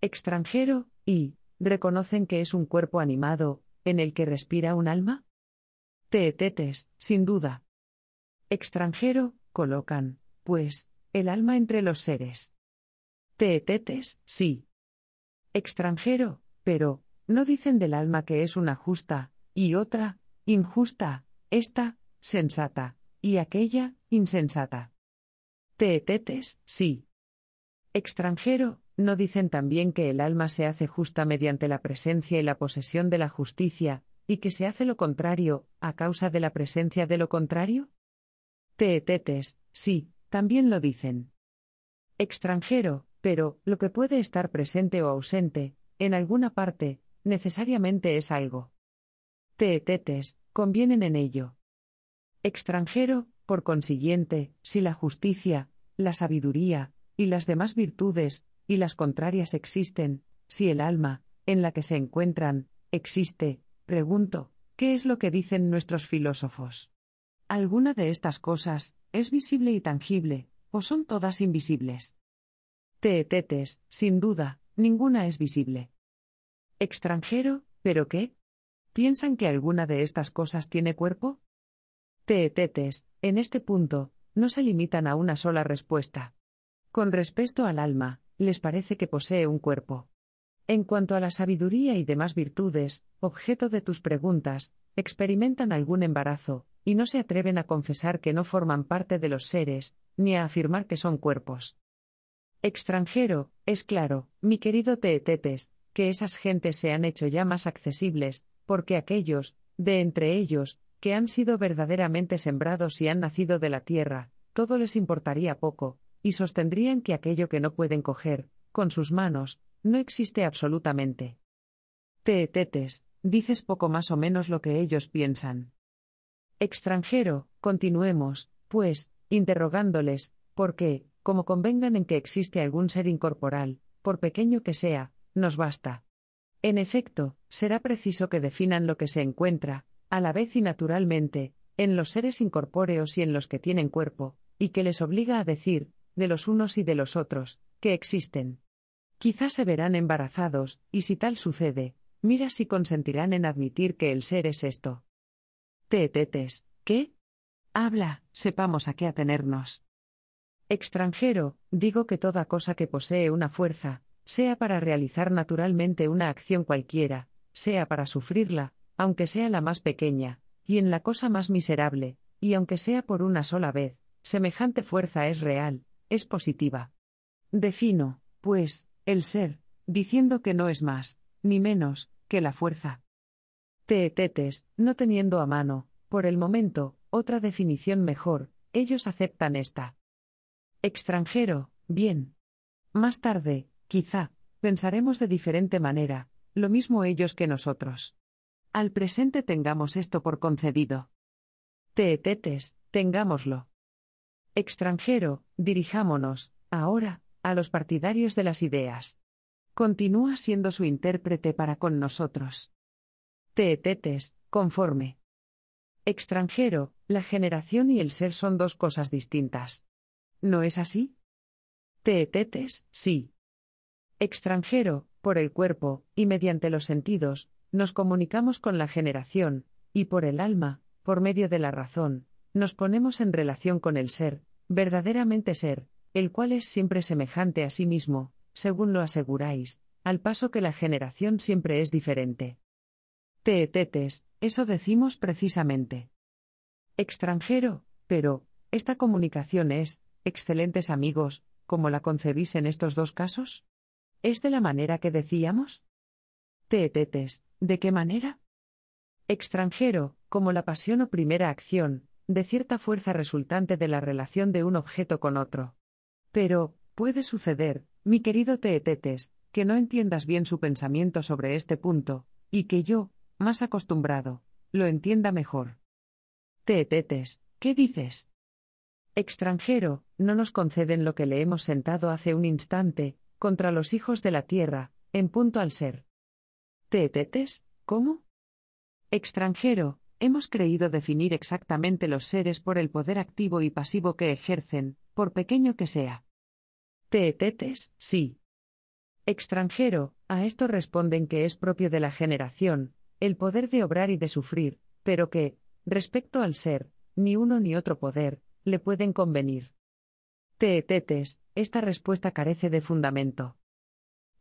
Extranjero, y, ¿reconocen que es un cuerpo animado, en el que respira un alma? Teetetes, sin duda. Extranjero, colocan, pues, el alma entre los seres. Teetetes, sí. Extranjero, pero, no dicen del alma que es una justa, y otra, injusta, esta, sensata, y aquella, insensata. Teetetes, sí. Extranjero, no dicen también que el alma se hace justa mediante la presencia y la posesión de la justicia, y que se hace lo contrario, a causa de la presencia de lo contrario? Teetetes, sí, también lo dicen. Extranjero, pero, lo que puede estar presente o ausente, en alguna parte, necesariamente es algo. Teetetes, convienen en ello. Extranjero, por consiguiente, si la justicia, la sabiduría, y las demás virtudes, y las contrarias existen, si el alma, en la que se encuentran, existe, pregunto, ¿qué es lo que dicen nuestros filósofos? ¿Alguna de estas cosas es visible y tangible, o son todas invisibles? Teetetes, sin duda, ninguna es visible. Extranjero, ¿pero qué? ¿Piensan que alguna de estas cosas tiene cuerpo? Teetetes, en este punto, no se limitan a una sola respuesta. Con respecto al alma, les parece que posee un cuerpo. En cuanto a la sabiduría y demás virtudes, objeto de tus preguntas, experimentan algún embarazo, y no se atreven a confesar que no forman parte de los seres, ni a afirmar que son cuerpos. Extranjero, es claro, mi querido Teetetes, que esas gentes se han hecho ya más accesibles, porque aquellos, de entre ellos, que han sido verdaderamente sembrados y han nacido de la tierra, todo les importaría poco, y sostendrían que aquello que no pueden coger, con sus manos, no existe absolutamente. Te dices poco más o menos lo que ellos piensan. Extranjero, continuemos, pues, interrogándoles, porque, como convengan en que existe algún ser incorporal, por pequeño que sea, nos basta. En efecto, será preciso que definan lo que se encuentra, a la vez y naturalmente, en los seres incorpóreos y en los que tienen cuerpo, y que les obliga a decir, de los unos y de los otros, que existen. Quizás se verán embarazados, y si tal sucede, mira si consentirán en admitir que el ser es esto. Tetetes, ¿qué? Habla, sepamos a qué atenernos. Extranjero, digo que toda cosa que posee una fuerza, sea para realizar naturalmente una acción cualquiera, sea para sufrirla, aunque sea la más pequeña, y en la cosa más miserable, y aunque sea por una sola vez, semejante fuerza es real, es positiva. Defino, pues, el ser, diciendo que no es más, ni menos, que la fuerza. Teetetes, no teniendo a mano, por el momento, otra definición mejor, ellos aceptan esta. Extranjero, bien. Más tarde, Quizá, pensaremos de diferente manera, lo mismo ellos que nosotros. Al presente tengamos esto por concedido. Teetetes, tengámoslo. Extranjero, dirijámonos, ahora, a los partidarios de las ideas. Continúa siendo su intérprete para con nosotros. Teetetes, conforme. Extranjero, la generación y el ser son dos cosas distintas. ¿No es así? Teetetes, sí extranjero, por el cuerpo, y mediante los sentidos, nos comunicamos con la generación, y por el alma, por medio de la razón, nos ponemos en relación con el ser, verdaderamente ser, el cual es siempre semejante a sí mismo, según lo aseguráis, al paso que la generación siempre es diferente. Teetetes, eso decimos precisamente. Extranjero, pero, esta comunicación es, excelentes amigos, como la concebís en estos dos casos? ¿Es de la manera que decíamos? Teetetes, ¿de qué manera? Extranjero, como la pasión o primera acción, de cierta fuerza resultante de la relación de un objeto con otro. Pero, puede suceder, mi querido Teetetes, que no entiendas bien su pensamiento sobre este punto, y que yo, más acostumbrado, lo entienda mejor. Teetetes, ¿qué dices? Extranjero, no nos conceden lo que le hemos sentado hace un instante, contra los hijos de la tierra, en punto al ser. ¿Tetetes? ¿Cómo? Extranjero, hemos creído definir exactamente los seres por el poder activo y pasivo que ejercen, por pequeño que sea. tetetes sí. Extranjero, a esto responden que es propio de la generación, el poder de obrar y de sufrir, pero que, respecto al ser, ni uno ni otro poder, le pueden convenir. Teetetes, esta respuesta carece de fundamento.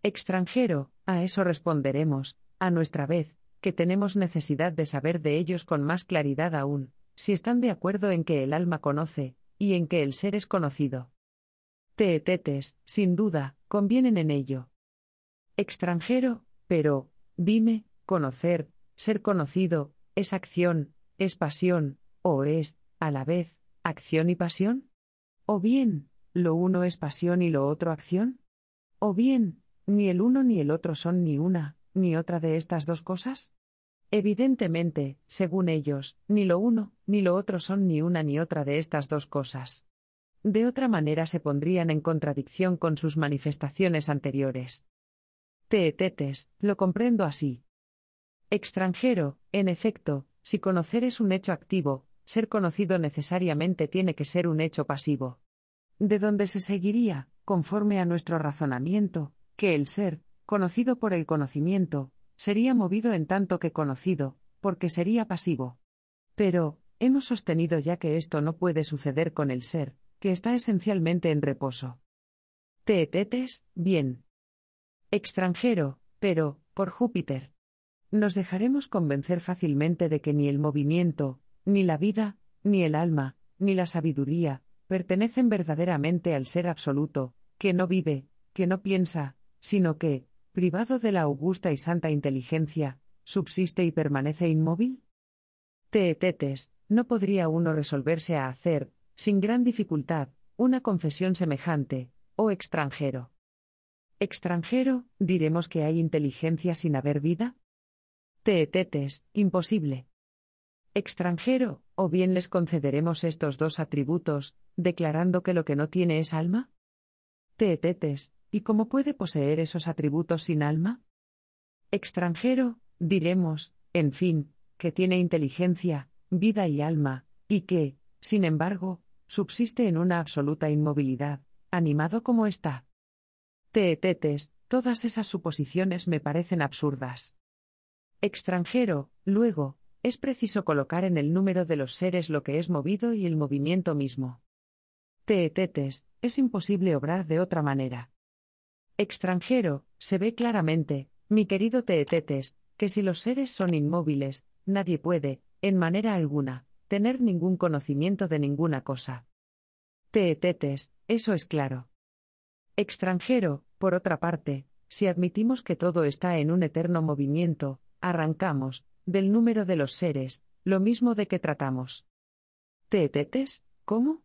Extranjero, a eso responderemos, a nuestra vez, que tenemos necesidad de saber de ellos con más claridad aún, si están de acuerdo en que el alma conoce, y en que el ser es conocido. Teetetes, sin duda, convienen en ello. Extranjero, pero, dime, conocer, ser conocido, es acción, es pasión, o es, a la vez, acción y pasión? O bien, ¿lo uno es pasión y lo otro acción? O bien, ni el uno ni el otro son ni una, ni otra de estas dos cosas? Evidentemente, según ellos, ni lo uno, ni lo otro son ni una ni otra de estas dos cosas. De otra manera se pondrían en contradicción con sus manifestaciones anteriores. Teetetes, lo comprendo así. Extranjero, en efecto, si conocer es un hecho activo, ser conocido necesariamente tiene que ser un hecho pasivo de donde se seguiría, conforme a nuestro razonamiento, que el ser, conocido por el conocimiento, sería movido en tanto que conocido, porque sería pasivo. Pero, hemos sostenido ya que esto no puede suceder con el ser, que está esencialmente en reposo. Teetetes, bien. Extranjero, pero, por Júpiter. Nos dejaremos convencer fácilmente de que ni el movimiento, ni la vida, ni el alma, ni la sabiduría, pertenecen verdaderamente al ser absoluto, que no vive, que no piensa, sino que, privado de la augusta y santa inteligencia, subsiste y permanece inmóvil? Teetetes, no podría uno resolverse a hacer, sin gran dificultad, una confesión semejante, o extranjero. Extranjero, diremos que hay inteligencia sin haber vida? Teetetes, imposible extranjero, o bien les concederemos estos dos atributos, declarando que lo que no tiene es alma? Teetetes, ¿y cómo puede poseer esos atributos sin alma? Extranjero, diremos, en fin, que tiene inteligencia, vida y alma, y que, sin embargo, subsiste en una absoluta inmovilidad, animado como está. Teetetes, todas esas suposiciones me parecen absurdas. Extranjero, luego, es preciso colocar en el número de los seres lo que es movido y el movimiento mismo. Teetetes, es imposible obrar de otra manera. Extranjero, se ve claramente, mi querido Teetetes, que si los seres son inmóviles, nadie puede, en manera alguna, tener ningún conocimiento de ninguna cosa. Teetetes, eso es claro. Extranjero, por otra parte, si admitimos que todo está en un eterno movimiento, arrancamos, del número de los seres, lo mismo de que tratamos. ¿Tetetes? ¿Cómo?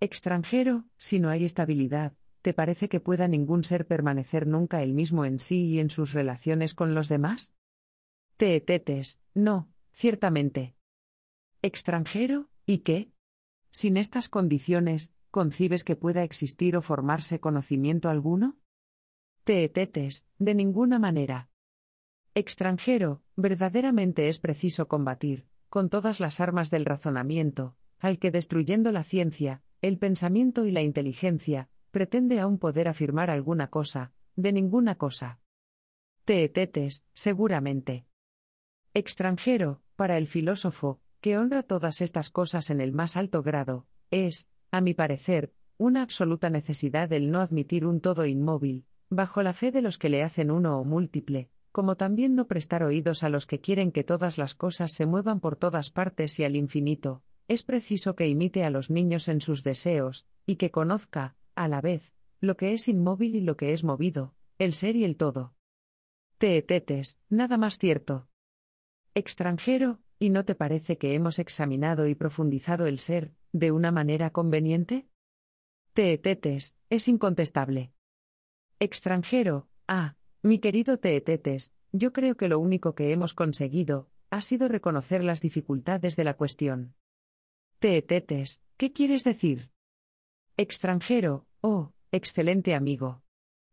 Extranjero, si no hay estabilidad, ¿te parece que pueda ningún ser permanecer nunca el mismo en sí y en sus relaciones con los demás? Tetetes, no, ciertamente. Extranjero, ¿y qué? Sin estas condiciones, ¿concibes que pueda existir o formarse conocimiento alguno? Teetetes, de ninguna manera extranjero, verdaderamente es preciso combatir, con todas las armas del razonamiento, al que destruyendo la ciencia, el pensamiento y la inteligencia, pretende aún poder afirmar alguna cosa, de ninguna cosa. Teetetes, seguramente. Extranjero, para el filósofo, que honra todas estas cosas en el más alto grado, es, a mi parecer, una absoluta necesidad el no admitir un todo inmóvil, bajo la fe de los que le hacen uno o múltiple, como también no prestar oídos a los que quieren que todas las cosas se muevan por todas partes y al infinito, es preciso que imite a los niños en sus deseos, y que conozca, a la vez, lo que es inmóvil y lo que es movido, el ser y el todo. Teetetes, nada más cierto. Extranjero, ¿y no te parece que hemos examinado y profundizado el ser, de una manera conveniente? Teetetes, es incontestable. Extranjero, ah, mi querido Teetetes, yo creo que lo único que hemos conseguido, ha sido reconocer las dificultades de la cuestión. Teetetes, ¿qué quieres decir? Extranjero, oh, excelente amigo.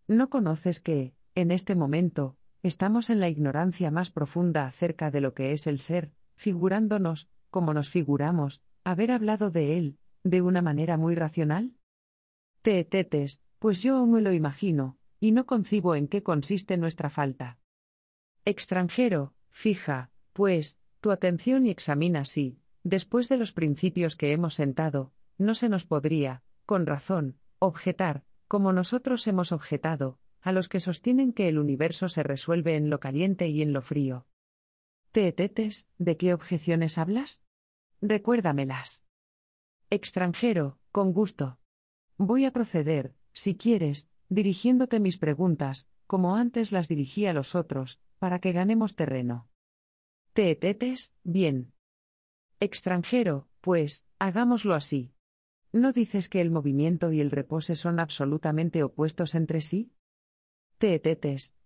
¿No conoces que, en este momento, estamos en la ignorancia más profunda acerca de lo que es el ser, figurándonos, como nos figuramos, haber hablado de él, de una manera muy racional? Teetetes, pues yo aún me lo imagino, y no concibo en qué consiste nuestra falta. Extranjero, fija, pues, tu atención y examina si, después de los principios que hemos sentado, no se nos podría, con razón, objetar, como nosotros hemos objetado, a los que sostienen que el universo se resuelve en lo caliente y en lo frío. Teetetes, ¿de qué objeciones hablas? Recuérdamelas. Extranjero, con gusto. Voy a proceder, si quieres, dirigiéndote mis preguntas, como antes las dirigí a los otros, para que ganemos terreno. Te bien. Extranjero, pues, hagámoslo así. ¿No dices que el movimiento y el repose son absolutamente opuestos entre sí? Te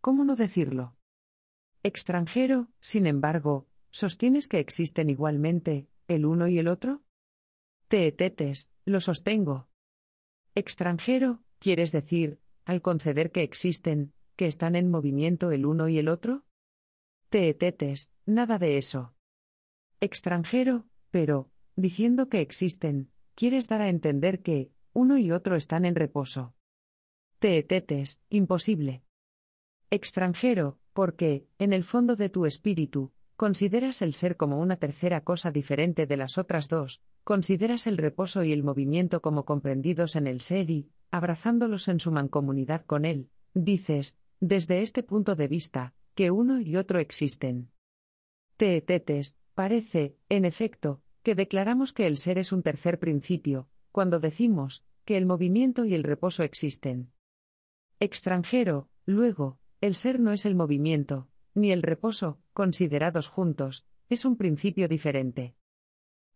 ¿cómo no decirlo? Extranjero, sin embargo, ¿sostienes que existen igualmente, el uno y el otro? Te lo sostengo. Extranjero, quieres decir, al conceder que existen, que están en movimiento el uno y el otro? Teetetes, nada de eso. Extranjero, pero, diciendo que existen, quieres dar a entender que, uno y otro están en reposo. Teetetes, imposible. Extranjero, porque, en el fondo de tu espíritu, consideras el ser como una tercera cosa diferente de las otras dos, consideras el reposo y el movimiento como comprendidos en el ser y, abrazándolos en su mancomunidad con Él, dices, desde este punto de vista, que uno y otro existen. Teetetes, parece, en efecto, que declaramos que el ser es un tercer principio, cuando decimos, que el movimiento y el reposo existen. Extranjero, luego, el ser no es el movimiento, ni el reposo, considerados juntos, es un principio diferente.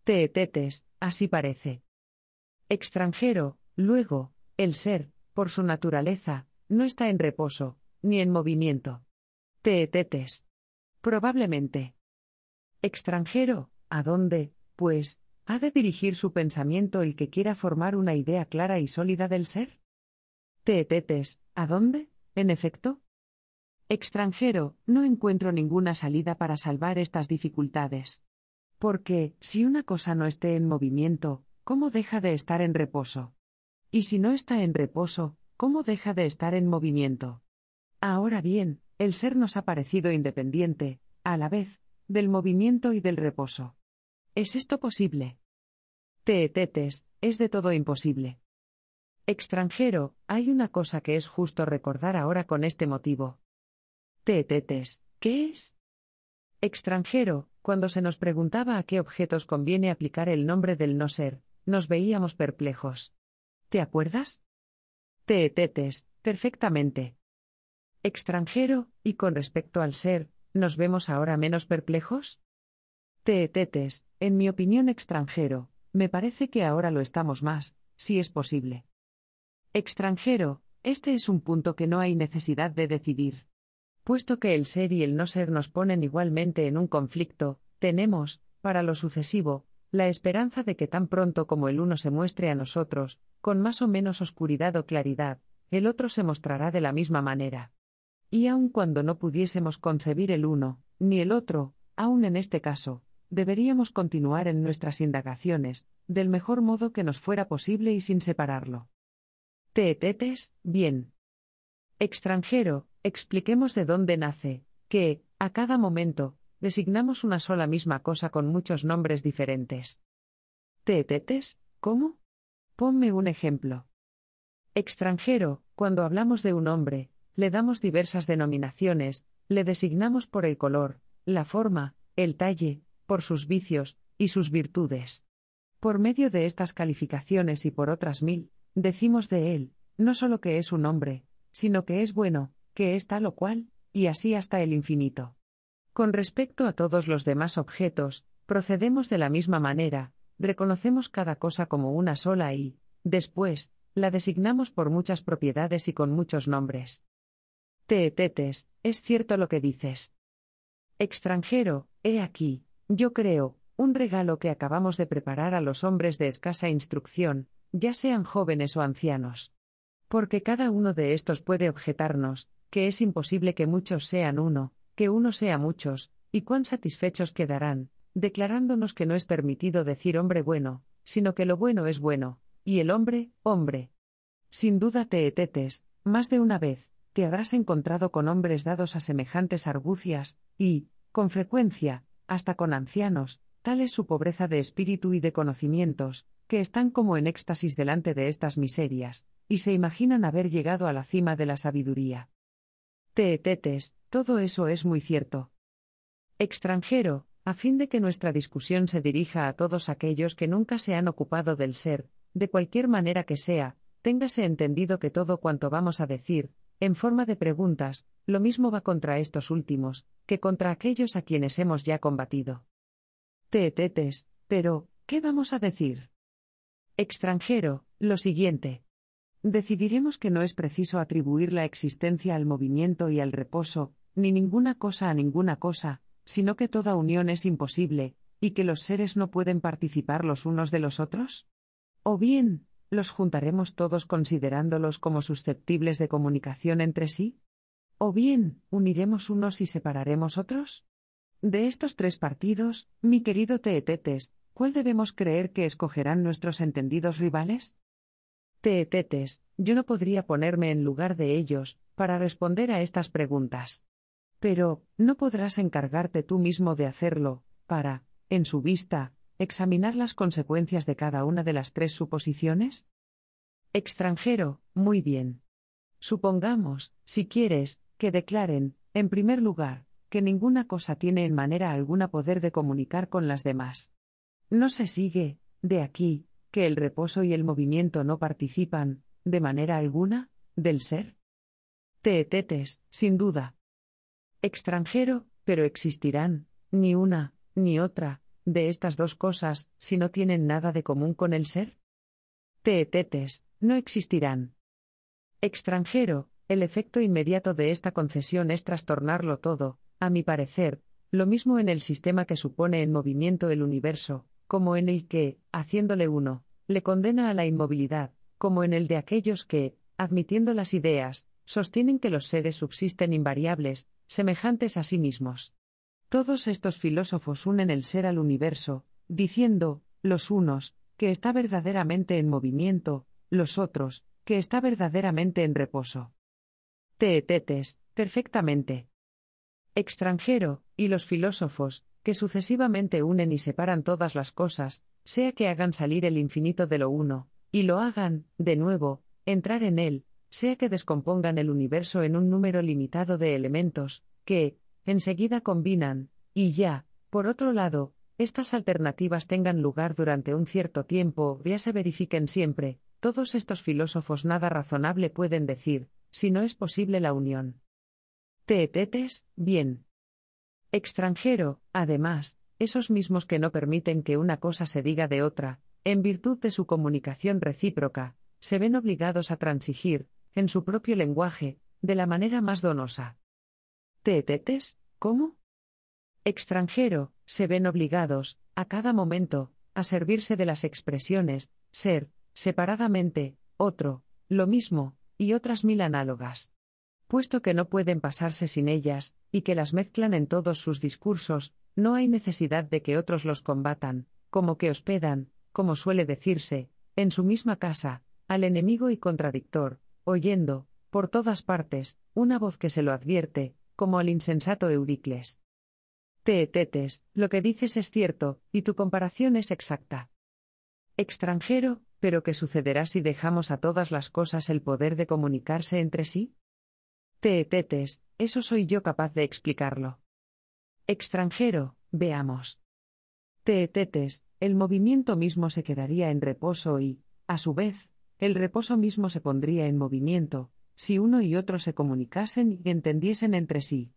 Teetetes, así parece. Extranjero, luego, el ser, por su naturaleza, no está en reposo, ni en movimiento. Teetetes. Probablemente. Extranjero, ¿a dónde, pues, ha de dirigir su pensamiento el que quiera formar una idea clara y sólida del ser? Teetetes, ¿a dónde, en efecto? Extranjero, no encuentro ninguna salida para salvar estas dificultades. Porque, si una cosa no esté en movimiento, ¿cómo deja de estar en reposo? Y si no está en reposo, ¿cómo deja de estar en movimiento? Ahora bien, el ser nos ha parecido independiente, a la vez, del movimiento y del reposo. ¿Es esto posible? Teetetes, es de todo imposible. Extranjero, hay una cosa que es justo recordar ahora con este motivo. Teetetes, ¿qué es? Extranjero, cuando se nos preguntaba a qué objetos conviene aplicar el nombre del no ser, nos veíamos perplejos. ¿Te acuerdas? Te etetes, perfectamente. Extranjero, y con respecto al ser, ¿nos vemos ahora menos perplejos? Te etetes, en mi opinión extranjero, me parece que ahora lo estamos más, si es posible. Extranjero, este es un punto que no hay necesidad de decidir. Puesto que el ser y el no ser nos ponen igualmente en un conflicto, tenemos, para lo sucesivo, la esperanza de que tan pronto como el uno se muestre a nosotros, con más o menos oscuridad o claridad, el otro se mostrará de la misma manera. Y aun cuando no pudiésemos concebir el uno, ni el otro, aun en este caso, deberíamos continuar en nuestras indagaciones, del mejor modo que nos fuera posible y sin separarlo. Teetetes, bien. Extranjero, expliquemos de dónde nace, que, a cada momento, designamos una sola misma cosa con muchos nombres diferentes. ¿Tetetes? ¿Cómo? Ponme un ejemplo. Extranjero, cuando hablamos de un hombre, le damos diversas denominaciones, le designamos por el color, la forma, el talle, por sus vicios y sus virtudes. Por medio de estas calificaciones y por otras mil, decimos de él, no solo que es un hombre, sino que es bueno, que es tal o cual, y así hasta el infinito. Con respecto a todos los demás objetos, procedemos de la misma manera, reconocemos cada cosa como una sola y, después, la designamos por muchas propiedades y con muchos nombres. Teetetes, es cierto lo que dices. Extranjero, he aquí, yo creo, un regalo que acabamos de preparar a los hombres de escasa instrucción, ya sean jóvenes o ancianos. Porque cada uno de estos puede objetarnos, que es imposible que muchos sean uno, que uno sea muchos, y cuán satisfechos quedarán, declarándonos que no es permitido decir hombre bueno, sino que lo bueno es bueno, y el hombre, hombre. Sin duda te etetes, más de una vez, te habrás encontrado con hombres dados a semejantes argucias, y, con frecuencia, hasta con ancianos, tal es su pobreza de espíritu y de conocimientos, que están como en éxtasis delante de estas miserias, y se imaginan haber llegado a la cima de la sabiduría teetetes, todo eso es muy cierto. Extranjero, a fin de que nuestra discusión se dirija a todos aquellos que nunca se han ocupado del ser, de cualquier manera que sea, téngase entendido que todo cuanto vamos a decir, en forma de preguntas, lo mismo va contra estos últimos, que contra aquellos a quienes hemos ya combatido. Teetetes, pero, ¿qué vamos a decir? Extranjero, lo siguiente. Decidiremos que no es preciso atribuir la existencia al movimiento y al reposo, ni ninguna cosa a ninguna cosa, sino que toda unión es imposible, y que los seres no pueden participar los unos de los otros? O bien, ¿los juntaremos todos considerándolos como susceptibles de comunicación entre sí? O bien, ¿uniremos unos y separaremos otros? De estos tres partidos, mi querido Teetetes, ¿cuál debemos creer que escogerán nuestros entendidos rivales? Teetetes, yo no podría ponerme en lugar de ellos, para responder a estas preguntas. Pero, no podrás encargarte tú mismo de hacerlo, para, en su vista, examinar las consecuencias de cada una de las tres suposiciones? Extranjero, muy bien. Supongamos, si quieres, que declaren, en primer lugar, que ninguna cosa tiene en manera alguna poder de comunicar con las demás. No se sigue, de aquí, que el reposo y el movimiento no participan, de manera alguna, del ser. Teetetes, sin duda. Extranjero, pero existirán, ni una, ni otra, de estas dos cosas, si no tienen nada de común con el ser. Teetetes, no existirán. Extranjero, el efecto inmediato de esta concesión es trastornarlo todo, a mi parecer, lo mismo en el sistema que supone en movimiento el universo, como en el que, haciéndole uno, le condena a la inmovilidad, como en el de aquellos que, admitiendo las ideas, sostienen que los seres subsisten invariables, semejantes a sí mismos. Todos estos filósofos unen el ser al universo, diciendo, los unos, que está verdaderamente en movimiento, los otros, que está verdaderamente en reposo. Teetetes, perfectamente. Extranjero, y los filósofos, que sucesivamente unen y separan todas las cosas, sea que hagan salir el infinito de lo uno, y lo hagan, de nuevo, entrar en él, sea que descompongan el universo en un número limitado de elementos, que, enseguida combinan, y ya, por otro lado, estas alternativas tengan lugar durante un cierto tiempo, ya se verifiquen siempre, todos estos filósofos nada razonable pueden decir, si no es posible la unión. Teetetes, bien extranjero, además, esos mismos que no permiten que una cosa se diga de otra, en virtud de su comunicación recíproca, se ven obligados a transigir, en su propio lenguaje, de la manera más donosa. ¿Tetetes? ¿Cómo? Extranjero, se ven obligados, a cada momento, a servirse de las expresiones, ser, separadamente, otro, lo mismo, y otras mil análogas puesto que no pueden pasarse sin ellas, y que las mezclan en todos sus discursos, no hay necesidad de que otros los combatan, como que hospedan, como suele decirse, en su misma casa, al enemigo y contradictor, oyendo, por todas partes, una voz que se lo advierte, como al insensato Euricles. Teetetes, lo que dices es cierto, y tu comparación es exacta. Extranjero, pero ¿qué sucederá si dejamos a todas las cosas el poder de comunicarse entre sí? Teetetes, eso soy yo capaz de explicarlo. Extranjero, veamos. Teetetes, el movimiento mismo se quedaría en reposo y, a su vez, el reposo mismo se pondría en movimiento, si uno y otro se comunicasen y entendiesen entre sí.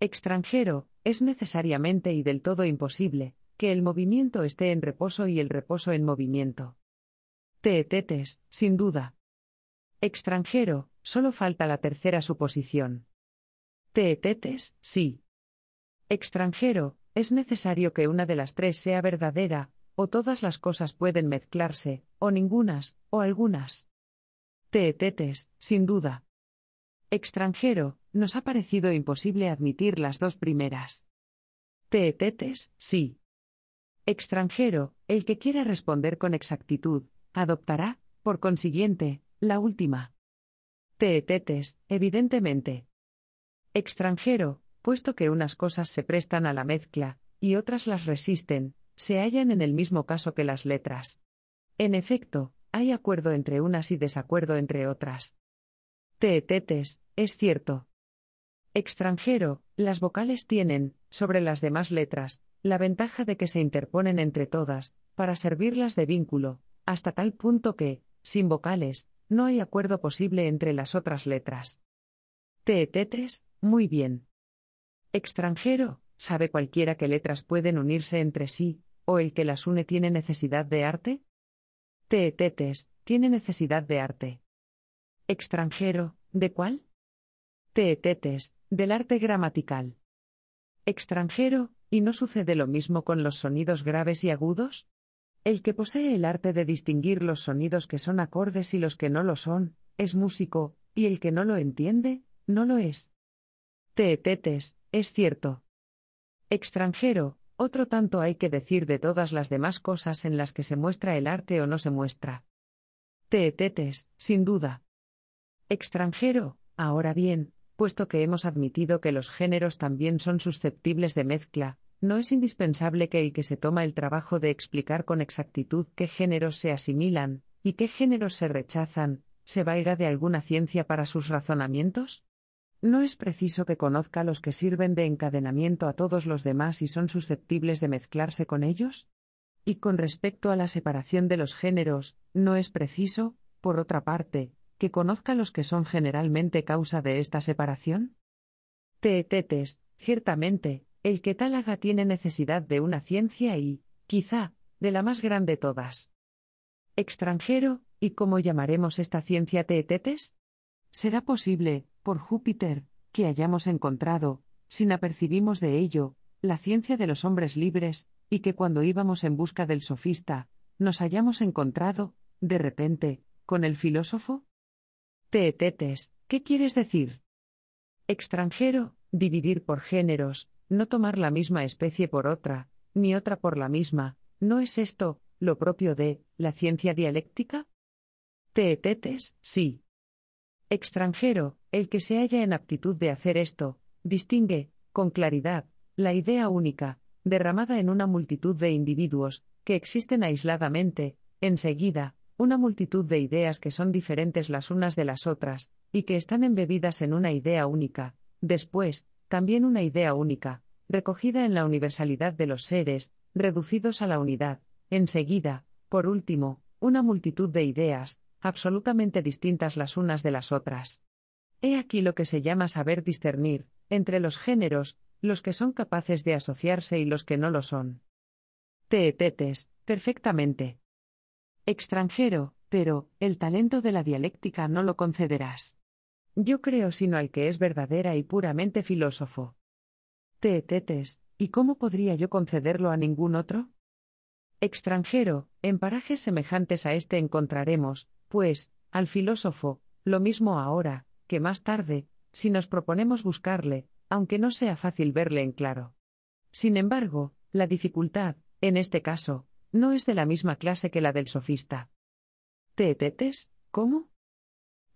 Extranjero, es necesariamente y del todo imposible, que el movimiento esté en reposo y el reposo en movimiento. Teetetes, sin duda. Extranjero, solo falta la tercera suposición. Teetetes, sí. Extranjero, es necesario que una de las tres sea verdadera, o todas las cosas pueden mezclarse, o ningunas, o algunas. Teetetes, sin duda. Extranjero, nos ha parecido imposible admitir las dos primeras. Teetetes, sí. Extranjero, el que quiera responder con exactitud, adoptará, por consiguiente, la última. Teetetes, evidentemente. Extranjero, puesto que unas cosas se prestan a la mezcla, y otras las resisten, se hallan en el mismo caso que las letras. En efecto, hay acuerdo entre unas y desacuerdo entre otras. Teetetes, es cierto. Extranjero, las vocales tienen, sobre las demás letras, la ventaja de que se interponen entre todas, para servirlas de vínculo, hasta tal punto que, sin vocales, no hay acuerdo posible entre las otras letras. Teetetes, muy bien. Extranjero, ¿sabe cualquiera que letras pueden unirse entre sí, o el que las une tiene necesidad de arte? Teetetes, tiene necesidad de arte. Extranjero, ¿de cuál? Teetetes, del arte gramatical. Extranjero, ¿y no sucede lo mismo con los sonidos graves y agudos? El que posee el arte de distinguir los sonidos que son acordes y los que no lo son, es músico, y el que no lo entiende, no lo es. Teetetes, es cierto. Extranjero, otro tanto hay que decir de todas las demás cosas en las que se muestra el arte o no se muestra. Teetetes, sin duda. Extranjero, ahora bien, puesto que hemos admitido que los géneros también son susceptibles de mezcla, no es indispensable que el que se toma el trabajo de explicar con exactitud qué géneros se asimilan y qué géneros se rechazan, se valga de alguna ciencia para sus razonamientos? No es preciso que conozca los que sirven de encadenamiento a todos los demás y son susceptibles de mezclarse con ellos? Y con respecto a la separación de los géneros, no es preciso, por otra parte, que conozca los que son generalmente causa de esta separación? Teetetes, ciertamente, el que tal haga tiene necesidad de una ciencia y, quizá, de la más grande de todas. Extranjero, ¿y cómo llamaremos esta ciencia teetetes? ¿Será posible, por Júpiter, que hayamos encontrado, sin apercibimos de ello, la ciencia de los hombres libres, y que cuando íbamos en busca del sofista, nos hayamos encontrado, de repente, con el filósofo? Teetetes, ¿qué quieres decir? Extranjero, dividir por géneros, no tomar la misma especie por otra, ni otra por la misma, ¿no es esto lo propio de la ciencia dialéctica? Teetetes, sí. Extranjero, el que se halla en aptitud de hacer esto, distingue, con claridad, la idea única, derramada en una multitud de individuos, que existen aisladamente, enseguida, una multitud de ideas que son diferentes las unas de las otras, y que están embebidas en una idea única, después, también una idea única, recogida en la universalidad de los seres, reducidos a la unidad, enseguida, por último, una multitud de ideas, absolutamente distintas las unas de las otras. He aquí lo que se llama saber discernir, entre los géneros, los que son capaces de asociarse y los que no lo son. Te perfectamente. Extranjero, pero, el talento de la dialéctica no lo concederás yo creo sino al que es verdadera y puramente filósofo. Te ¿y cómo podría yo concederlo a ningún otro? Extranjero, en parajes semejantes a este encontraremos, pues, al filósofo, lo mismo ahora, que más tarde, si nos proponemos buscarle, aunque no sea fácil verle en claro. Sin embargo, la dificultad, en este caso, no es de la misma clase que la del sofista. ¿Te ¿Cómo?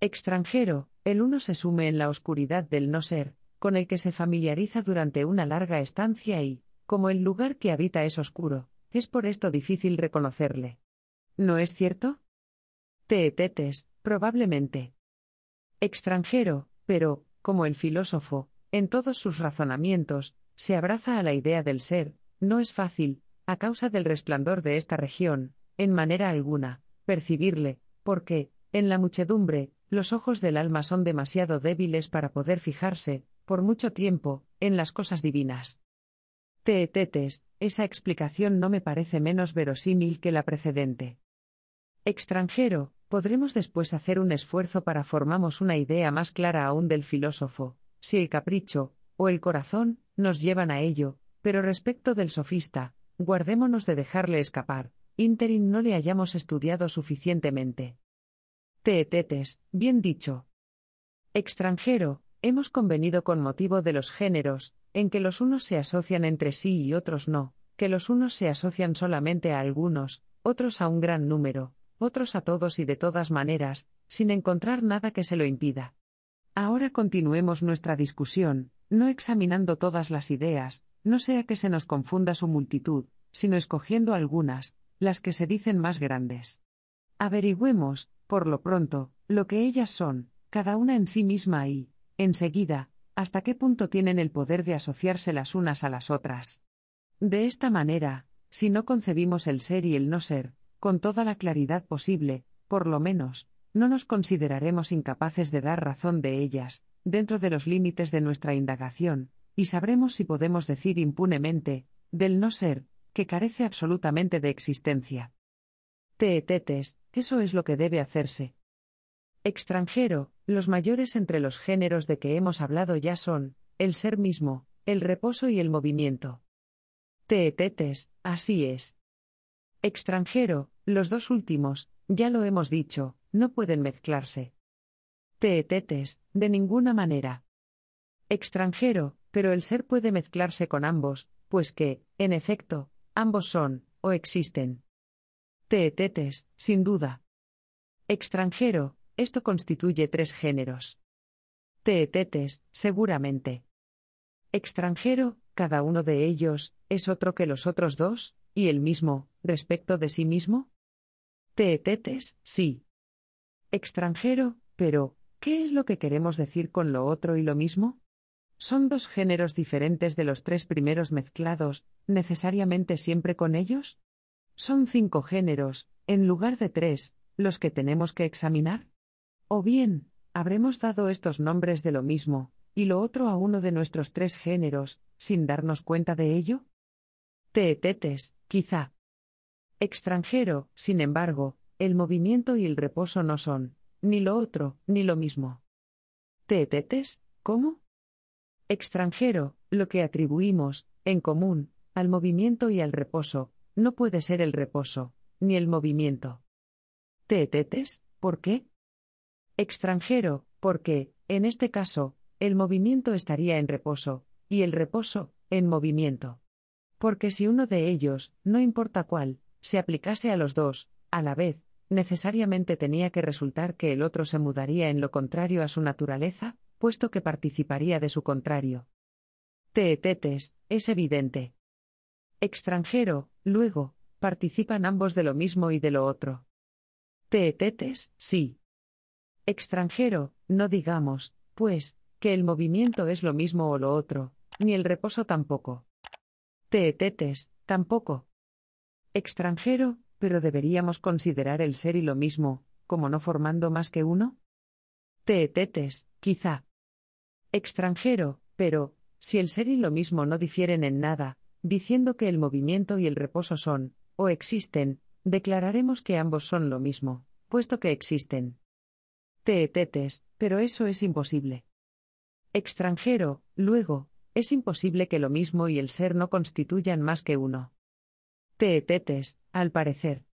Extranjero, el uno se sume en la oscuridad del no ser, con el que se familiariza durante una larga estancia y, como el lugar que habita es oscuro, es por esto difícil reconocerle. ¿No es cierto? Teetetes, probablemente. Extranjero, pero, como el filósofo, en todos sus razonamientos, se abraza a la idea del ser, no es fácil, a causa del resplandor de esta región, en manera alguna, percibirle, porque, en la muchedumbre, los ojos del alma son demasiado débiles para poder fijarse, por mucho tiempo, en las cosas divinas. Teetetes, esa explicación no me parece menos verosímil que la precedente. Extranjero, podremos después hacer un esfuerzo para formamos una idea más clara aún del filósofo, si el capricho, o el corazón, nos llevan a ello, pero respecto del sofista, guardémonos de dejarle escapar, ínterin no le hayamos estudiado suficientemente. Teetetes, bien dicho. Extranjero, hemos convenido con motivo de los géneros, en que los unos se asocian entre sí y otros no, que los unos se asocian solamente a algunos, otros a un gran número, otros a todos y de todas maneras, sin encontrar nada que se lo impida. Ahora continuemos nuestra discusión, no examinando todas las ideas, no sea que se nos confunda su multitud, sino escogiendo algunas, las que se dicen más grandes. Averigüemos, por lo pronto, lo que ellas son, cada una en sí misma y, enseguida, hasta qué punto tienen el poder de asociarse las unas a las otras. De esta manera, si no concebimos el ser y el no ser, con toda la claridad posible, por lo menos, no nos consideraremos incapaces de dar razón de ellas, dentro de los límites de nuestra indagación, y sabremos si podemos decir impunemente, del no ser, que carece absolutamente de existencia. Teetetes, eso es lo que debe hacerse. Extranjero, los mayores entre los géneros de que hemos hablado ya son, el ser mismo, el reposo y el movimiento. Teetetes, así es. Extranjero, los dos últimos, ya lo hemos dicho, no pueden mezclarse. Teetetes, de ninguna manera. Extranjero, pero el ser puede mezclarse con ambos, pues que, en efecto, ambos son, o existen. Teetetes, sin duda. Extranjero, esto constituye tres géneros. Teetetes, seguramente. Extranjero, cada uno de ellos, es otro que los otros dos, y el mismo, respecto de sí mismo. Teetetes, sí. Extranjero, pero, ¿qué es lo que queremos decir con lo otro y lo mismo? ¿Son dos géneros diferentes de los tres primeros mezclados, necesariamente siempre con ellos? ¿Son cinco géneros, en lugar de tres, los que tenemos que examinar? O bien, habremos dado estos nombres de lo mismo, y lo otro a uno de nuestros tres géneros, sin darnos cuenta de ello? Teetetes, quizá. Extranjero, sin embargo, el movimiento y el reposo no son, ni lo otro, ni lo mismo. Teetetes, ¿cómo? Extranjero, lo que atribuimos, en común, al movimiento y al reposo, no puede ser el reposo, ni el movimiento. Teetetes, ¿por qué? Extranjero, porque, en este caso, el movimiento estaría en reposo, y el reposo, en movimiento. Porque si uno de ellos, no importa cuál, se aplicase a los dos, a la vez, necesariamente tenía que resultar que el otro se mudaría en lo contrario a su naturaleza, puesto que participaría de su contrario. Teetetes, es evidente extranjero, luego, participan ambos de lo mismo y de lo otro. Teetetes, sí. Extranjero, no digamos, pues, que el movimiento es lo mismo o lo otro, ni el reposo tampoco. Teetetes, tampoco. Extranjero, pero deberíamos considerar el ser y lo mismo, como no formando más que uno? Teetetes, quizá. Extranjero, pero, si el ser y lo mismo no difieren en nada, diciendo que el movimiento y el reposo son, o existen, declararemos que ambos son lo mismo, puesto que existen. Teetetes, pero eso es imposible. Extranjero, luego, es imposible que lo mismo y el ser no constituyan más que uno. Teetetes, al parecer.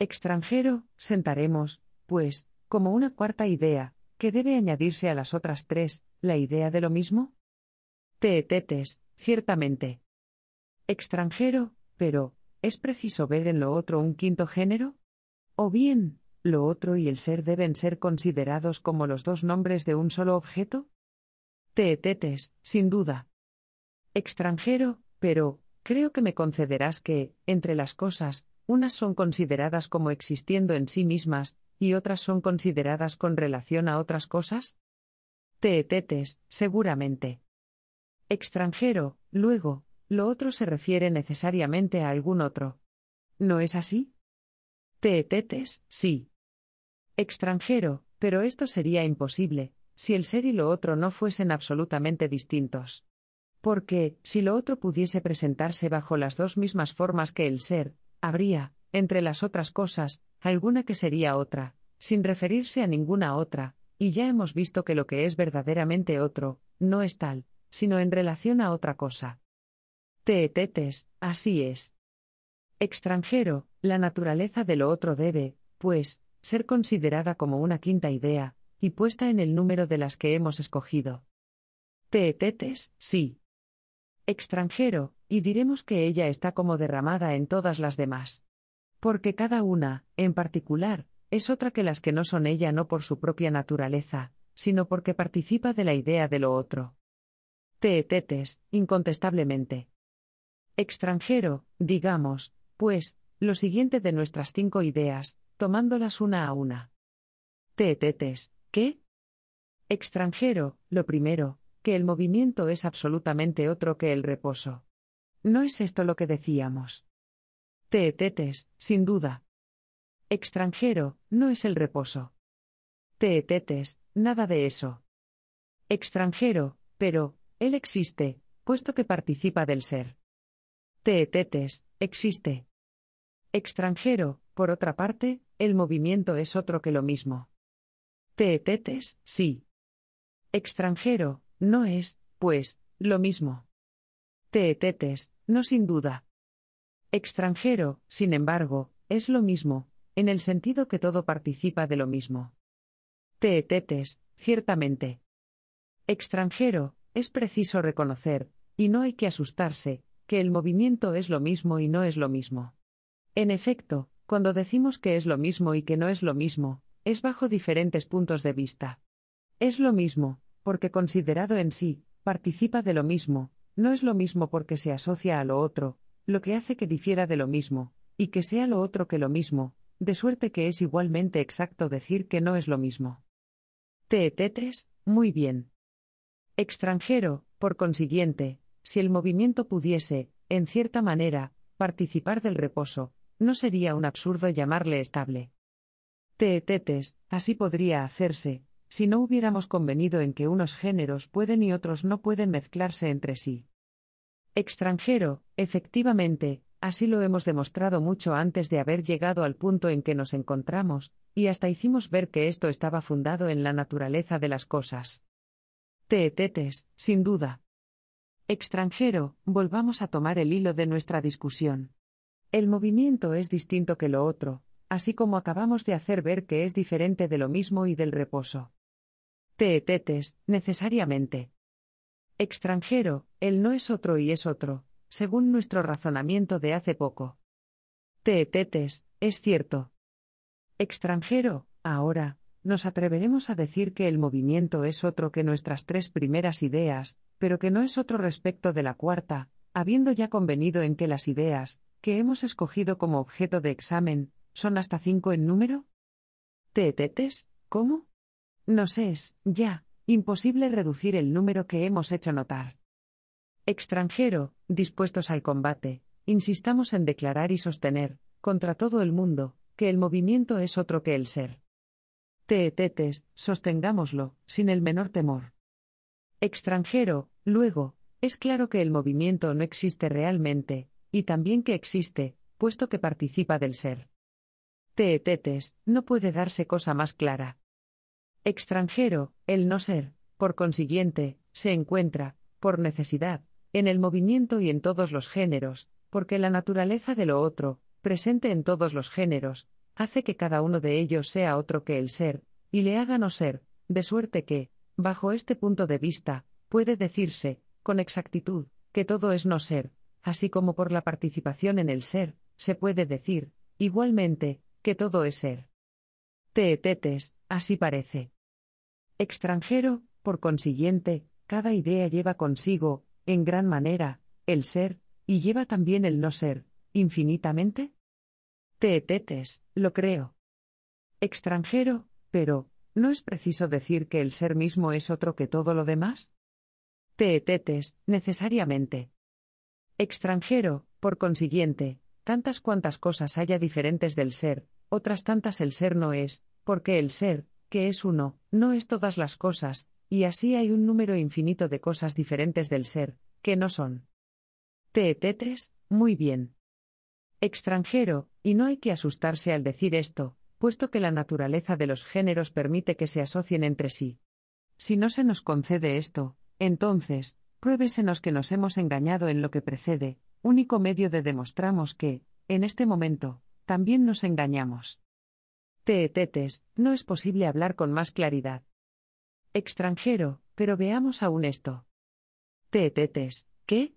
Extranjero, sentaremos, pues, como una cuarta idea, que debe añadirse a las otras tres, la idea de lo mismo? Teetetes, ciertamente extranjero, pero, ¿es preciso ver en lo otro un quinto género? O bien, ¿lo otro y el ser deben ser considerados como los dos nombres de un solo objeto? Teetetes, sin duda. Extranjero, pero, creo que me concederás que, entre las cosas, unas son consideradas como existiendo en sí mismas, y otras son consideradas con relación a otras cosas? Teetetes, seguramente. Extranjero, luego, lo otro se refiere necesariamente a algún otro. ¿No es así? Teetetes, sí. Extranjero, pero esto sería imposible, si el ser y lo otro no fuesen absolutamente distintos. Porque, si lo otro pudiese presentarse bajo las dos mismas formas que el ser, habría, entre las otras cosas, alguna que sería otra, sin referirse a ninguna otra, y ya hemos visto que lo que es verdaderamente otro, no es tal, sino en relación a otra cosa. Teetetes, así es. Extranjero, la naturaleza de lo otro debe, pues, ser considerada como una quinta idea, y puesta en el número de las que hemos escogido. Teetetes, sí. Extranjero, y diremos que ella está como derramada en todas las demás. Porque cada una, en particular, es otra que las que no son ella no por su propia naturaleza, sino porque participa de la idea de lo otro. Teetetes, incontestablemente extranjero, digamos, pues, lo siguiente de nuestras cinco ideas, tomándolas una a una. —Tetetes, ¿qué? Extranjero, lo primero, que el movimiento es absolutamente otro que el reposo. ¿No es esto lo que decíamos? —Tetetes, sin duda. Extranjero, no es el reposo. —Tetetes, nada de eso. Extranjero, pero, él existe, puesto que participa del ser. Teetetes, existe. Extranjero, por otra parte, el movimiento es otro que lo mismo. Teetetes, sí. Extranjero, no es, pues, lo mismo. Teetetes, no sin duda. Extranjero, sin embargo, es lo mismo, en el sentido que todo participa de lo mismo. Teetetes, ciertamente. Extranjero, es preciso reconocer, y no hay que asustarse, que el movimiento es lo mismo y no es lo mismo. En efecto, cuando decimos que es lo mismo y que no es lo mismo, es bajo diferentes puntos de vista. Es lo mismo, porque considerado en sí, participa de lo mismo, no es lo mismo porque se asocia a lo otro, lo que hace que difiera de lo mismo, y que sea lo otro que lo mismo, de suerte que es igualmente exacto decir que no es lo mismo. tet muy bien. Extranjero, por consiguiente, si el movimiento pudiese, en cierta manera, participar del reposo, no sería un absurdo llamarle estable. Teetetes, así podría hacerse, si no hubiéramos convenido en que unos géneros pueden y otros no pueden mezclarse entre sí. Extranjero, efectivamente, así lo hemos demostrado mucho antes de haber llegado al punto en que nos encontramos, y hasta hicimos ver que esto estaba fundado en la naturaleza de las cosas. Teetetes, sin duda extranjero, volvamos a tomar el hilo de nuestra discusión. El movimiento es distinto que lo otro, así como acabamos de hacer ver que es diferente de lo mismo y del reposo. Teetetes, necesariamente. Extranjero, el no es otro y es otro, según nuestro razonamiento de hace poco. Teetetes, es cierto. Extranjero, ahora, nos atreveremos a decir que el movimiento es otro que nuestras tres primeras ideas, pero que no es otro respecto de la cuarta, habiendo ya convenido en que las ideas, que hemos escogido como objeto de examen, son hasta cinco en número? ¿Tetetes? ¿Cómo? Nos es, ya, imposible reducir el número que hemos hecho notar. Extranjero, dispuestos al combate, insistamos en declarar y sostener, contra todo el mundo, que el movimiento es otro que el ser. Teetetes, sostengámoslo, sin el menor temor. Extranjero, luego, es claro que el movimiento no existe realmente, y también que existe, puesto que participa del ser. Teetetes, no puede darse cosa más clara. Extranjero, el no ser, por consiguiente, se encuentra, por necesidad, en el movimiento y en todos los géneros, porque la naturaleza de lo otro, presente en todos los géneros, hace que cada uno de ellos sea otro que el ser, y le haga no ser, de suerte que, bajo este punto de vista, puede decirse, con exactitud, que todo es no ser, así como por la participación en el ser, se puede decir, igualmente, que todo es ser. Teetetes, así parece. Extranjero, por consiguiente, cada idea lleva consigo, en gran manera, el ser, y lleva también el no ser, infinitamente? Tetetes lo creo. Extranjero, pero, ¿no es preciso decir que el ser mismo es otro que todo lo demás? tetetes necesariamente. Extranjero, por consiguiente, tantas cuantas cosas haya diferentes del ser, otras tantas el ser no es, porque el ser, que es uno, no es todas las cosas, y así hay un número infinito de cosas diferentes del ser, que no son. tetetes muy bien extranjero, y no hay que asustarse al decir esto, puesto que la naturaleza de los géneros permite que se asocien entre sí. Si no se nos concede esto, entonces, pruébesenos que nos hemos engañado en lo que precede, único medio de demostramos que, en este momento, también nos engañamos. Teetetes, no es posible hablar con más claridad. Extranjero, pero veamos aún esto. Teetetes, ¿qué?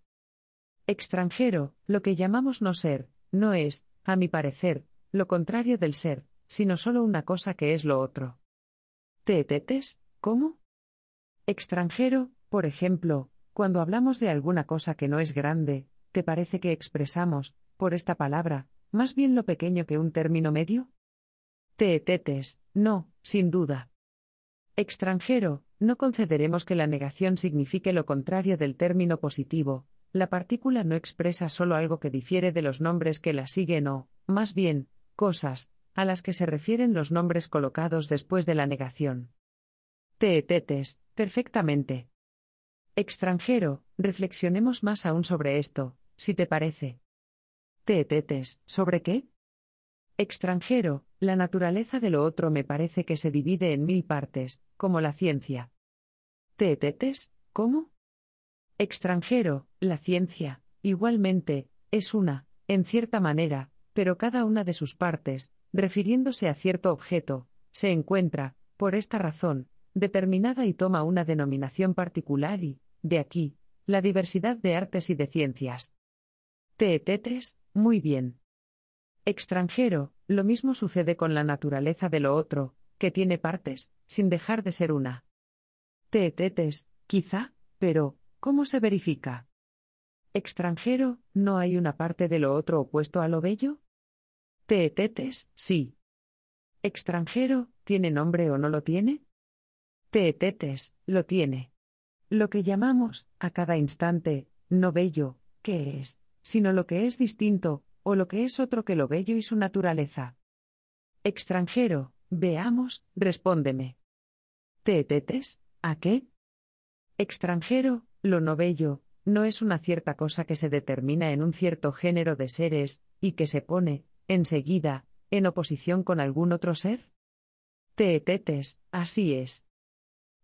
Extranjero, lo que llamamos no ser, no es, a mi parecer, lo contrario del ser, sino solo una cosa que es lo otro. ¿Tetetes? ¿Cómo? Extranjero, por ejemplo, cuando hablamos de alguna cosa que no es grande, ¿te parece que expresamos, por esta palabra, más bien lo pequeño que un término medio? Tetetes, no, sin duda. Extranjero, no concederemos que la negación signifique lo contrario del término positivo, la partícula no expresa solo algo que difiere de los nombres que la siguen o, más bien, cosas, a las que se refieren los nombres colocados después de la negación. Teetetes, perfectamente. Extranjero, reflexionemos más aún sobre esto, si te parece. Teetetes, ¿sobre qué? Extranjero, la naturaleza de lo otro me parece que se divide en mil partes, como la ciencia. Teetetes, ¿cómo? extranjero, la ciencia, igualmente, es una, en cierta manera, pero cada una de sus partes, refiriéndose a cierto objeto, se encuentra, por esta razón, determinada y toma una denominación particular y, de aquí, la diversidad de artes y de ciencias. Teetetes, muy bien. Extranjero, lo mismo sucede con la naturaleza de lo otro, que tiene partes, sin dejar de ser una. Teetetes, quizá, pero, ¿Cómo se verifica? Extranjero, ¿no hay una parte de lo otro opuesto a lo bello? Teetetes, sí. Extranjero, ¿tiene nombre o no lo tiene? Teetetes, lo tiene. Lo que llamamos, a cada instante, no bello, ¿qué es? Sino lo que es distinto, o lo que es otro que lo bello y su naturaleza. Extranjero, veamos, respóndeme. Teetetes, ¿a qué? Extranjero, lo bello, no es una cierta cosa que se determina en un cierto género de seres, y que se pone, enseguida, en oposición con algún otro ser? Teetetes, así es.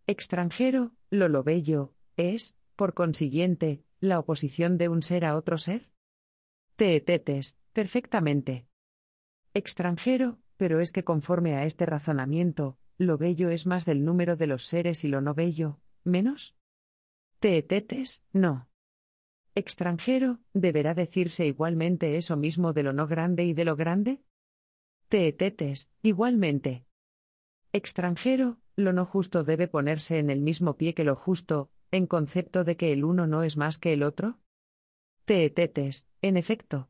Extranjero, lo lo bello, es, por consiguiente, la oposición de un ser a otro ser? Teetetes, perfectamente. Extranjero, pero es que conforme a este razonamiento, lo bello es más del número de los seres y lo no bello, menos etetes, no. Extranjero, ¿deberá decirse igualmente eso mismo de lo no grande y de lo grande? Tetetes, igualmente. Extranjero, lo no justo debe ponerse en el mismo pie que lo justo, en concepto de que el uno no es más que el otro? Tetetes, en efecto.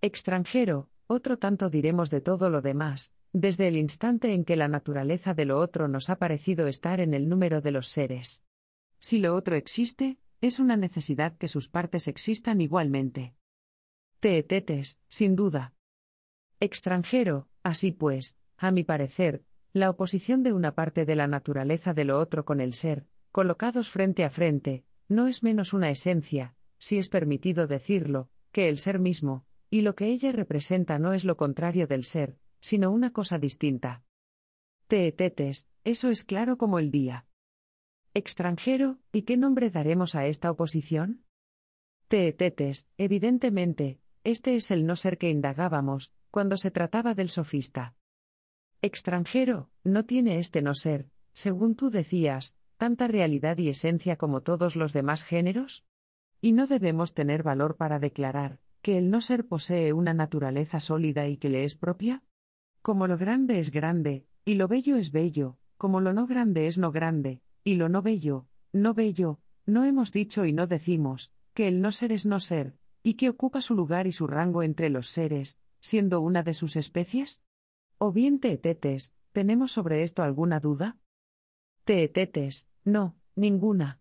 Extranjero, otro tanto diremos de todo lo demás, desde el instante en que la naturaleza de lo otro nos ha parecido estar en el número de los seres. Si lo otro existe, es una necesidad que sus partes existan igualmente. Teetetes, sin duda. Extranjero, así pues, a mi parecer, la oposición de una parte de la naturaleza de lo otro con el ser, colocados frente a frente, no es menos una esencia, si es permitido decirlo, que el ser mismo, y lo que ella representa no es lo contrario del ser, sino una cosa distinta. Teetetes, eso es claro como el día extranjero, ¿y qué nombre daremos a esta oposición? Teetetes, evidentemente, este es el no ser que indagábamos, cuando se trataba del sofista. Extranjero, no tiene este no ser, según tú decías, tanta realidad y esencia como todos los demás géneros? Y no debemos tener valor para declarar, que el no ser posee una naturaleza sólida y que le es propia? Como lo grande es grande, y lo bello es bello, como lo no grande es no grande, y lo no bello, no bello, no hemos dicho y no decimos, que el no ser es no ser, y que ocupa su lugar y su rango entre los seres, siendo una de sus especies? O bien teetetes, ¿tenemos sobre esto alguna duda? Teetetes, no, ninguna.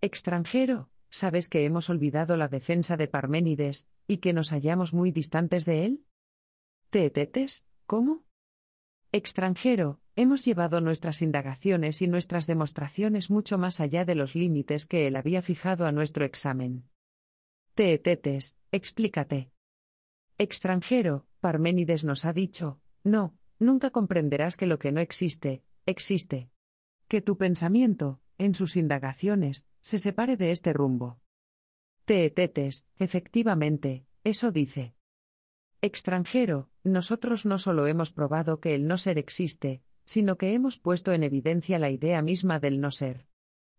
Extranjero, ¿sabes que hemos olvidado la defensa de Parménides, y que nos hallamos muy distantes de él? Teetetes, ¿cómo? Extranjero, Hemos llevado nuestras indagaciones y nuestras demostraciones mucho más allá de los límites que él había fijado a nuestro examen. Teetetes, explícate. Extranjero, Parménides nos ha dicho, no, nunca comprenderás que lo que no existe, existe. Que tu pensamiento, en sus indagaciones, se separe de este rumbo. Teetetes, efectivamente, eso dice. Extranjero, nosotros no solo hemos probado que el no ser existe, sino que hemos puesto en evidencia la idea misma del no ser.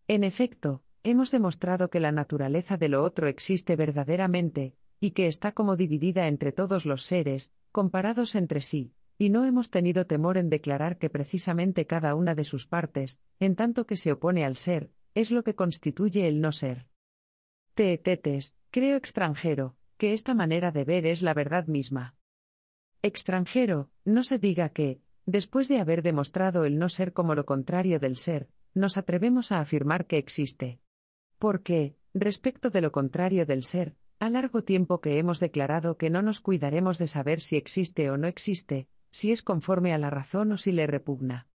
En efecto, hemos demostrado que la naturaleza de lo otro existe verdaderamente, y que está como dividida entre todos los seres, comparados entre sí, y no hemos tenido temor en declarar que precisamente cada una de sus partes, en tanto que se opone al ser, es lo que constituye el no ser. Teetetes, creo extranjero, que esta manera de ver es la verdad misma. Extranjero, no se diga que, después de haber demostrado el no ser como lo contrario del ser, nos atrevemos a afirmar que existe. Porque, respecto de lo contrario del ser, a largo tiempo que hemos declarado que no nos cuidaremos de saber si existe o no existe, si es conforme a la razón o si le repugna.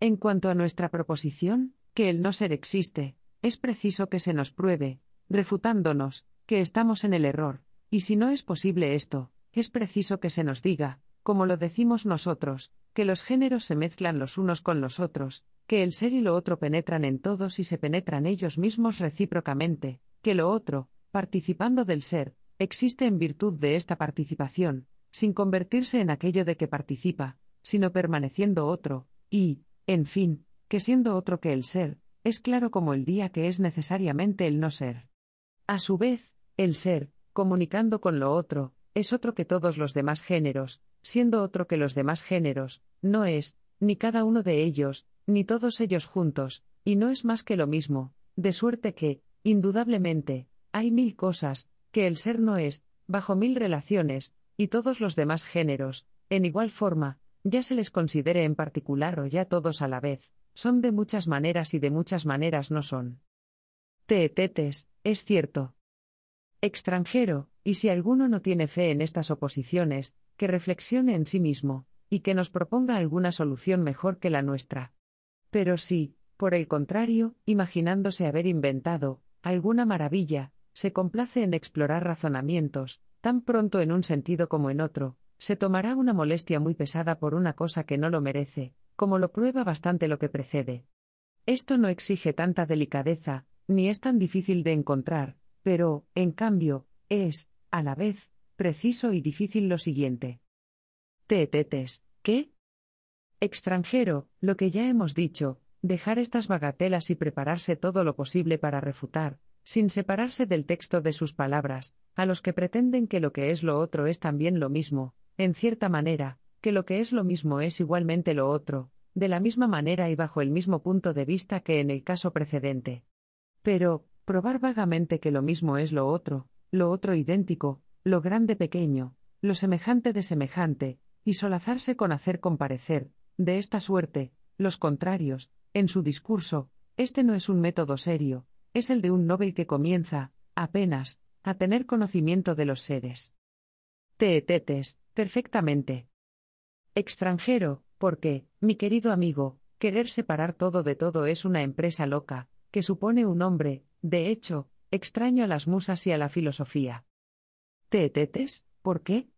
En cuanto a nuestra proposición, que el no ser existe, es preciso que se nos pruebe, refutándonos, que estamos en el error, y si no es posible esto, es preciso que se nos diga, como lo decimos nosotros, que los géneros se mezclan los unos con los otros, que el ser y lo otro penetran en todos y se penetran ellos mismos recíprocamente, que lo otro, participando del ser, existe en virtud de esta participación, sin convertirse en aquello de que participa, sino permaneciendo otro, y, en fin, que siendo otro que el ser, es claro como el día que es necesariamente el no ser. A su vez, el ser, comunicando con lo otro, es otro que todos los demás géneros, siendo otro que los demás géneros, no es, ni cada uno de ellos, ni todos ellos juntos, y no es más que lo mismo, de suerte que, indudablemente, hay mil cosas, que el ser no es, bajo mil relaciones, y todos los demás géneros, en igual forma, ya se les considere en particular o ya todos a la vez, son de muchas maneras y de muchas maneras no son. Teetetes, es cierto. Extranjero, y si alguno no tiene fe en estas oposiciones, que reflexione en sí mismo, y que nos proponga alguna solución mejor que la nuestra. Pero si, por el contrario, imaginándose haber inventado alguna maravilla, se complace en explorar razonamientos, tan pronto en un sentido como en otro, se tomará una molestia muy pesada por una cosa que no lo merece, como lo prueba bastante lo que precede. Esto no exige tanta delicadeza, ni es tan difícil de encontrar, pero, en cambio, es, a la vez, preciso y difícil lo siguiente. Tetetes, ¿qué? Extranjero, lo que ya hemos dicho, dejar estas bagatelas y prepararse todo lo posible para refutar, sin separarse del texto de sus palabras, a los que pretenden que lo que es lo otro es también lo mismo, en cierta manera, que lo que es lo mismo es igualmente lo otro, de la misma manera y bajo el mismo punto de vista que en el caso precedente. Pero, probar vagamente que lo mismo es lo otro, lo otro idéntico, lo grande pequeño, lo semejante de semejante, y solazarse con hacer comparecer, de esta suerte, los contrarios, en su discurso, este no es un método serio, es el de un Nobel que comienza, apenas, a tener conocimiento de los seres. Teetetes, perfectamente. Extranjero, porque, mi querido amigo, querer separar todo de todo es una empresa loca, que supone un hombre, de hecho, extraño a las musas y a la filosofía etetes? ¿por qué?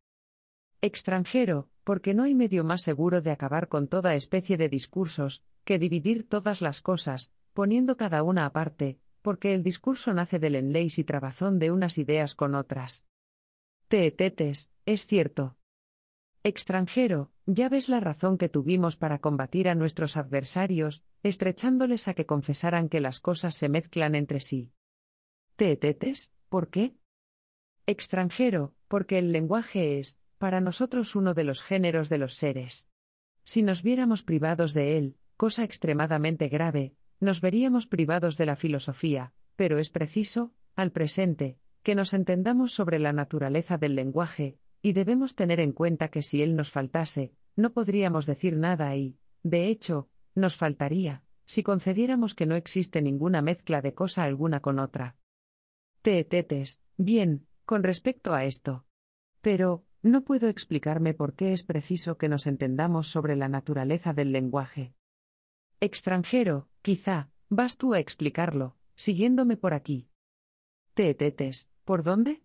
Extranjero, porque no hay medio más seguro de acabar con toda especie de discursos, que dividir todas las cosas, poniendo cada una aparte, porque el discurso nace del enlace y trabazón de unas ideas con otras. Tetetes, es cierto. Extranjero, ya ves la razón que tuvimos para combatir a nuestros adversarios, estrechándoles a que confesaran que las cosas se mezclan entre sí. Tetetes, ¿por qué? extranjero, porque el lenguaje es, para nosotros, uno de los géneros de los seres. Si nos viéramos privados de él, cosa extremadamente grave, nos veríamos privados de la filosofía, pero es preciso, al presente, que nos entendamos sobre la naturaleza del lenguaje, y debemos tener en cuenta que si él nos faltase, no podríamos decir nada y, de hecho, nos faltaría, si concediéramos que no existe ninguna mezcla de cosa alguna con otra. Tetetes bien, con respecto a esto. Pero, no puedo explicarme por qué es preciso que nos entendamos sobre la naturaleza del lenguaje. Extranjero, quizá, vas tú a explicarlo, siguiéndome por aquí. Teetetes, ¿por dónde?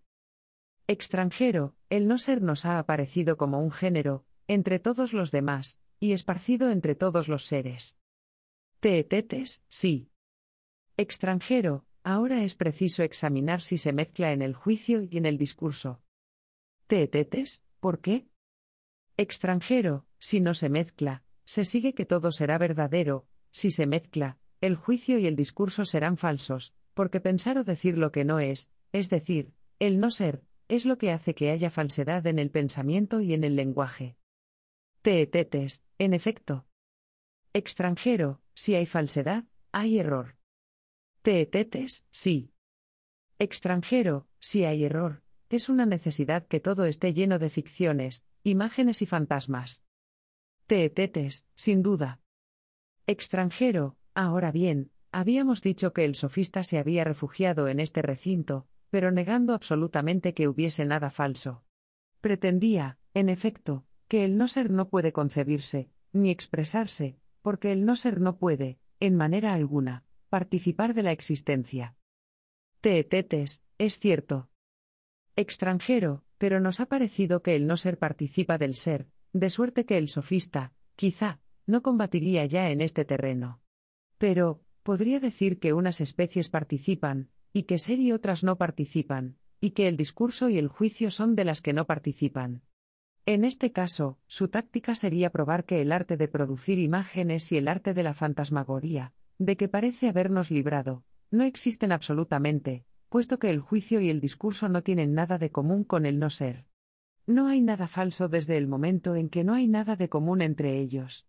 Extranjero, el no ser nos ha aparecido como un género, entre todos los demás, y esparcido entre todos los seres. Teetetes, sí. Extranjero, Ahora es preciso examinar si se mezcla en el juicio y en el discurso. Teetetes, ¿por qué? Extranjero, si no se mezcla, se sigue que todo será verdadero, si se mezcla, el juicio y el discurso serán falsos, porque pensar o decir lo que no es, es decir, el no ser, es lo que hace que haya falsedad en el pensamiento y en el lenguaje. Teetetes, en efecto. Extranjero, si hay falsedad, hay error. Teetetes, sí. Extranjero, si hay error, es una necesidad que todo esté lleno de ficciones, imágenes y fantasmas. Teetetes, sin duda. Extranjero, ahora bien, habíamos dicho que el sofista se había refugiado en este recinto, pero negando absolutamente que hubiese nada falso. Pretendía, en efecto, que el no ser no puede concebirse, ni expresarse, porque el no ser no puede, en manera alguna, Participar de la existencia. Teetetes, es cierto. Extranjero, pero nos ha parecido que el no ser participa del ser, de suerte que el sofista, quizá, no combatiría ya en este terreno. Pero, podría decir que unas especies participan, y que ser y otras no participan, y que el discurso y el juicio son de las que no participan. En este caso, su táctica sería probar que el arte de producir imágenes y el arte de la fantasmagoría, de que parece habernos librado, no existen absolutamente, puesto que el juicio y el discurso no tienen nada de común con el no ser. No hay nada falso desde el momento en que no hay nada de común entre ellos.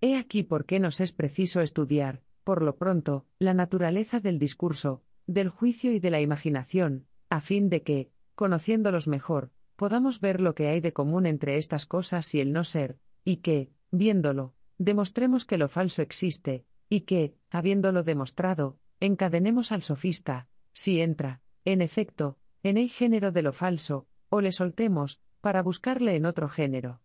He aquí por qué nos es preciso estudiar, por lo pronto, la naturaleza del discurso, del juicio y de la imaginación, a fin de que, conociéndolos mejor, podamos ver lo que hay de común entre estas cosas y el no ser, y que, viéndolo, demostremos que lo falso existe, y que, habiéndolo demostrado, encadenemos al sofista, si entra, en efecto, en el género de lo falso, o le soltemos, para buscarle en otro género.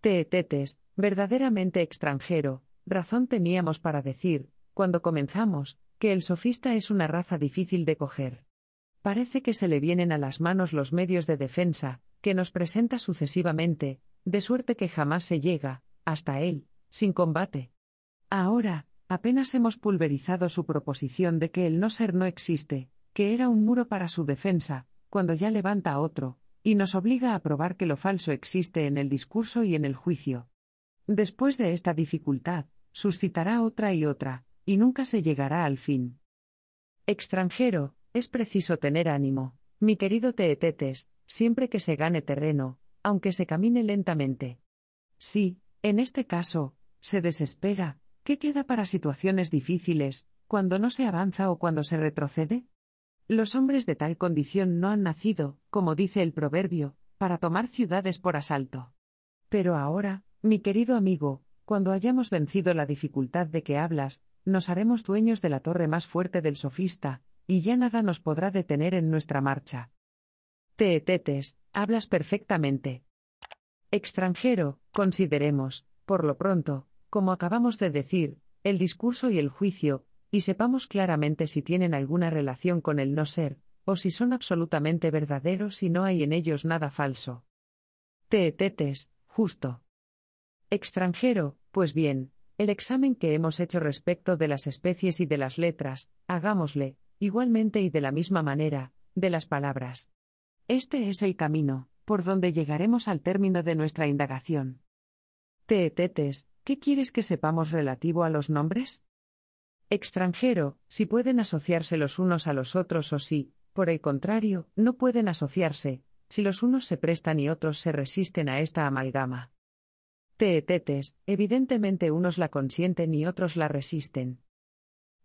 Teetetes, verdaderamente extranjero, razón teníamos para decir, cuando comenzamos, que el sofista es una raza difícil de coger. Parece que se le vienen a las manos los medios de defensa, que nos presenta sucesivamente, de suerte que jamás se llega, hasta él, sin combate. Ahora, apenas hemos pulverizado su proposición de que el no ser no existe, que era un muro para su defensa, cuando ya levanta otro, y nos obliga a probar que lo falso existe en el discurso y en el juicio. Después de esta dificultad, suscitará otra y otra, y nunca se llegará al fin. Extranjero, es preciso tener ánimo, mi querido Teetetes, siempre que se gane terreno, aunque se camine lentamente. Sí, en este caso, se desespera, ¿Qué queda para situaciones difíciles, cuando no se avanza o cuando se retrocede? Los hombres de tal condición no han nacido, como dice el proverbio, para tomar ciudades por asalto. Pero ahora, mi querido amigo, cuando hayamos vencido la dificultad de que hablas, nos haremos dueños de la torre más fuerte del sofista, y ya nada nos podrá detener en nuestra marcha. Teetetes, hablas perfectamente. Extranjero, consideremos, por lo pronto, como acabamos de decir, el discurso y el juicio, y sepamos claramente si tienen alguna relación con el no ser, o si son absolutamente verdaderos y no hay en ellos nada falso. Teetetes, justo. Extranjero, pues bien, el examen que hemos hecho respecto de las especies y de las letras, hagámosle, igualmente y de la misma manera, de las palabras. Este es el camino, por donde llegaremos al término de nuestra indagación. Teetetes, ¿qué quieres que sepamos relativo a los nombres? Extranjero, si pueden asociarse los unos a los otros o si, por el contrario, no pueden asociarse, si los unos se prestan y otros se resisten a esta amalgama. Teetetes, evidentemente unos la consienten y otros la resisten.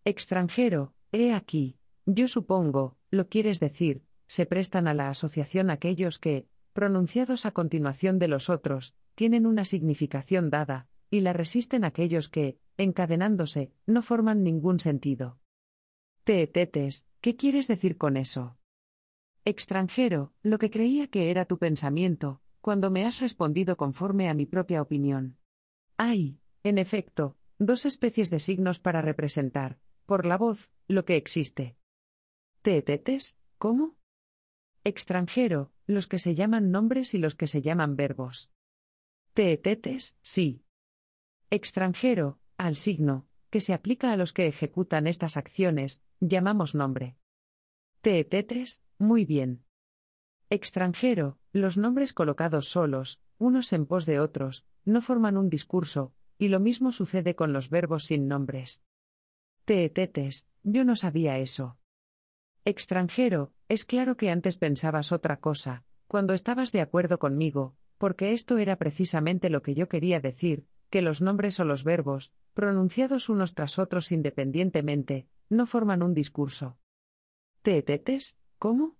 Extranjero, he aquí, yo supongo, lo quieres decir, se prestan a la asociación aquellos que, pronunciados a continuación de los otros, tienen una significación dada, y la resisten aquellos que, encadenándose, no forman ningún sentido. Teetetes, ¿qué quieres decir con eso? Extranjero, lo que creía que era tu pensamiento, cuando me has respondido conforme a mi propia opinión. Hay, en efecto, dos especies de signos para representar, por la voz, lo que existe. Teetetes, ¿cómo? Extranjero, los que se llaman nombres y los que se llaman verbos. Teetetes, sí, extranjero, al signo, que se aplica a los que ejecutan estas acciones, llamamos nombre. Teetetes, muy bien. Extranjero, los nombres colocados solos, unos en pos de otros, no forman un discurso, y lo mismo sucede con los verbos sin nombres. Teetetes, yo no sabía eso. Extranjero, es claro que antes pensabas otra cosa, cuando estabas de acuerdo conmigo, porque esto era precisamente lo que yo quería decir, que los nombres o los verbos, pronunciados unos tras otros independientemente, no forman un discurso. Tetetes, ¿cómo?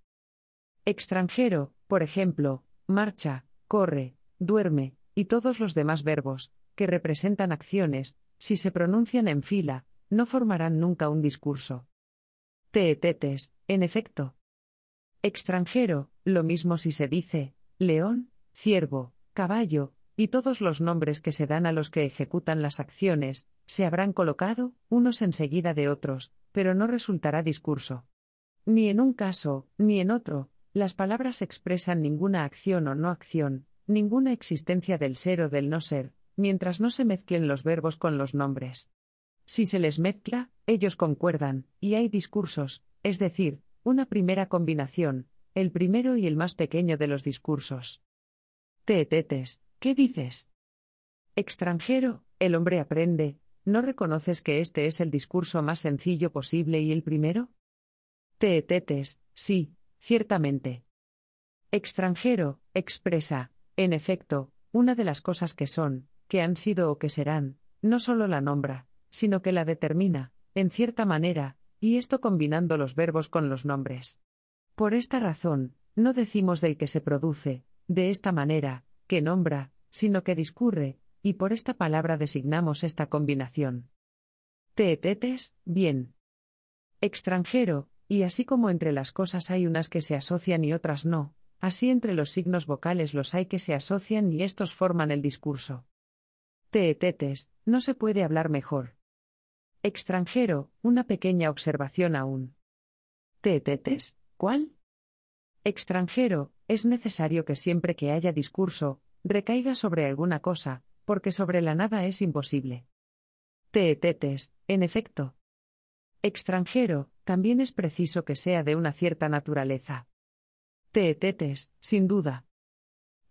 Extranjero, por ejemplo, marcha, corre, duerme, y todos los demás verbos, que representan acciones, si se pronuncian en fila, no formarán nunca un discurso. Teetetes, en efecto. Extranjero, lo mismo si se dice, león, ciervo, caballo, y todos los nombres que se dan a los que ejecutan las acciones, se habrán colocado, unos enseguida de otros, pero no resultará discurso. Ni en un caso, ni en otro, las palabras expresan ninguna acción o no acción, ninguna existencia del ser o del no ser, mientras no se mezclen los verbos con los nombres. Si se les mezcla, ellos concuerdan, y hay discursos, es decir, una primera combinación, el primero y el más pequeño de los discursos. TETETES. ¿Qué dices? Extranjero, el hombre aprende, ¿no reconoces que este es el discurso más sencillo posible y el primero? Te sí, ciertamente. Extranjero, expresa, en efecto, una de las cosas que son, que han sido o que serán, no solo la nombra, sino que la determina, en cierta manera, y esto combinando los verbos con los nombres. Por esta razón, no decimos del que se produce, de esta manera, que nombra, sino que discurre, y por esta palabra designamos esta combinación. Teetetes, bien. Extranjero, y así como entre las cosas hay unas que se asocian y otras no, así entre los signos vocales los hay que se asocian y estos forman el discurso. Teetetes, no se puede hablar mejor. Extranjero, una pequeña observación aún. Teetetes, ¿cuál? Extranjero, es necesario que siempre que haya discurso, recaiga sobre alguna cosa, porque sobre la nada es imposible. Teetetes, en efecto. Extranjero, también es preciso que sea de una cierta naturaleza. Teetetes, sin duda.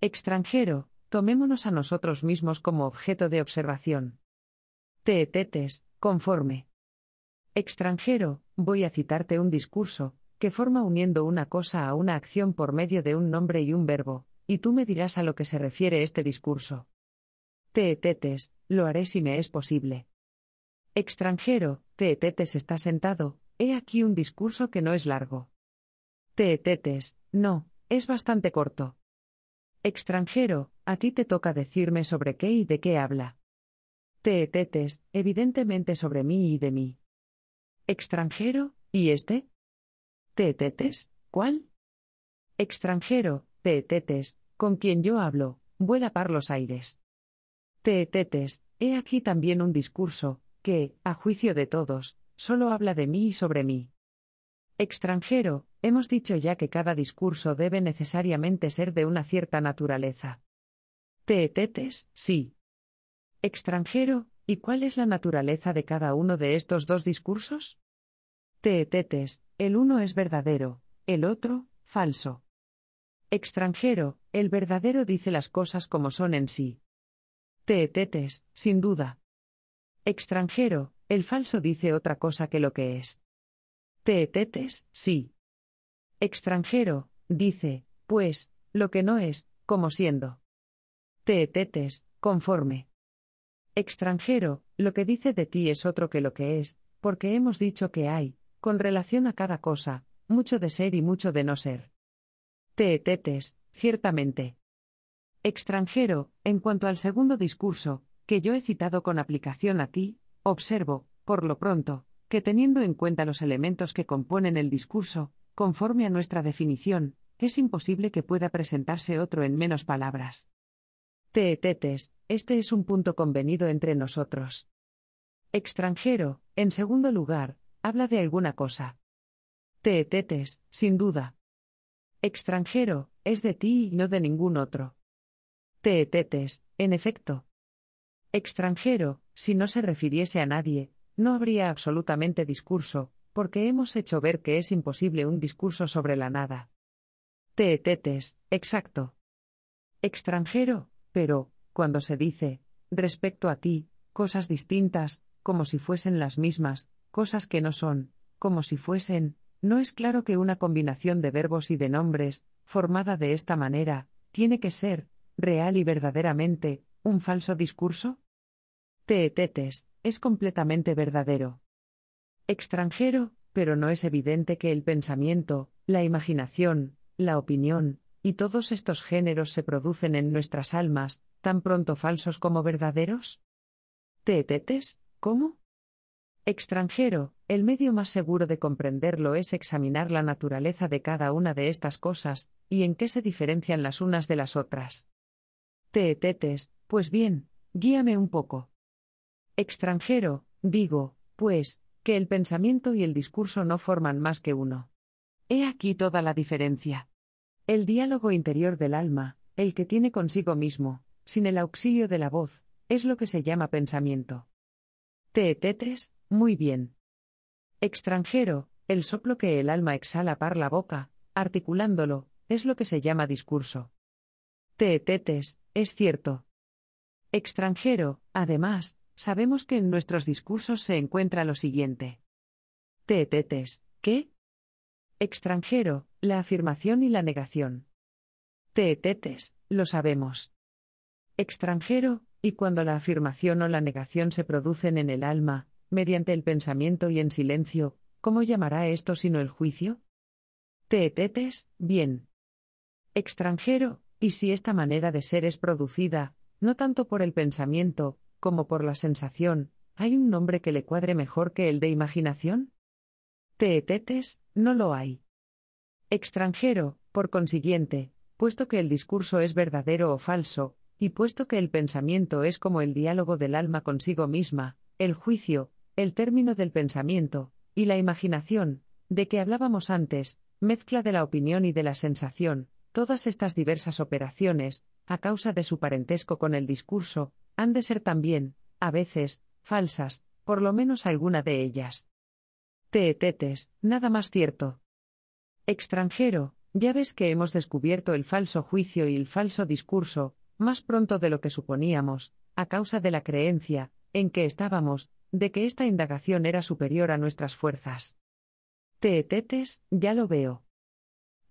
Extranjero, tomémonos a nosotros mismos como objeto de observación. Teetetes, conforme. Extranjero, voy a citarte un discurso, que forma uniendo una cosa a una acción por medio de un nombre y un verbo, y tú me dirás a lo que se refiere este discurso. Teetetes, lo haré si me es posible. Extranjero, Teetetes está sentado, he aquí un discurso que no es largo. Teetetes, no, es bastante corto. Extranjero, a ti te toca decirme sobre qué y de qué habla. Teetetes, evidentemente sobre mí y de mí. Extranjero, ¿y este? Tetetes, ¿cuál? Extranjero, Tetetes, con quien yo hablo, vuela par los aires. Tetetes, he aquí también un discurso, que, a juicio de todos, solo habla de mí y sobre mí. Extranjero, hemos dicho ya que cada discurso debe necesariamente ser de una cierta naturaleza. Teetetes, sí. Extranjero, ¿y cuál es la naturaleza de cada uno de estos dos discursos? Teetetes, el uno es verdadero, el otro, falso. Extranjero, el verdadero dice las cosas como son en sí. Teetetes, sin duda. Extranjero, el falso dice otra cosa que lo que es. Teetetes, sí. Extranjero, dice, pues, lo que no es, como siendo. Teetetes, conforme. Extranjero, lo que dice de ti es otro que lo que es, porque hemos dicho que hay, con relación a cada cosa, mucho de ser y mucho de no ser. Teetetes, ciertamente. Extranjero, en cuanto al segundo discurso, que yo he citado con aplicación a ti, observo, por lo pronto, que teniendo en cuenta los elementos que componen el discurso, conforme a nuestra definición, es imposible que pueda presentarse otro en menos palabras. Teetetes, este es un punto convenido entre nosotros. Extranjero, en segundo lugar, habla de alguna cosa. Teetetes, sin duda. Extranjero, es de ti y no de ningún otro. Teetetes, en efecto. Extranjero, si no se refiriese a nadie, no habría absolutamente discurso, porque hemos hecho ver que es imposible un discurso sobre la nada. Teetetes, exacto. Extranjero, pero, cuando se dice, respecto a ti, cosas distintas, como si fuesen las mismas, cosas que no son, como si fuesen, no es claro que una combinación de verbos y de nombres, formada de esta manera, tiene que ser, real y verdaderamente, un falso discurso? Teetetes, es completamente verdadero. Extranjero, pero no es evidente que el pensamiento, la imaginación, la opinión, y todos estos géneros se producen en nuestras almas, tan pronto falsos como verdaderos? Teetetes, ¿cómo? extranjero, el medio más seguro de comprenderlo es examinar la naturaleza de cada una de estas cosas, y en qué se diferencian las unas de las otras. Teetetes, pues bien, guíame un poco. Extranjero, digo, pues, que el pensamiento y el discurso no forman más que uno. He aquí toda la diferencia. El diálogo interior del alma, el que tiene consigo mismo, sin el auxilio de la voz, es lo que se llama pensamiento. Teetetes, muy bien. Extranjero, el soplo que el alma exhala par la boca, articulándolo, es lo que se llama discurso. Teetetes, es cierto. Extranjero, además, sabemos que en nuestros discursos se encuentra lo siguiente. Teetetes, ¿qué? Extranjero, la afirmación y la negación. Teetetes, lo sabemos. Extranjero, y cuando la afirmación o la negación se producen en el alma, mediante el pensamiento y en silencio, ¿cómo llamará esto sino el juicio? Teetetes, bien. Extranjero, y si esta manera de ser es producida, no tanto por el pensamiento, como por la sensación, ¿hay un nombre que le cuadre mejor que el de imaginación? Teetetes, no lo hay. Extranjero, por consiguiente, puesto que el discurso es verdadero o falso, y puesto que el pensamiento es como el diálogo del alma consigo misma, el juicio, el término del pensamiento, y la imaginación, de que hablábamos antes, mezcla de la opinión y de la sensación, todas estas diversas operaciones, a causa de su parentesco con el discurso, han de ser también, a veces, falsas, por lo menos alguna de ellas. Teetetes, nada más cierto. Extranjero, ya ves que hemos descubierto el falso juicio y el falso discurso, más pronto de lo que suponíamos, a causa de la creencia, en que estábamos, de que esta indagación era superior a nuestras fuerzas. Teetetes, ya lo veo.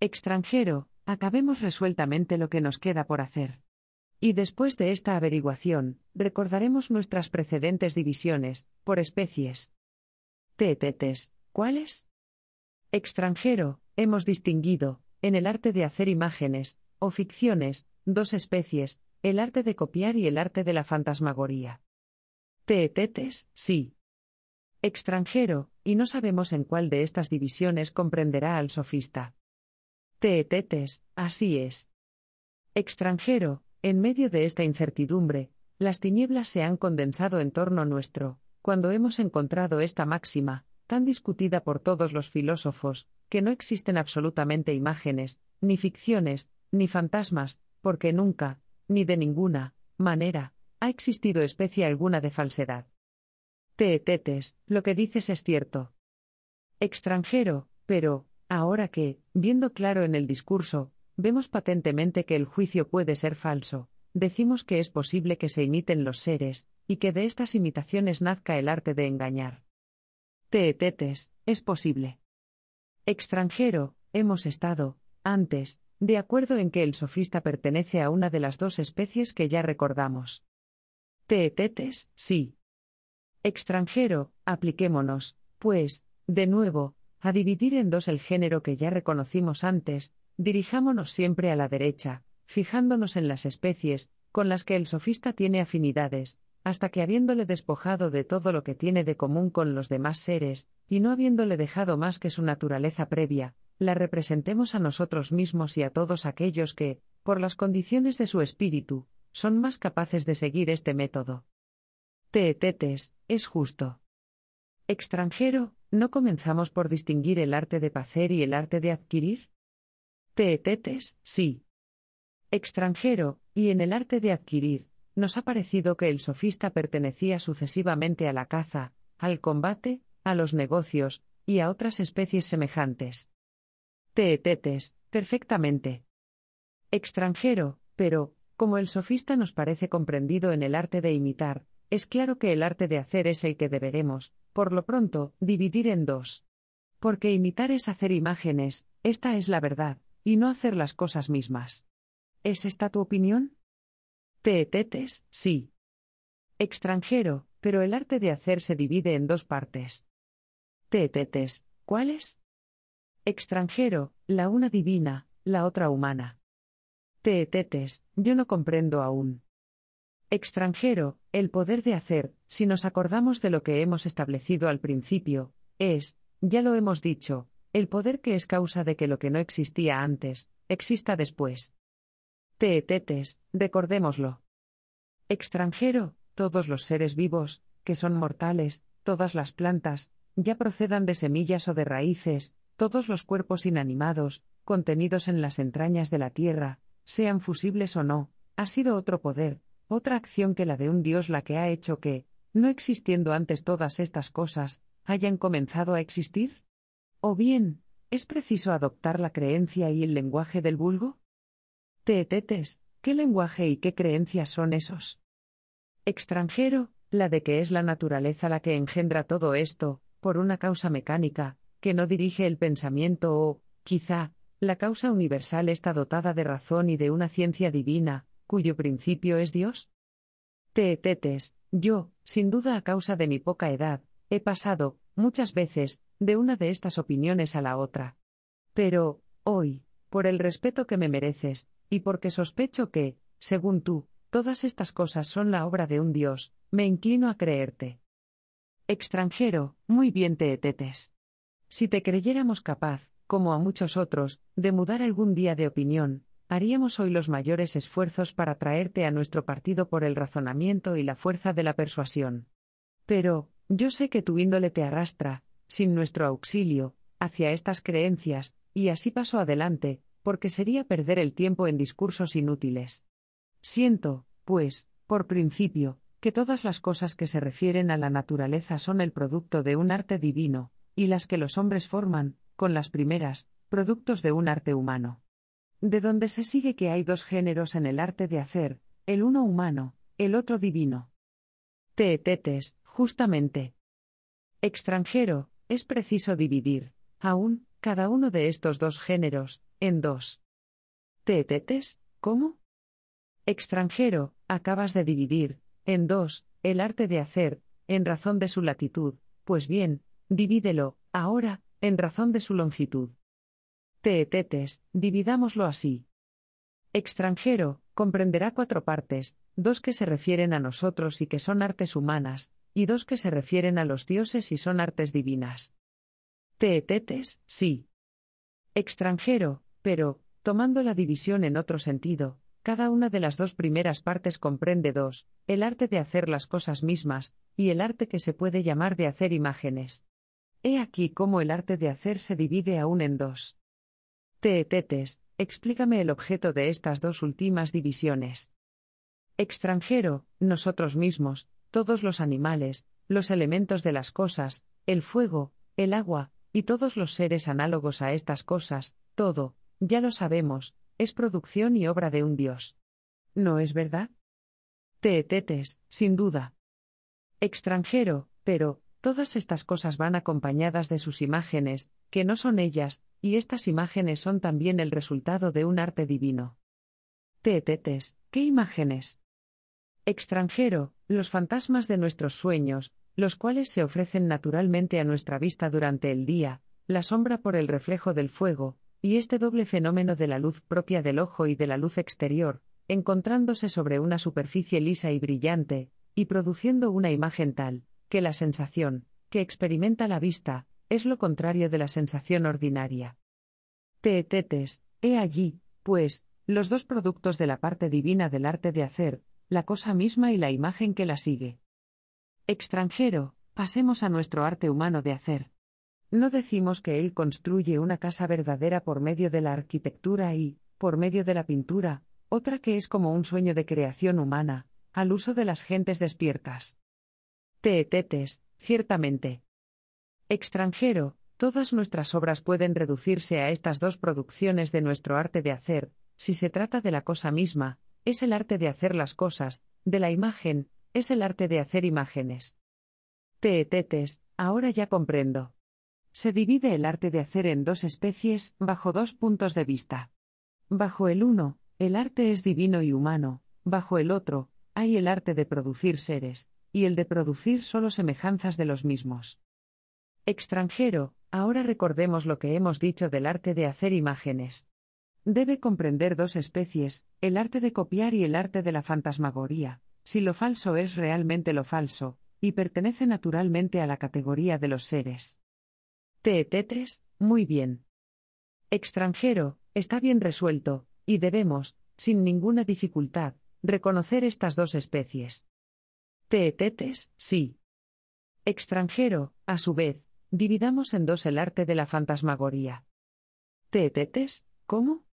Extranjero, acabemos resueltamente lo que nos queda por hacer. Y después de esta averiguación, recordaremos nuestras precedentes divisiones, por especies. Teetetes, ¿cuáles? Extranjero, hemos distinguido, en el arte de hacer imágenes, o ficciones, dos especies, el arte de copiar y el arte de la fantasmagoría. Teetetes, sí. Extranjero, y no sabemos en cuál de estas divisiones comprenderá al sofista. Teetetes, así es. Extranjero, en medio de esta incertidumbre, las tinieblas se han condensado en torno nuestro, cuando hemos encontrado esta máxima, tan discutida por todos los filósofos, que no existen absolutamente imágenes, ni ficciones, ni fantasmas, porque nunca, ni de ninguna, manera, ha existido especie alguna de falsedad. Teetetes, lo que dices es cierto. Extranjero, pero, ahora que, viendo claro en el discurso, vemos patentemente que el juicio puede ser falso, decimos que es posible que se imiten los seres, y que de estas imitaciones nazca el arte de engañar. Teetetes, es posible. Extranjero, hemos estado, antes, de acuerdo en que el sofista pertenece a una de las dos especies que ya recordamos. Teetetes, sí. Extranjero, apliquémonos, pues, de nuevo, a dividir en dos el género que ya reconocimos antes, dirijámonos siempre a la derecha, fijándonos en las especies, con las que el sofista tiene afinidades, hasta que habiéndole despojado de todo lo que tiene de común con los demás seres, y no habiéndole dejado más que su naturaleza previa, la representemos a nosotros mismos y a todos aquellos que, por las condiciones de su espíritu, son más capaces de seguir este método. Teetetes, es justo. Extranjero, ¿no comenzamos por distinguir el arte de pacer y el arte de adquirir? Teetetes, sí. Extranjero, y en el arte de adquirir, nos ha parecido que el sofista pertenecía sucesivamente a la caza, al combate, a los negocios, y a otras especies semejantes. Teetetes, perfectamente. Extranjero, pero, como el sofista nos parece comprendido en el arte de imitar, es claro que el arte de hacer es el que deberemos, por lo pronto, dividir en dos. Porque imitar es hacer imágenes, esta es la verdad, y no hacer las cosas mismas. ¿Es esta tu opinión? ¿Teetetes? sí. Extranjero, pero el arte de hacer se divide en dos partes. Teetetes, ¿cuáles? Extranjero, la una divina, la otra humana. Teetetes, yo no comprendo aún. Extranjero, el poder de hacer, si nos acordamos de lo que hemos establecido al principio, es, ya lo hemos dicho, el poder que es causa de que lo que no existía antes, exista después. Teetetes, recordémoslo. Extranjero, todos los seres vivos, que son mortales, todas las plantas, ya procedan de semillas o de raíces, todos los cuerpos inanimados, contenidos en las entrañas de la tierra, sean fusibles o no, ha sido otro poder, otra acción que la de un Dios la que ha hecho que, no existiendo antes todas estas cosas, hayan comenzado a existir? ¿O bien, es preciso adoptar la creencia y el lenguaje del vulgo? Teetetes, ¿qué lenguaje y qué creencias son esos? Extranjero, la de que es la naturaleza la que engendra todo esto, por una causa mecánica, que no dirige el pensamiento o, quizá, la causa universal está dotada de razón y de una ciencia divina, cuyo principio es Dios. Teetetes, yo, sin duda a causa de mi poca edad, he pasado, muchas veces, de una de estas opiniones a la otra. Pero, hoy, por el respeto que me mereces, y porque sospecho que, según tú, todas estas cosas son la obra de un Dios, me inclino a creerte. Extranjero, muy bien te Si te creyéramos capaz, como a muchos otros, de mudar algún día de opinión, haríamos hoy los mayores esfuerzos para traerte a nuestro partido por el razonamiento y la fuerza de la persuasión. Pero, yo sé que tu índole te arrastra, sin nuestro auxilio, hacia estas creencias, y así paso adelante, porque sería perder el tiempo en discursos inútiles. Siento, pues, por principio, que todas las cosas que se refieren a la naturaleza son el producto de un arte divino, y las que los hombres forman, con las primeras, productos de un arte humano. De donde se sigue que hay dos géneros en el arte de hacer, el uno humano, el otro divino. Teetetes, justamente. Extranjero, es preciso dividir, aún, cada uno de estos dos géneros, en dos. Teetetes, ¿cómo? Extranjero, acabas de dividir, en dos, el arte de hacer, en razón de su latitud, pues bien, divídelo, ahora, en razón de su longitud. Teetetes, dividámoslo así. Extranjero, comprenderá cuatro partes, dos que se refieren a nosotros y que son artes humanas, y dos que se refieren a los dioses y son artes divinas. Teetetes, sí. Extranjero, pero, tomando la división en otro sentido, cada una de las dos primeras partes comprende dos, el arte de hacer las cosas mismas, y el arte que se puede llamar de hacer imágenes. He aquí cómo el arte de hacer se divide aún en dos. Teetetes, explícame el objeto de estas dos últimas divisiones. Extranjero, nosotros mismos, todos los animales, los elementos de las cosas, el fuego, el agua, y todos los seres análogos a estas cosas, todo, ya lo sabemos, es producción y obra de un Dios. ¿No es verdad? Teetetes, sin duda. Extranjero, pero, Todas estas cosas van acompañadas de sus imágenes, que no son ellas, y estas imágenes son también el resultado de un arte divino. Tetetes, ¿qué imágenes? Extranjero, los fantasmas de nuestros sueños, los cuales se ofrecen naturalmente a nuestra vista durante el día, la sombra por el reflejo del fuego, y este doble fenómeno de la luz propia del ojo y de la luz exterior, encontrándose sobre una superficie lisa y brillante, y produciendo una imagen tal, que la sensación que experimenta la vista es lo contrario de la sensación ordinaria. Teetetes, he allí, pues, los dos productos de la parte divina del arte de hacer, la cosa misma y la imagen que la sigue. Extranjero, pasemos a nuestro arte humano de hacer. No decimos que él construye una casa verdadera por medio de la arquitectura y, por medio de la pintura, otra que es como un sueño de creación humana, al uso de las gentes despiertas. Teetetes, ciertamente. Extranjero, todas nuestras obras pueden reducirse a estas dos producciones de nuestro arte de hacer, si se trata de la cosa misma, es el arte de hacer las cosas, de la imagen, es el arte de hacer imágenes. Teetetes, ahora ya comprendo. Se divide el arte de hacer en dos especies, bajo dos puntos de vista. Bajo el uno, el arte es divino y humano, bajo el otro, hay el arte de producir seres, y el de producir solo semejanzas de los mismos. Extranjero, ahora recordemos lo que hemos dicho del arte de hacer imágenes. Debe comprender dos especies, el arte de copiar y el arte de la fantasmagoría, si lo falso es realmente lo falso, y pertenece naturalmente a la categoría de los seres. tet muy bien. Extranjero, está bien resuelto, y debemos, sin ninguna dificultad, reconocer estas dos especies. Teetetes, sí. Extranjero, a su vez, dividamos en dos el arte de la fantasmagoría. Teetetes, ¿cómo?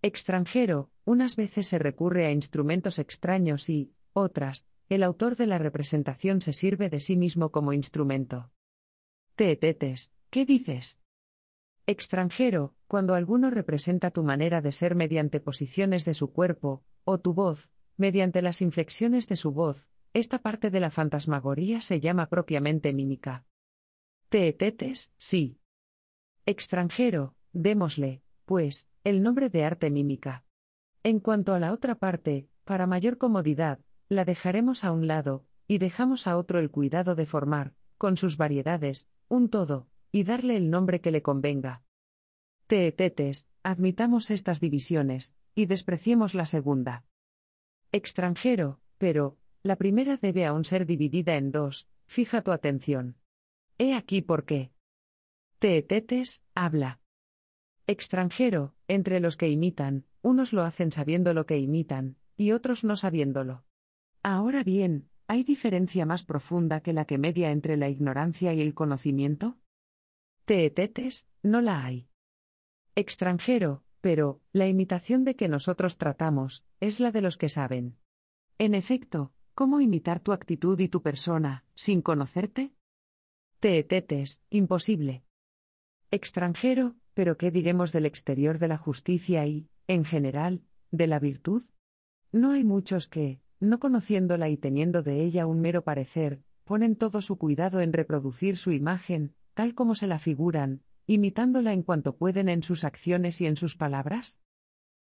Extranjero, unas veces se recurre a instrumentos extraños y, otras, el autor de la representación se sirve de sí mismo como instrumento. Teetetes, ¿qué dices? Extranjero, cuando alguno representa tu manera de ser mediante posiciones de su cuerpo, o tu voz, mediante las inflexiones de su voz, esta parte de la fantasmagoría se llama propiamente mímica. Teetetes, sí. Extranjero, démosle, pues, el nombre de arte mímica. En cuanto a la otra parte, para mayor comodidad, la dejaremos a un lado, y dejamos a otro el cuidado de formar, con sus variedades, un todo, y darle el nombre que le convenga. Teetetes, admitamos estas divisiones, y despreciemos la segunda. Extranjero, pero, la primera debe aún ser dividida en dos, fija tu atención. He aquí por qué. Teetetes, habla. Extranjero, entre los que imitan, unos lo hacen sabiendo lo que imitan, y otros no sabiéndolo. Ahora bien, ¿hay diferencia más profunda que la que media entre la ignorancia y el conocimiento? Teetetes, no la hay. Extranjero, pero, la imitación de que nosotros tratamos, es la de los que saben. En efecto, ¿Cómo imitar tu actitud y tu persona, sin conocerte? Teetetes, imposible. Extranjero, pero ¿qué diremos del exterior de la justicia y, en general, de la virtud? No hay muchos que, no conociéndola y teniendo de ella un mero parecer, ponen todo su cuidado en reproducir su imagen, tal como se la figuran, imitándola en cuanto pueden en sus acciones y en sus palabras?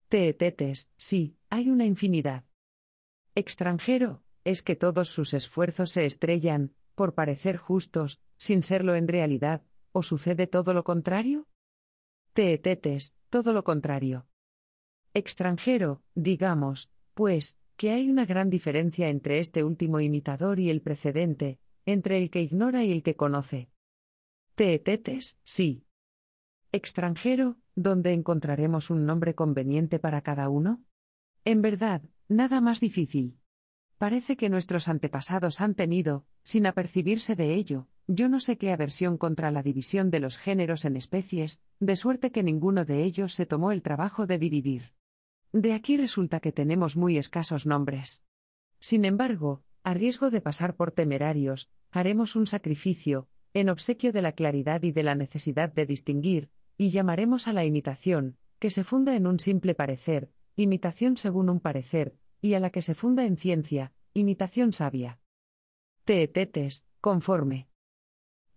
Teetetes, sí, hay una infinidad. Extranjero, es que todos sus esfuerzos se estrellan, por parecer justos, sin serlo en realidad, o sucede todo lo contrario? Teetetes, todo lo contrario. Extranjero, digamos, pues, que hay una gran diferencia entre este último imitador y el precedente, entre el que ignora y el que conoce. Teetetes, sí. Extranjero, ¿dónde encontraremos un nombre conveniente para cada uno? En verdad, nada más difícil. Parece que nuestros antepasados han tenido, sin apercibirse de ello, yo no sé qué aversión contra la división de los géneros en especies, de suerte que ninguno de ellos se tomó el trabajo de dividir. De aquí resulta que tenemos muy escasos nombres. Sin embargo, a riesgo de pasar por temerarios, haremos un sacrificio, en obsequio de la claridad y de la necesidad de distinguir, y llamaremos a la imitación, que se funda en un simple parecer, imitación según un parecer, y a la que se funda en ciencia, imitación sabia. Teetetes, conforme.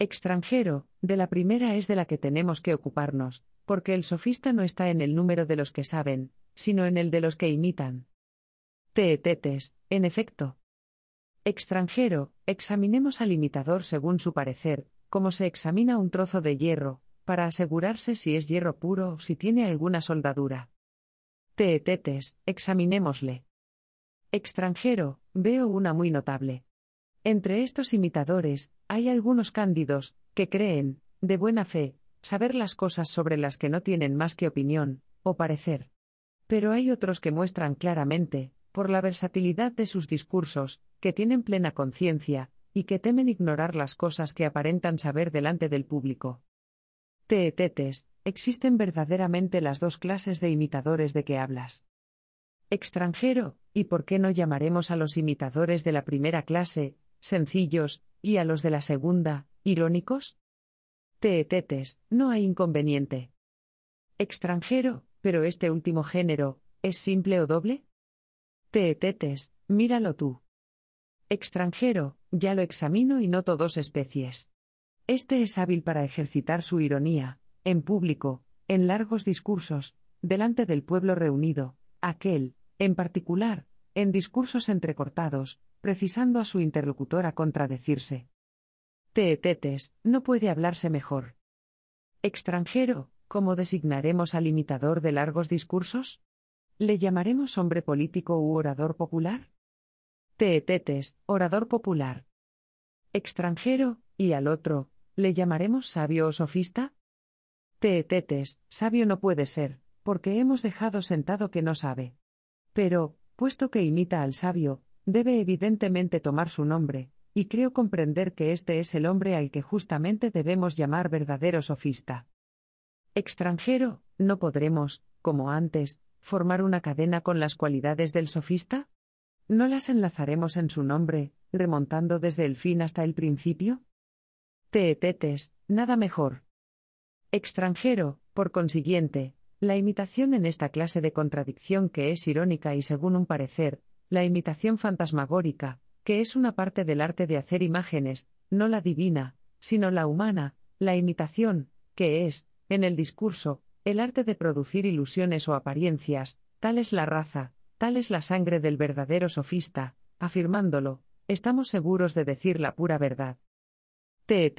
Extranjero, de la primera es de la que tenemos que ocuparnos, porque el sofista no está en el número de los que saben, sino en el de los que imitan. Teetetes, en efecto. Extranjero, examinemos al imitador según su parecer, como se examina un trozo de hierro, para asegurarse si es hierro puro o si tiene alguna soldadura. Teetetes, examinémosle extranjero, veo una muy notable. Entre estos imitadores, hay algunos cándidos, que creen, de buena fe, saber las cosas sobre las que no tienen más que opinión, o parecer. Pero hay otros que muestran claramente, por la versatilidad de sus discursos, que tienen plena conciencia, y que temen ignorar las cosas que aparentan saber delante del público. Teetetes, existen verdaderamente las dos clases de imitadores de que hablas extranjero, y por qué no llamaremos a los imitadores de la primera clase, sencillos, y a los de la segunda, irónicos? Teetetes, no hay inconveniente. Extranjero, pero este último género, ¿es simple o doble? Teetetes, míralo tú. Extranjero, ya lo examino y noto dos especies. Este es hábil para ejercitar su ironía, en público, en largos discursos, delante del pueblo reunido, aquel, en particular, en discursos entrecortados, precisando a su interlocutor a contradecirse. Teetetes, no puede hablarse mejor. Extranjero, ¿cómo designaremos al imitador de largos discursos? ¿Le llamaremos hombre político u orador popular? Teetetes, orador popular. Extranjero, y al otro, ¿le llamaremos sabio o sofista? Teetetes, sabio no puede ser, porque hemos dejado sentado que no sabe. Pero, puesto que imita al sabio, debe evidentemente tomar su nombre, y creo comprender que este es el hombre al que justamente debemos llamar verdadero sofista. Extranjero, ¿no podremos, como antes, formar una cadena con las cualidades del sofista? ¿No las enlazaremos en su nombre, remontando desde el fin hasta el principio? Teetetes, nada mejor. Extranjero, por consiguiente, la imitación en esta clase de contradicción que es irónica y según un parecer, la imitación fantasmagórica, que es una parte del arte de hacer imágenes, no la divina, sino la humana, la imitación, que es, en el discurso, el arte de producir ilusiones o apariencias, tal es la raza, tal es la sangre del verdadero sofista, afirmándolo, estamos seguros de decir la pura verdad. Te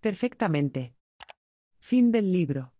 perfectamente. Fin del libro.